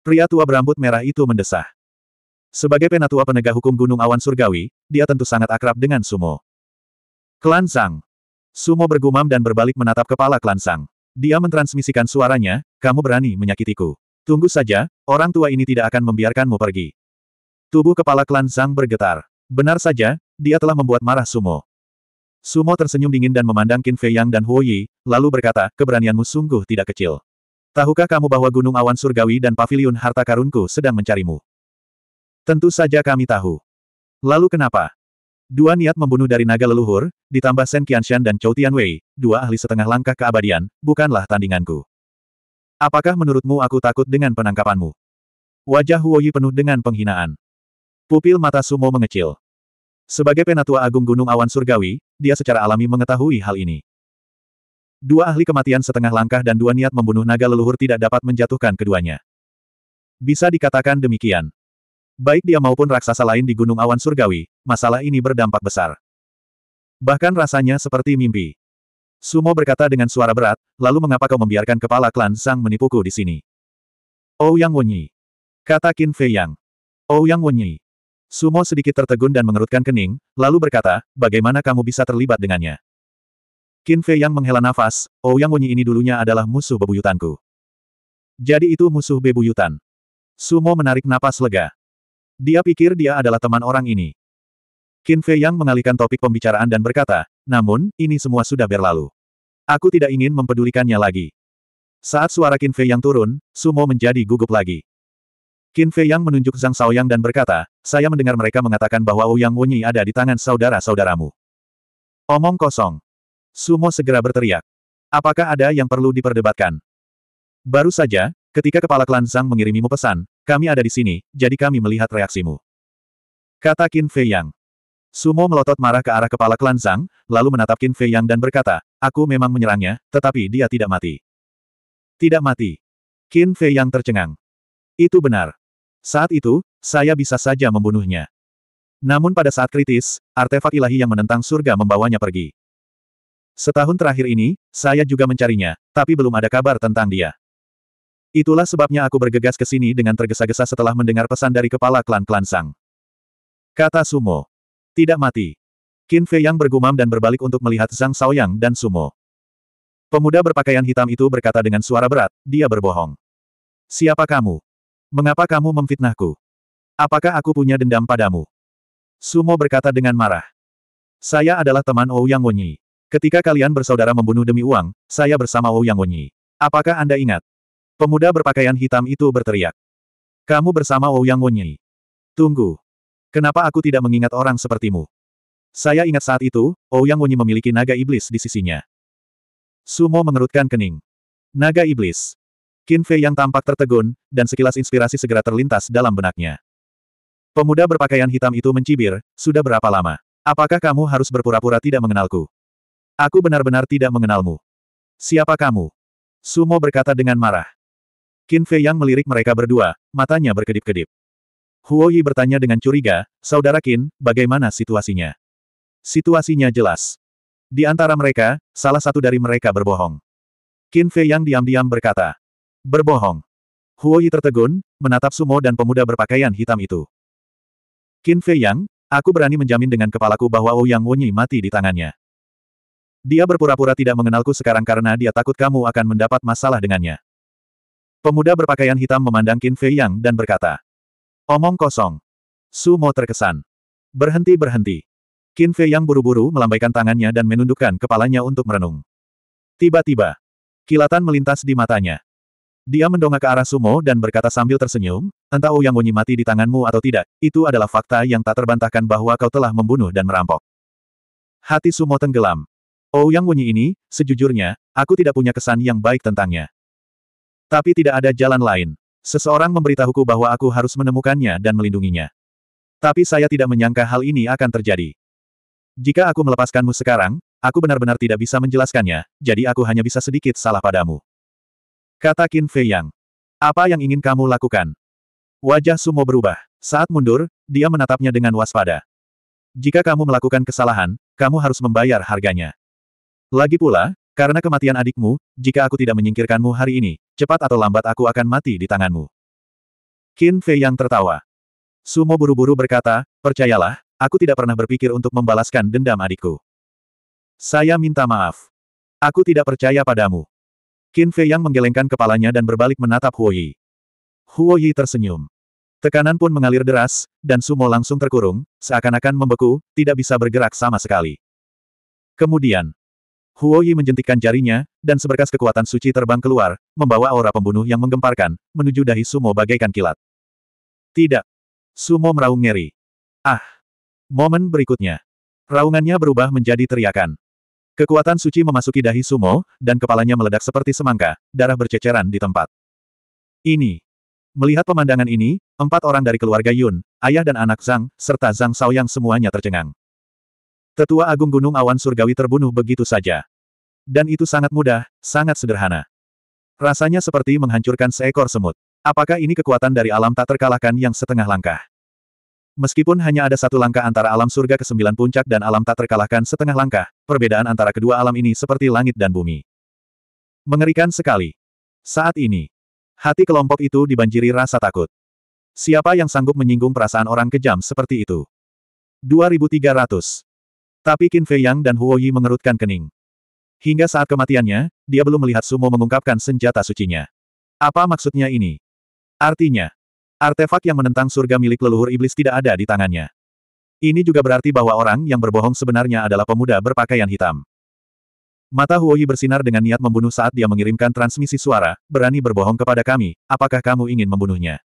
Pria tua berambut merah itu mendesah. Sebagai penatua penegak hukum Gunung Awan Surgawi, dia tentu sangat akrab dengan Sumo. Klansang. Sumo bergumam dan berbalik menatap kepala klan Sang. Dia mentransmisikan suaranya, kamu berani menyakitiku. Tunggu saja, orang tua ini tidak akan membiarkanmu pergi. Tubuh kepala klan Sang bergetar. Benar saja, dia telah membuat marah Sumo. Sumo tersenyum dingin dan memandang Qin Fei Yang dan Huo Yi, lalu berkata, keberanianmu sungguh tidak kecil. Tahukah kamu bahwa Gunung Awan Surgawi dan Paviliun Harta Karunku sedang mencarimu? Tentu saja kami tahu. Lalu kenapa? Dua niat membunuh dari naga leluhur, ditambah Shen Qianshan dan Chou Tianwei, dua ahli setengah langkah keabadian, bukanlah tandinganku. Apakah menurutmu aku takut dengan penangkapanmu? Wajah Huoyi penuh dengan penghinaan. Pupil mata Sumo mengecil. Sebagai penatua agung Gunung Awan Surgawi, dia secara alami mengetahui hal ini. Dua ahli kematian setengah langkah dan dua niat membunuh naga leluhur tidak dapat menjatuhkan keduanya. Bisa dikatakan demikian. Baik dia maupun raksasa lain di Gunung Awan Surgawi, masalah ini berdampak besar. Bahkan rasanya seperti mimpi. Sumo berkata dengan suara berat, lalu mengapa kau membiarkan kepala klan Sang menipuku di sini? Oh Yang Wonyi. Kata Qin Fei Yang. Oh Yang Wonyi. Sumo sedikit tertegun dan mengerutkan kening, lalu berkata, bagaimana kamu bisa terlibat dengannya? Qin Fei Yang menghela nafas, Oh Yang Wonyi ini dulunya adalah musuh bebuyutanku. Jadi itu musuh bebuyutan. Sumo menarik napas lega. Dia pikir dia adalah teman orang ini. Qin Fei Yang mengalihkan topik pembicaraan dan berkata, namun, ini semua sudah berlalu. Aku tidak ingin mempedulikannya lagi. Saat suara Qin Fei Yang turun, Sumo menjadi gugup lagi. Qin Fei Yang menunjuk Zhang Yang dan berkata, saya mendengar mereka mengatakan bahwa Ouyang Wunyi ada di tangan saudara-saudaramu. Omong kosong. Sumo segera berteriak. Apakah ada yang perlu diperdebatkan? Baru saja, ketika kepala klan Zhang mengirimimu pesan, kami ada di sini, jadi kami melihat reaksimu. Kata Qin Fei Yang. Sumo melotot marah ke arah kepala klan Zhang, lalu menatap Qin Fei Yang dan berkata, aku memang menyerangnya, tetapi dia tidak mati. Tidak mati. Qin Fei Yang tercengang. Itu benar. Saat itu, saya bisa saja membunuhnya. Namun pada saat kritis, artefak ilahi yang menentang surga membawanya pergi. Setahun terakhir ini, saya juga mencarinya, tapi belum ada kabar tentang dia. Itulah sebabnya aku bergegas ke sini dengan tergesa-gesa setelah mendengar pesan dari kepala klan-klan Sang. Kata Sumo. Tidak mati. Qin Fei Yang bergumam dan berbalik untuk melihat Zhang Shaoyang dan Sumo. Pemuda berpakaian hitam itu berkata dengan suara berat, dia berbohong. Siapa kamu? Mengapa kamu memfitnahku? Apakah aku punya dendam padamu? Sumo berkata dengan marah. Saya adalah teman Ouyang Wonyi. Ketika kalian bersaudara membunuh demi uang, saya bersama Ouyang Wonyi. Apakah Anda ingat? Pemuda berpakaian hitam itu berteriak. Kamu bersama Ouyang Wenyi. Tunggu. Kenapa aku tidak mengingat orang sepertimu? Saya ingat saat itu, Ouyang Wenyi memiliki naga iblis di sisinya. Sumo mengerutkan kening. Naga iblis. Qin Fei yang tampak tertegun, dan sekilas inspirasi segera terlintas dalam benaknya. Pemuda berpakaian hitam itu mencibir, sudah berapa lama? Apakah kamu harus berpura-pura tidak mengenalku? Aku benar-benar tidak mengenalmu. Siapa kamu? Sumo berkata dengan marah. Qin Fei Yang melirik mereka berdua, matanya berkedip-kedip. Huo Yi bertanya dengan curiga, Saudara Qin, bagaimana situasinya? Situasinya jelas. Di antara mereka, salah satu dari mereka berbohong. Qin Fei Yang diam-diam berkata. Berbohong. Huo Yi tertegun, menatap Sumo dan pemuda berpakaian hitam itu. Qin Fei Yang, aku berani menjamin dengan kepalaku bahwa Ouyang Wonyi mati di tangannya. Dia berpura-pura tidak mengenalku sekarang karena dia takut kamu akan mendapat masalah dengannya. Pemuda berpakaian hitam memandang Qin Fei Yang dan berkata. Omong kosong. Sumo terkesan. Berhenti-berhenti. Qin Fei Yang buru-buru melambaikan tangannya dan menundukkan kepalanya untuk merenung. Tiba-tiba, kilatan melintas di matanya. Dia mendongak ke arah Sumo dan berkata sambil tersenyum, entah Ouyang Wenyi mati di tanganmu atau tidak, itu adalah fakta yang tak terbantahkan bahwa kau telah membunuh dan merampok. Hati Sumo tenggelam. Ouyang oh, Wenyi ini, sejujurnya, aku tidak punya kesan yang baik tentangnya. Tapi tidak ada jalan lain. Seseorang memberitahuku bahwa aku harus menemukannya dan melindunginya. Tapi saya tidak menyangka hal ini akan terjadi. Jika aku melepaskanmu sekarang, aku benar-benar tidak bisa menjelaskannya, jadi aku hanya bisa sedikit salah padamu. Kata Qin Fei Yang. Apa yang ingin kamu lakukan? Wajah Sumo berubah. Saat mundur, dia menatapnya dengan waspada. Jika kamu melakukan kesalahan, kamu harus membayar harganya. Lagi pula, karena kematian adikmu, jika aku tidak menyingkirkanmu hari ini, Cepat atau lambat aku akan mati di tanganmu. Qin Fei yang tertawa. Sumo buru-buru berkata, percayalah, aku tidak pernah berpikir untuk membalaskan dendam adikku. Saya minta maaf. Aku tidak percaya padamu. Qin Fei yang menggelengkan kepalanya dan berbalik menatap Huo Yi. Huo Yi tersenyum. Tekanan pun mengalir deras, dan Sumo langsung terkurung, seakan-akan membeku, tidak bisa bergerak sama sekali. Kemudian, Huo Yi menjentikkan jarinya, dan seberkas kekuatan suci terbang keluar, membawa aura pembunuh yang menggemparkan, menuju dahi Sumo bagaikan kilat. Tidak. Sumo meraung ngeri. Ah. Momen berikutnya. Raungannya berubah menjadi teriakan. Kekuatan suci memasuki dahi Sumo, dan kepalanya meledak seperti semangka, darah berceceran di tempat. Ini. Melihat pemandangan ini, empat orang dari keluarga Yun, ayah dan anak Zhang, serta Zhang Siaoyang semuanya tercengang. Tetua Agung Gunung Awan Surgawi terbunuh begitu saja. Dan itu sangat mudah, sangat sederhana. Rasanya seperti menghancurkan seekor semut. Apakah ini kekuatan dari alam tak terkalahkan yang setengah langkah? Meskipun hanya ada satu langkah antara alam surga ke sembilan puncak dan alam tak terkalahkan setengah langkah, perbedaan antara kedua alam ini seperti langit dan bumi. Mengerikan sekali. Saat ini, hati kelompok itu dibanjiri rasa takut. Siapa yang sanggup menyinggung perasaan orang kejam seperti itu? 2300 tapi Qin Fei Yang dan Huo Yi mengerutkan kening. Hingga saat kematiannya, dia belum melihat Sumo mengungkapkan senjata sucinya. Apa maksudnya ini? Artinya, artefak yang menentang surga milik leluhur iblis tidak ada di tangannya. Ini juga berarti bahwa orang yang berbohong sebenarnya adalah pemuda berpakaian hitam. Mata Huo Yi bersinar dengan niat membunuh saat dia mengirimkan transmisi suara, berani berbohong kepada kami, apakah kamu ingin membunuhnya?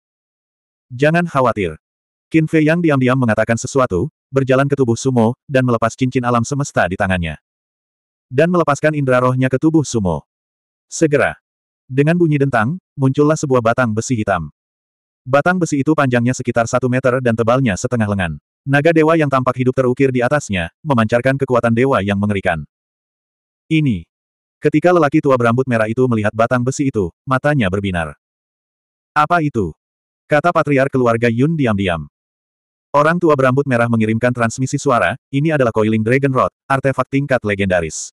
Jangan khawatir. Qin Fei yang diam-diam mengatakan sesuatu, berjalan ke tubuh Sumo, dan melepas cincin alam semesta di tangannya. Dan melepaskan indera rohnya ke tubuh Sumo. Segera. Dengan bunyi dentang, muncullah sebuah batang besi hitam. Batang besi itu panjangnya sekitar satu meter dan tebalnya setengah lengan. Naga dewa yang tampak hidup terukir di atasnya, memancarkan kekuatan dewa yang mengerikan. Ini. Ketika lelaki tua berambut merah itu melihat batang besi itu, matanya berbinar. Apa itu? Kata patriar keluarga Yun diam-diam. Orang tua berambut merah mengirimkan transmisi suara, ini adalah Coiling Dragon Rod, artefak tingkat legendaris.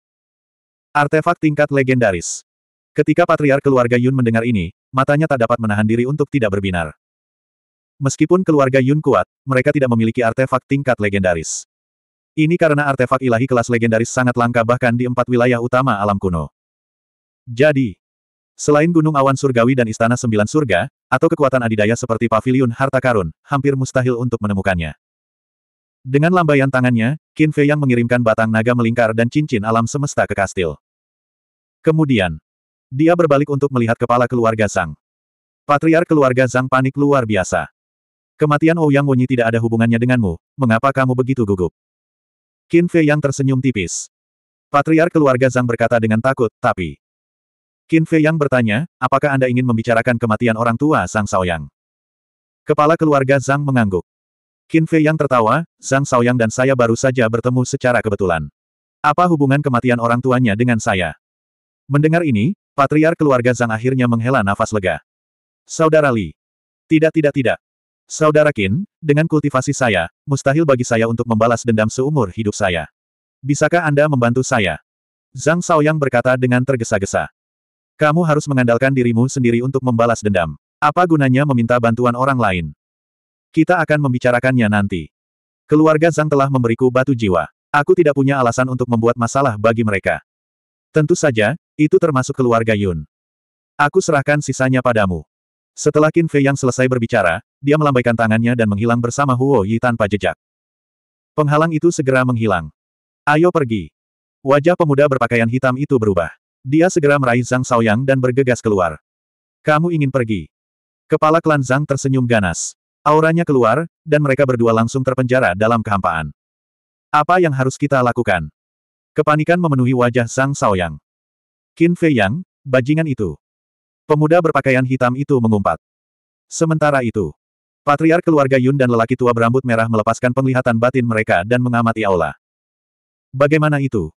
Artefak tingkat legendaris. Ketika patriar keluarga Yun mendengar ini, matanya tak dapat menahan diri untuk tidak berbinar. Meskipun keluarga Yun kuat, mereka tidak memiliki artefak tingkat legendaris. Ini karena artefak ilahi kelas legendaris sangat langka bahkan di empat wilayah utama alam kuno. Jadi, Selain Gunung Awan Surgawi dan Istana Sembilan Surga, atau kekuatan adidaya seperti Paviliun Harta Karun, hampir mustahil untuk menemukannya. Dengan lambaian tangannya, Qin Fei yang mengirimkan batang naga melingkar dan cincin alam semesta ke kastil. Kemudian, dia berbalik untuk melihat kepala keluarga Zhang. Patriar keluarga Zhang panik luar biasa. Kematian Ouyang Wenyi tidak ada hubungannya denganmu, mengapa kamu begitu gugup? Qin Fei yang tersenyum tipis. Patriar keluarga Zhang berkata dengan takut, tapi Qin Fei Yang bertanya, apakah Anda ingin membicarakan kematian orang tua Zhang Shaoyang? Kepala keluarga Zhang mengangguk. Qin Fei Yang tertawa, Zhang Shaoyang dan saya baru saja bertemu secara kebetulan. Apa hubungan kematian orang tuanya dengan saya? Mendengar ini, patriar keluarga Zhang akhirnya menghela nafas lega. Saudara Li. Tidak tidak tidak. Saudara Qin, dengan kultivasi saya, mustahil bagi saya untuk membalas dendam seumur hidup saya. Bisakah Anda membantu saya? Zhang Shaoyang berkata dengan tergesa-gesa. Kamu harus mengandalkan dirimu sendiri untuk membalas dendam. Apa gunanya meminta bantuan orang lain? Kita akan membicarakannya nanti. Keluarga Zhang telah memberiku batu jiwa. Aku tidak punya alasan untuk membuat masalah bagi mereka. Tentu saja, itu termasuk keluarga Yun. Aku serahkan sisanya padamu. Setelah Qin Fei yang selesai berbicara, dia melambaikan tangannya dan menghilang bersama Huo Yi tanpa jejak. Penghalang itu segera menghilang. Ayo pergi. Wajah pemuda berpakaian hitam itu berubah. Dia segera meraih Zhang Saoyang dan bergegas keluar. Kamu ingin pergi. Kepala klan Zhang tersenyum ganas. Auranya keluar, dan mereka berdua langsung terpenjara dalam kehampaan. Apa yang harus kita lakukan? Kepanikan memenuhi wajah Zhang Saoyang. Qin Fei Yang, bajingan itu. Pemuda berpakaian hitam itu mengumpat. Sementara itu, patriar keluarga Yun dan lelaki tua berambut merah melepaskan penglihatan batin mereka dan mengamati aula. Bagaimana itu?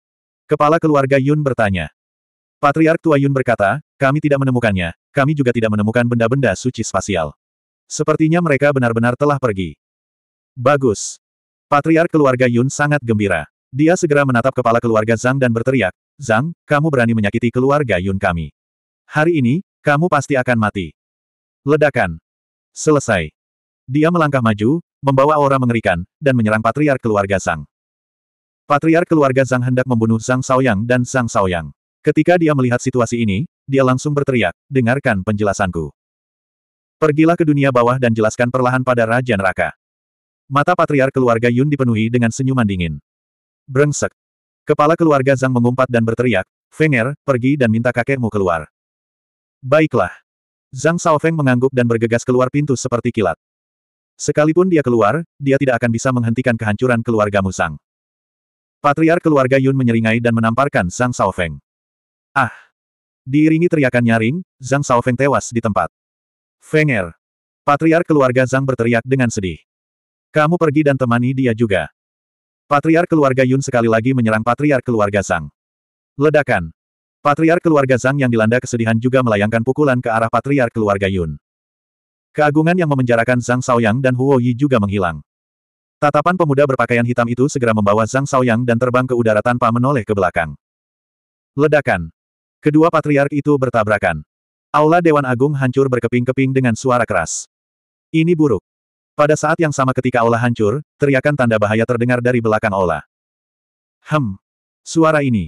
Kepala keluarga Yun bertanya. Patriark tua Yun berkata, kami tidak menemukannya, kami juga tidak menemukan benda-benda suci spasial. Sepertinya mereka benar-benar telah pergi. Bagus. Patriark keluarga Yun sangat gembira. Dia segera menatap kepala keluarga Zhang dan berteriak, Zhang, kamu berani menyakiti keluarga Yun kami. Hari ini, kamu pasti akan mati. Ledakan. Selesai. Dia melangkah maju, membawa aura mengerikan, dan menyerang patriark keluarga Zhang. Patriark keluarga Zhang hendak membunuh Zhang Saoyang dan Zhang Saoyang. Ketika dia melihat situasi ini, dia langsung berteriak, dengarkan penjelasanku. Pergilah ke dunia bawah dan jelaskan perlahan pada Raja Neraka. Mata patriar keluarga Yun dipenuhi dengan senyuman dingin. Brengsek. Kepala keluarga Zhang mengumpat dan berteriak, Fenger, pergi dan minta kakekmu keluar. Baiklah. Zhang Shaofeng mengangguk dan bergegas keluar pintu seperti kilat. Sekalipun dia keluar, dia tidak akan bisa menghentikan kehancuran keluarga Musang. patriar keluarga Yun menyeringai dan menamparkan Zhang Shaofeng. Ah! Diiringi teriakan nyaring, Zhang Shaofeng tewas di tempat. Fenger. patriar keluarga Zhang berteriak dengan sedih. Kamu pergi dan temani dia juga. Patriar keluarga Yun sekali lagi menyerang patriar keluarga Zhang. Ledakan. Patriar keluarga Zhang yang dilanda kesedihan juga melayangkan pukulan ke arah patriar keluarga Yun. Keagungan yang memenjarakan Zhang Shaoyang dan Huo Yi juga menghilang. Tatapan pemuda berpakaian hitam itu segera membawa Zhang Shaoyang dan terbang ke udara tanpa menoleh ke belakang. Ledakan. Kedua patriark itu bertabrakan. Aula Dewan Agung hancur berkeping-keping dengan suara keras. Ini buruk. Pada saat yang sama ketika aula hancur, teriakan tanda bahaya terdengar dari belakang aula. Hem. Suara ini.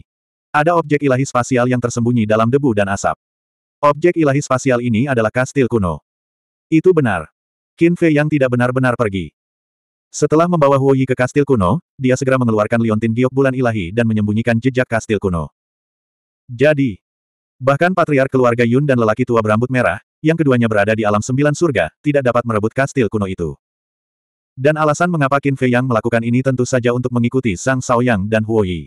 Ada objek ilahi spasial yang tersembunyi dalam debu dan asap. Objek ilahi spasial ini adalah kastil kuno. Itu benar. Qin Fei yang tidak benar-benar pergi. Setelah membawa Huo Yi ke kastil kuno, dia segera mengeluarkan liontin giok bulan ilahi dan menyembunyikan jejak kastil kuno. Jadi, Bahkan patriark keluarga Yun dan lelaki tua berambut merah, yang keduanya berada di alam sembilan surga, tidak dapat merebut kastil kuno itu. Dan alasan mengapa Qin Fei Yang melakukan ini tentu saja untuk mengikuti Sang Yang dan Huo Yi.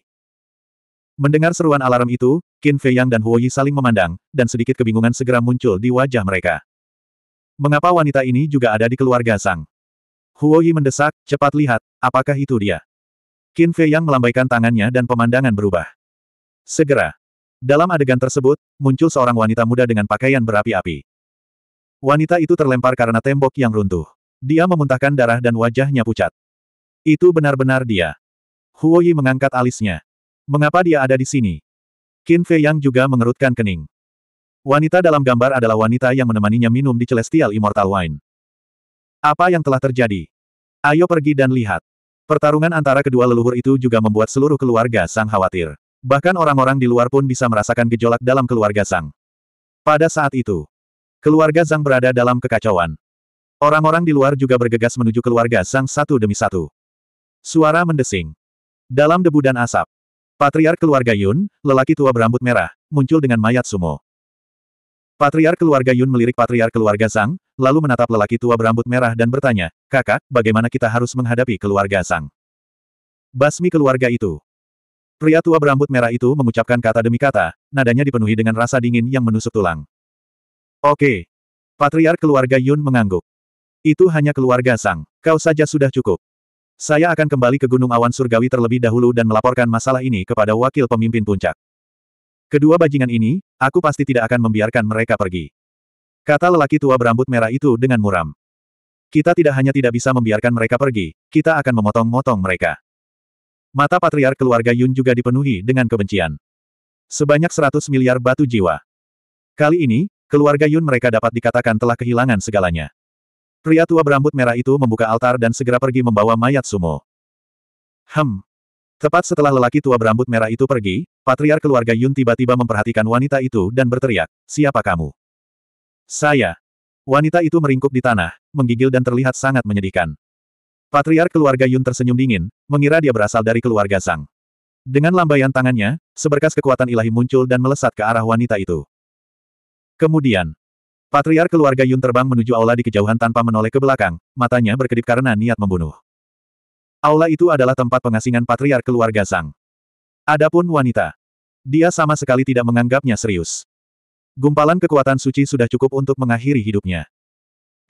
Mendengar seruan alarm itu, Qin Fei Yang dan Huo Yi saling memandang, dan sedikit kebingungan segera muncul di wajah mereka. Mengapa wanita ini juga ada di keluarga Sang? Huo Yi mendesak, cepat lihat, apakah itu dia? Qin Fei Yang melambaikan tangannya dan pemandangan berubah. Segera, dalam adegan tersebut, muncul seorang wanita muda dengan pakaian berapi-api. Wanita itu terlempar karena tembok yang runtuh. Dia memuntahkan darah dan wajahnya pucat. Itu benar-benar dia. Huoyi mengangkat alisnya. Mengapa dia ada di sini? Qin Fei Yang juga mengerutkan kening. Wanita dalam gambar adalah wanita yang menemaninya minum di Celestial Immortal Wine. Apa yang telah terjadi? Ayo pergi dan lihat. Pertarungan antara kedua leluhur itu juga membuat seluruh keluarga Sang khawatir. Bahkan orang-orang di luar pun bisa merasakan gejolak dalam keluarga Zhang. Pada saat itu, keluarga Zhang berada dalam kekacauan. Orang-orang di luar juga bergegas menuju keluarga Zhang satu demi satu. Suara mendesing. Dalam debu dan asap, patriark keluarga Yun, lelaki tua berambut merah, muncul dengan mayat sumo. Patriark keluarga Yun melirik patriark keluarga Zhang, lalu menatap lelaki tua berambut merah dan bertanya, Kakak, bagaimana kita harus menghadapi keluarga Zhang? Basmi keluarga itu. Pria tua berambut merah itu mengucapkan kata demi kata, nadanya dipenuhi dengan rasa dingin yang menusuk tulang. Oke. Patriark keluarga Yun mengangguk. Itu hanya keluarga Sang. Kau saja sudah cukup. Saya akan kembali ke Gunung Awan Surgawi terlebih dahulu dan melaporkan masalah ini kepada wakil pemimpin puncak. Kedua bajingan ini, aku pasti tidak akan membiarkan mereka pergi. Kata lelaki tua berambut merah itu dengan muram. Kita tidak hanya tidak bisa membiarkan mereka pergi, kita akan memotong-motong mereka. Mata patriar keluarga Yun juga dipenuhi dengan kebencian. Sebanyak 100 miliar batu jiwa. Kali ini, keluarga Yun mereka dapat dikatakan telah kehilangan segalanya. Pria tua berambut merah itu membuka altar dan segera pergi membawa mayat sumo. Hem. Tepat setelah lelaki tua berambut merah itu pergi, patriar keluarga Yun tiba-tiba memperhatikan wanita itu dan berteriak, siapa kamu? Saya. Wanita itu meringkuk di tanah, menggigil dan terlihat sangat menyedihkan. Patriark keluarga Yun tersenyum dingin, mengira dia berasal dari keluarga Zhang. Dengan lambaian tangannya, seberkas kekuatan ilahi muncul dan melesat ke arah wanita itu. Kemudian, Patriark keluarga Yun terbang menuju aula di kejauhan tanpa menoleh ke belakang, matanya berkedip karena niat membunuh. Aula itu adalah tempat pengasingan Patriark keluarga Zhang. Adapun wanita, dia sama sekali tidak menganggapnya serius. Gumpalan kekuatan suci sudah cukup untuk mengakhiri hidupnya.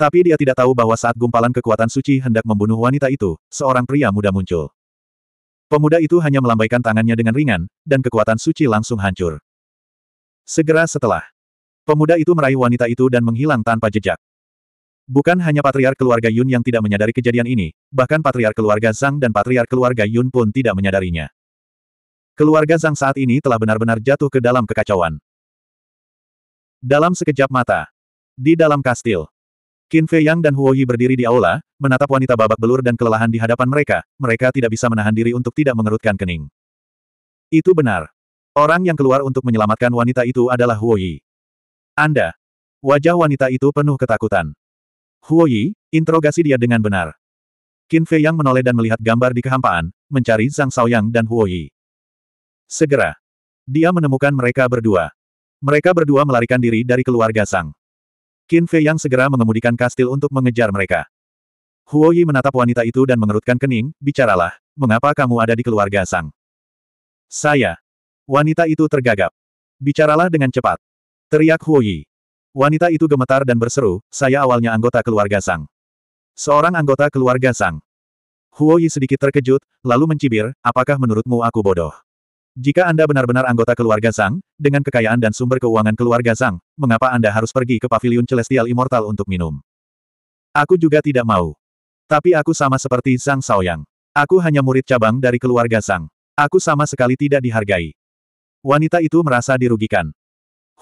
Tapi dia tidak tahu bahwa saat gumpalan kekuatan suci hendak membunuh wanita itu, seorang pria muda muncul. Pemuda itu hanya melambaikan tangannya dengan ringan, dan kekuatan suci langsung hancur. Segera setelah, pemuda itu meraih wanita itu dan menghilang tanpa jejak. Bukan hanya patriar keluarga Yun yang tidak menyadari kejadian ini, bahkan patriar keluarga Zhang dan patriar keluarga Yun pun tidak menyadarinya. Keluarga Zhang saat ini telah benar-benar jatuh ke dalam kekacauan. Dalam sekejap mata, di dalam kastil, Qin Fei Yang dan Huo Yi berdiri di aula, menatap wanita babak belur dan kelelahan di hadapan mereka, mereka tidak bisa menahan diri untuk tidak mengerutkan kening. Itu benar. Orang yang keluar untuk menyelamatkan wanita itu adalah Huo Yi. Anda. Wajah wanita itu penuh ketakutan. Huo Yi, interogasi dia dengan benar. Qin Fei Yang menoleh dan melihat gambar di kehampaan, mencari Zhang Shaoyang dan Huo Yi. Segera. Dia menemukan mereka berdua. Mereka berdua melarikan diri dari keluarga Sang. Qin Fei yang segera mengemudikan kastil untuk mengejar mereka. Huo Yi menatap wanita itu dan mengerutkan kening, bicaralah, mengapa kamu ada di keluarga Sang? Saya. Wanita itu tergagap. Bicaralah dengan cepat. Teriak Huo Yi. Wanita itu gemetar dan berseru, saya awalnya anggota keluarga Sang. Seorang anggota keluarga Sang. Huo Yi sedikit terkejut, lalu mencibir, apakah menurutmu aku bodoh? Jika Anda benar-benar anggota keluarga Zhang, dengan kekayaan dan sumber keuangan keluarga Zhang, mengapa Anda harus pergi ke Paviliun Celestial Immortal untuk minum? Aku juga tidak mau. Tapi aku sama seperti Zhang Shaoyang. Aku hanya murid cabang dari keluarga Zhang. Aku sama sekali tidak dihargai. Wanita itu merasa dirugikan.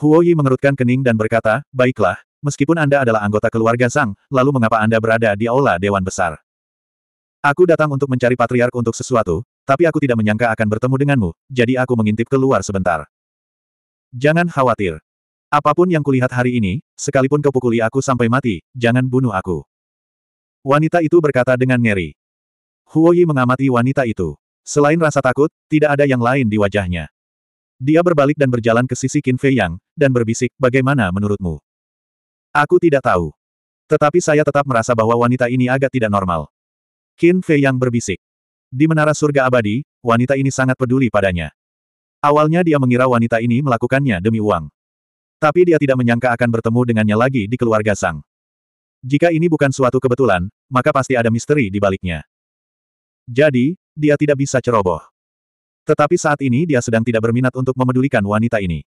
Huo Yi mengerutkan kening dan berkata, Baiklah, meskipun Anda adalah anggota keluarga Zhang, lalu mengapa Anda berada di Aula Dewan Besar? Aku datang untuk mencari patriark untuk sesuatu, tapi aku tidak menyangka akan bertemu denganmu, jadi aku mengintip keluar sebentar. Jangan khawatir. Apapun yang kulihat hari ini, sekalipun kau pukuli aku sampai mati, jangan bunuh aku. Wanita itu berkata dengan ngeri. Huoyi mengamati wanita itu. Selain rasa takut, tidak ada yang lain di wajahnya. Dia berbalik dan berjalan ke sisi Qin Fei Yang, dan berbisik, bagaimana menurutmu? Aku tidak tahu. Tetapi saya tetap merasa bahwa wanita ini agak tidak normal. Qin Fei Yang berbisik. Di menara surga abadi, wanita ini sangat peduli padanya. Awalnya dia mengira wanita ini melakukannya demi uang. Tapi dia tidak menyangka akan bertemu dengannya lagi di keluarga Sang. Jika ini bukan suatu kebetulan, maka pasti ada misteri di baliknya. Jadi, dia tidak bisa ceroboh. Tetapi saat ini dia sedang tidak berminat untuk memedulikan wanita ini.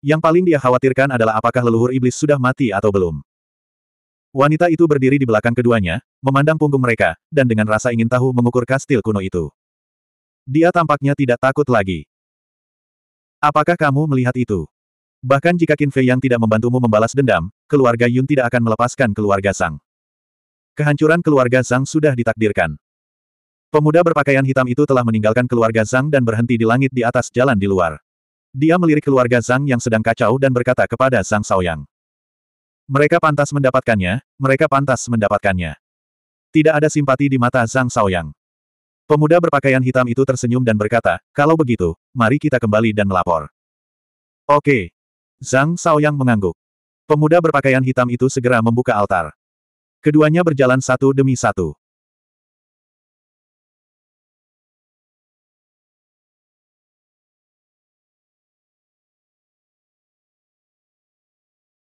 Yang paling dia khawatirkan adalah apakah leluhur iblis sudah mati atau belum. Wanita itu berdiri di belakang keduanya, memandang punggung mereka, dan dengan rasa ingin tahu mengukur kastil kuno itu. Dia tampaknya tidak takut lagi. Apakah kamu melihat itu? Bahkan jika Qin Fei yang tidak membantumu membalas dendam, keluarga Yun tidak akan melepaskan keluarga Sang. Kehancuran keluarga Sang sudah ditakdirkan. Pemuda berpakaian hitam itu telah meninggalkan keluarga Zhang dan berhenti di langit di atas jalan di luar. Dia melirik keluarga Zhang yang sedang kacau dan berkata kepada Zhang Saoyang. Mereka pantas mendapatkannya, mereka pantas mendapatkannya. Tidak ada simpati di mata Zhang Shaoyang. Pemuda berpakaian hitam itu tersenyum dan berkata, kalau begitu, mari kita kembali dan melapor. Oke. Zhang Shaoyang mengangguk. Pemuda berpakaian hitam itu segera membuka altar. Keduanya berjalan satu demi satu.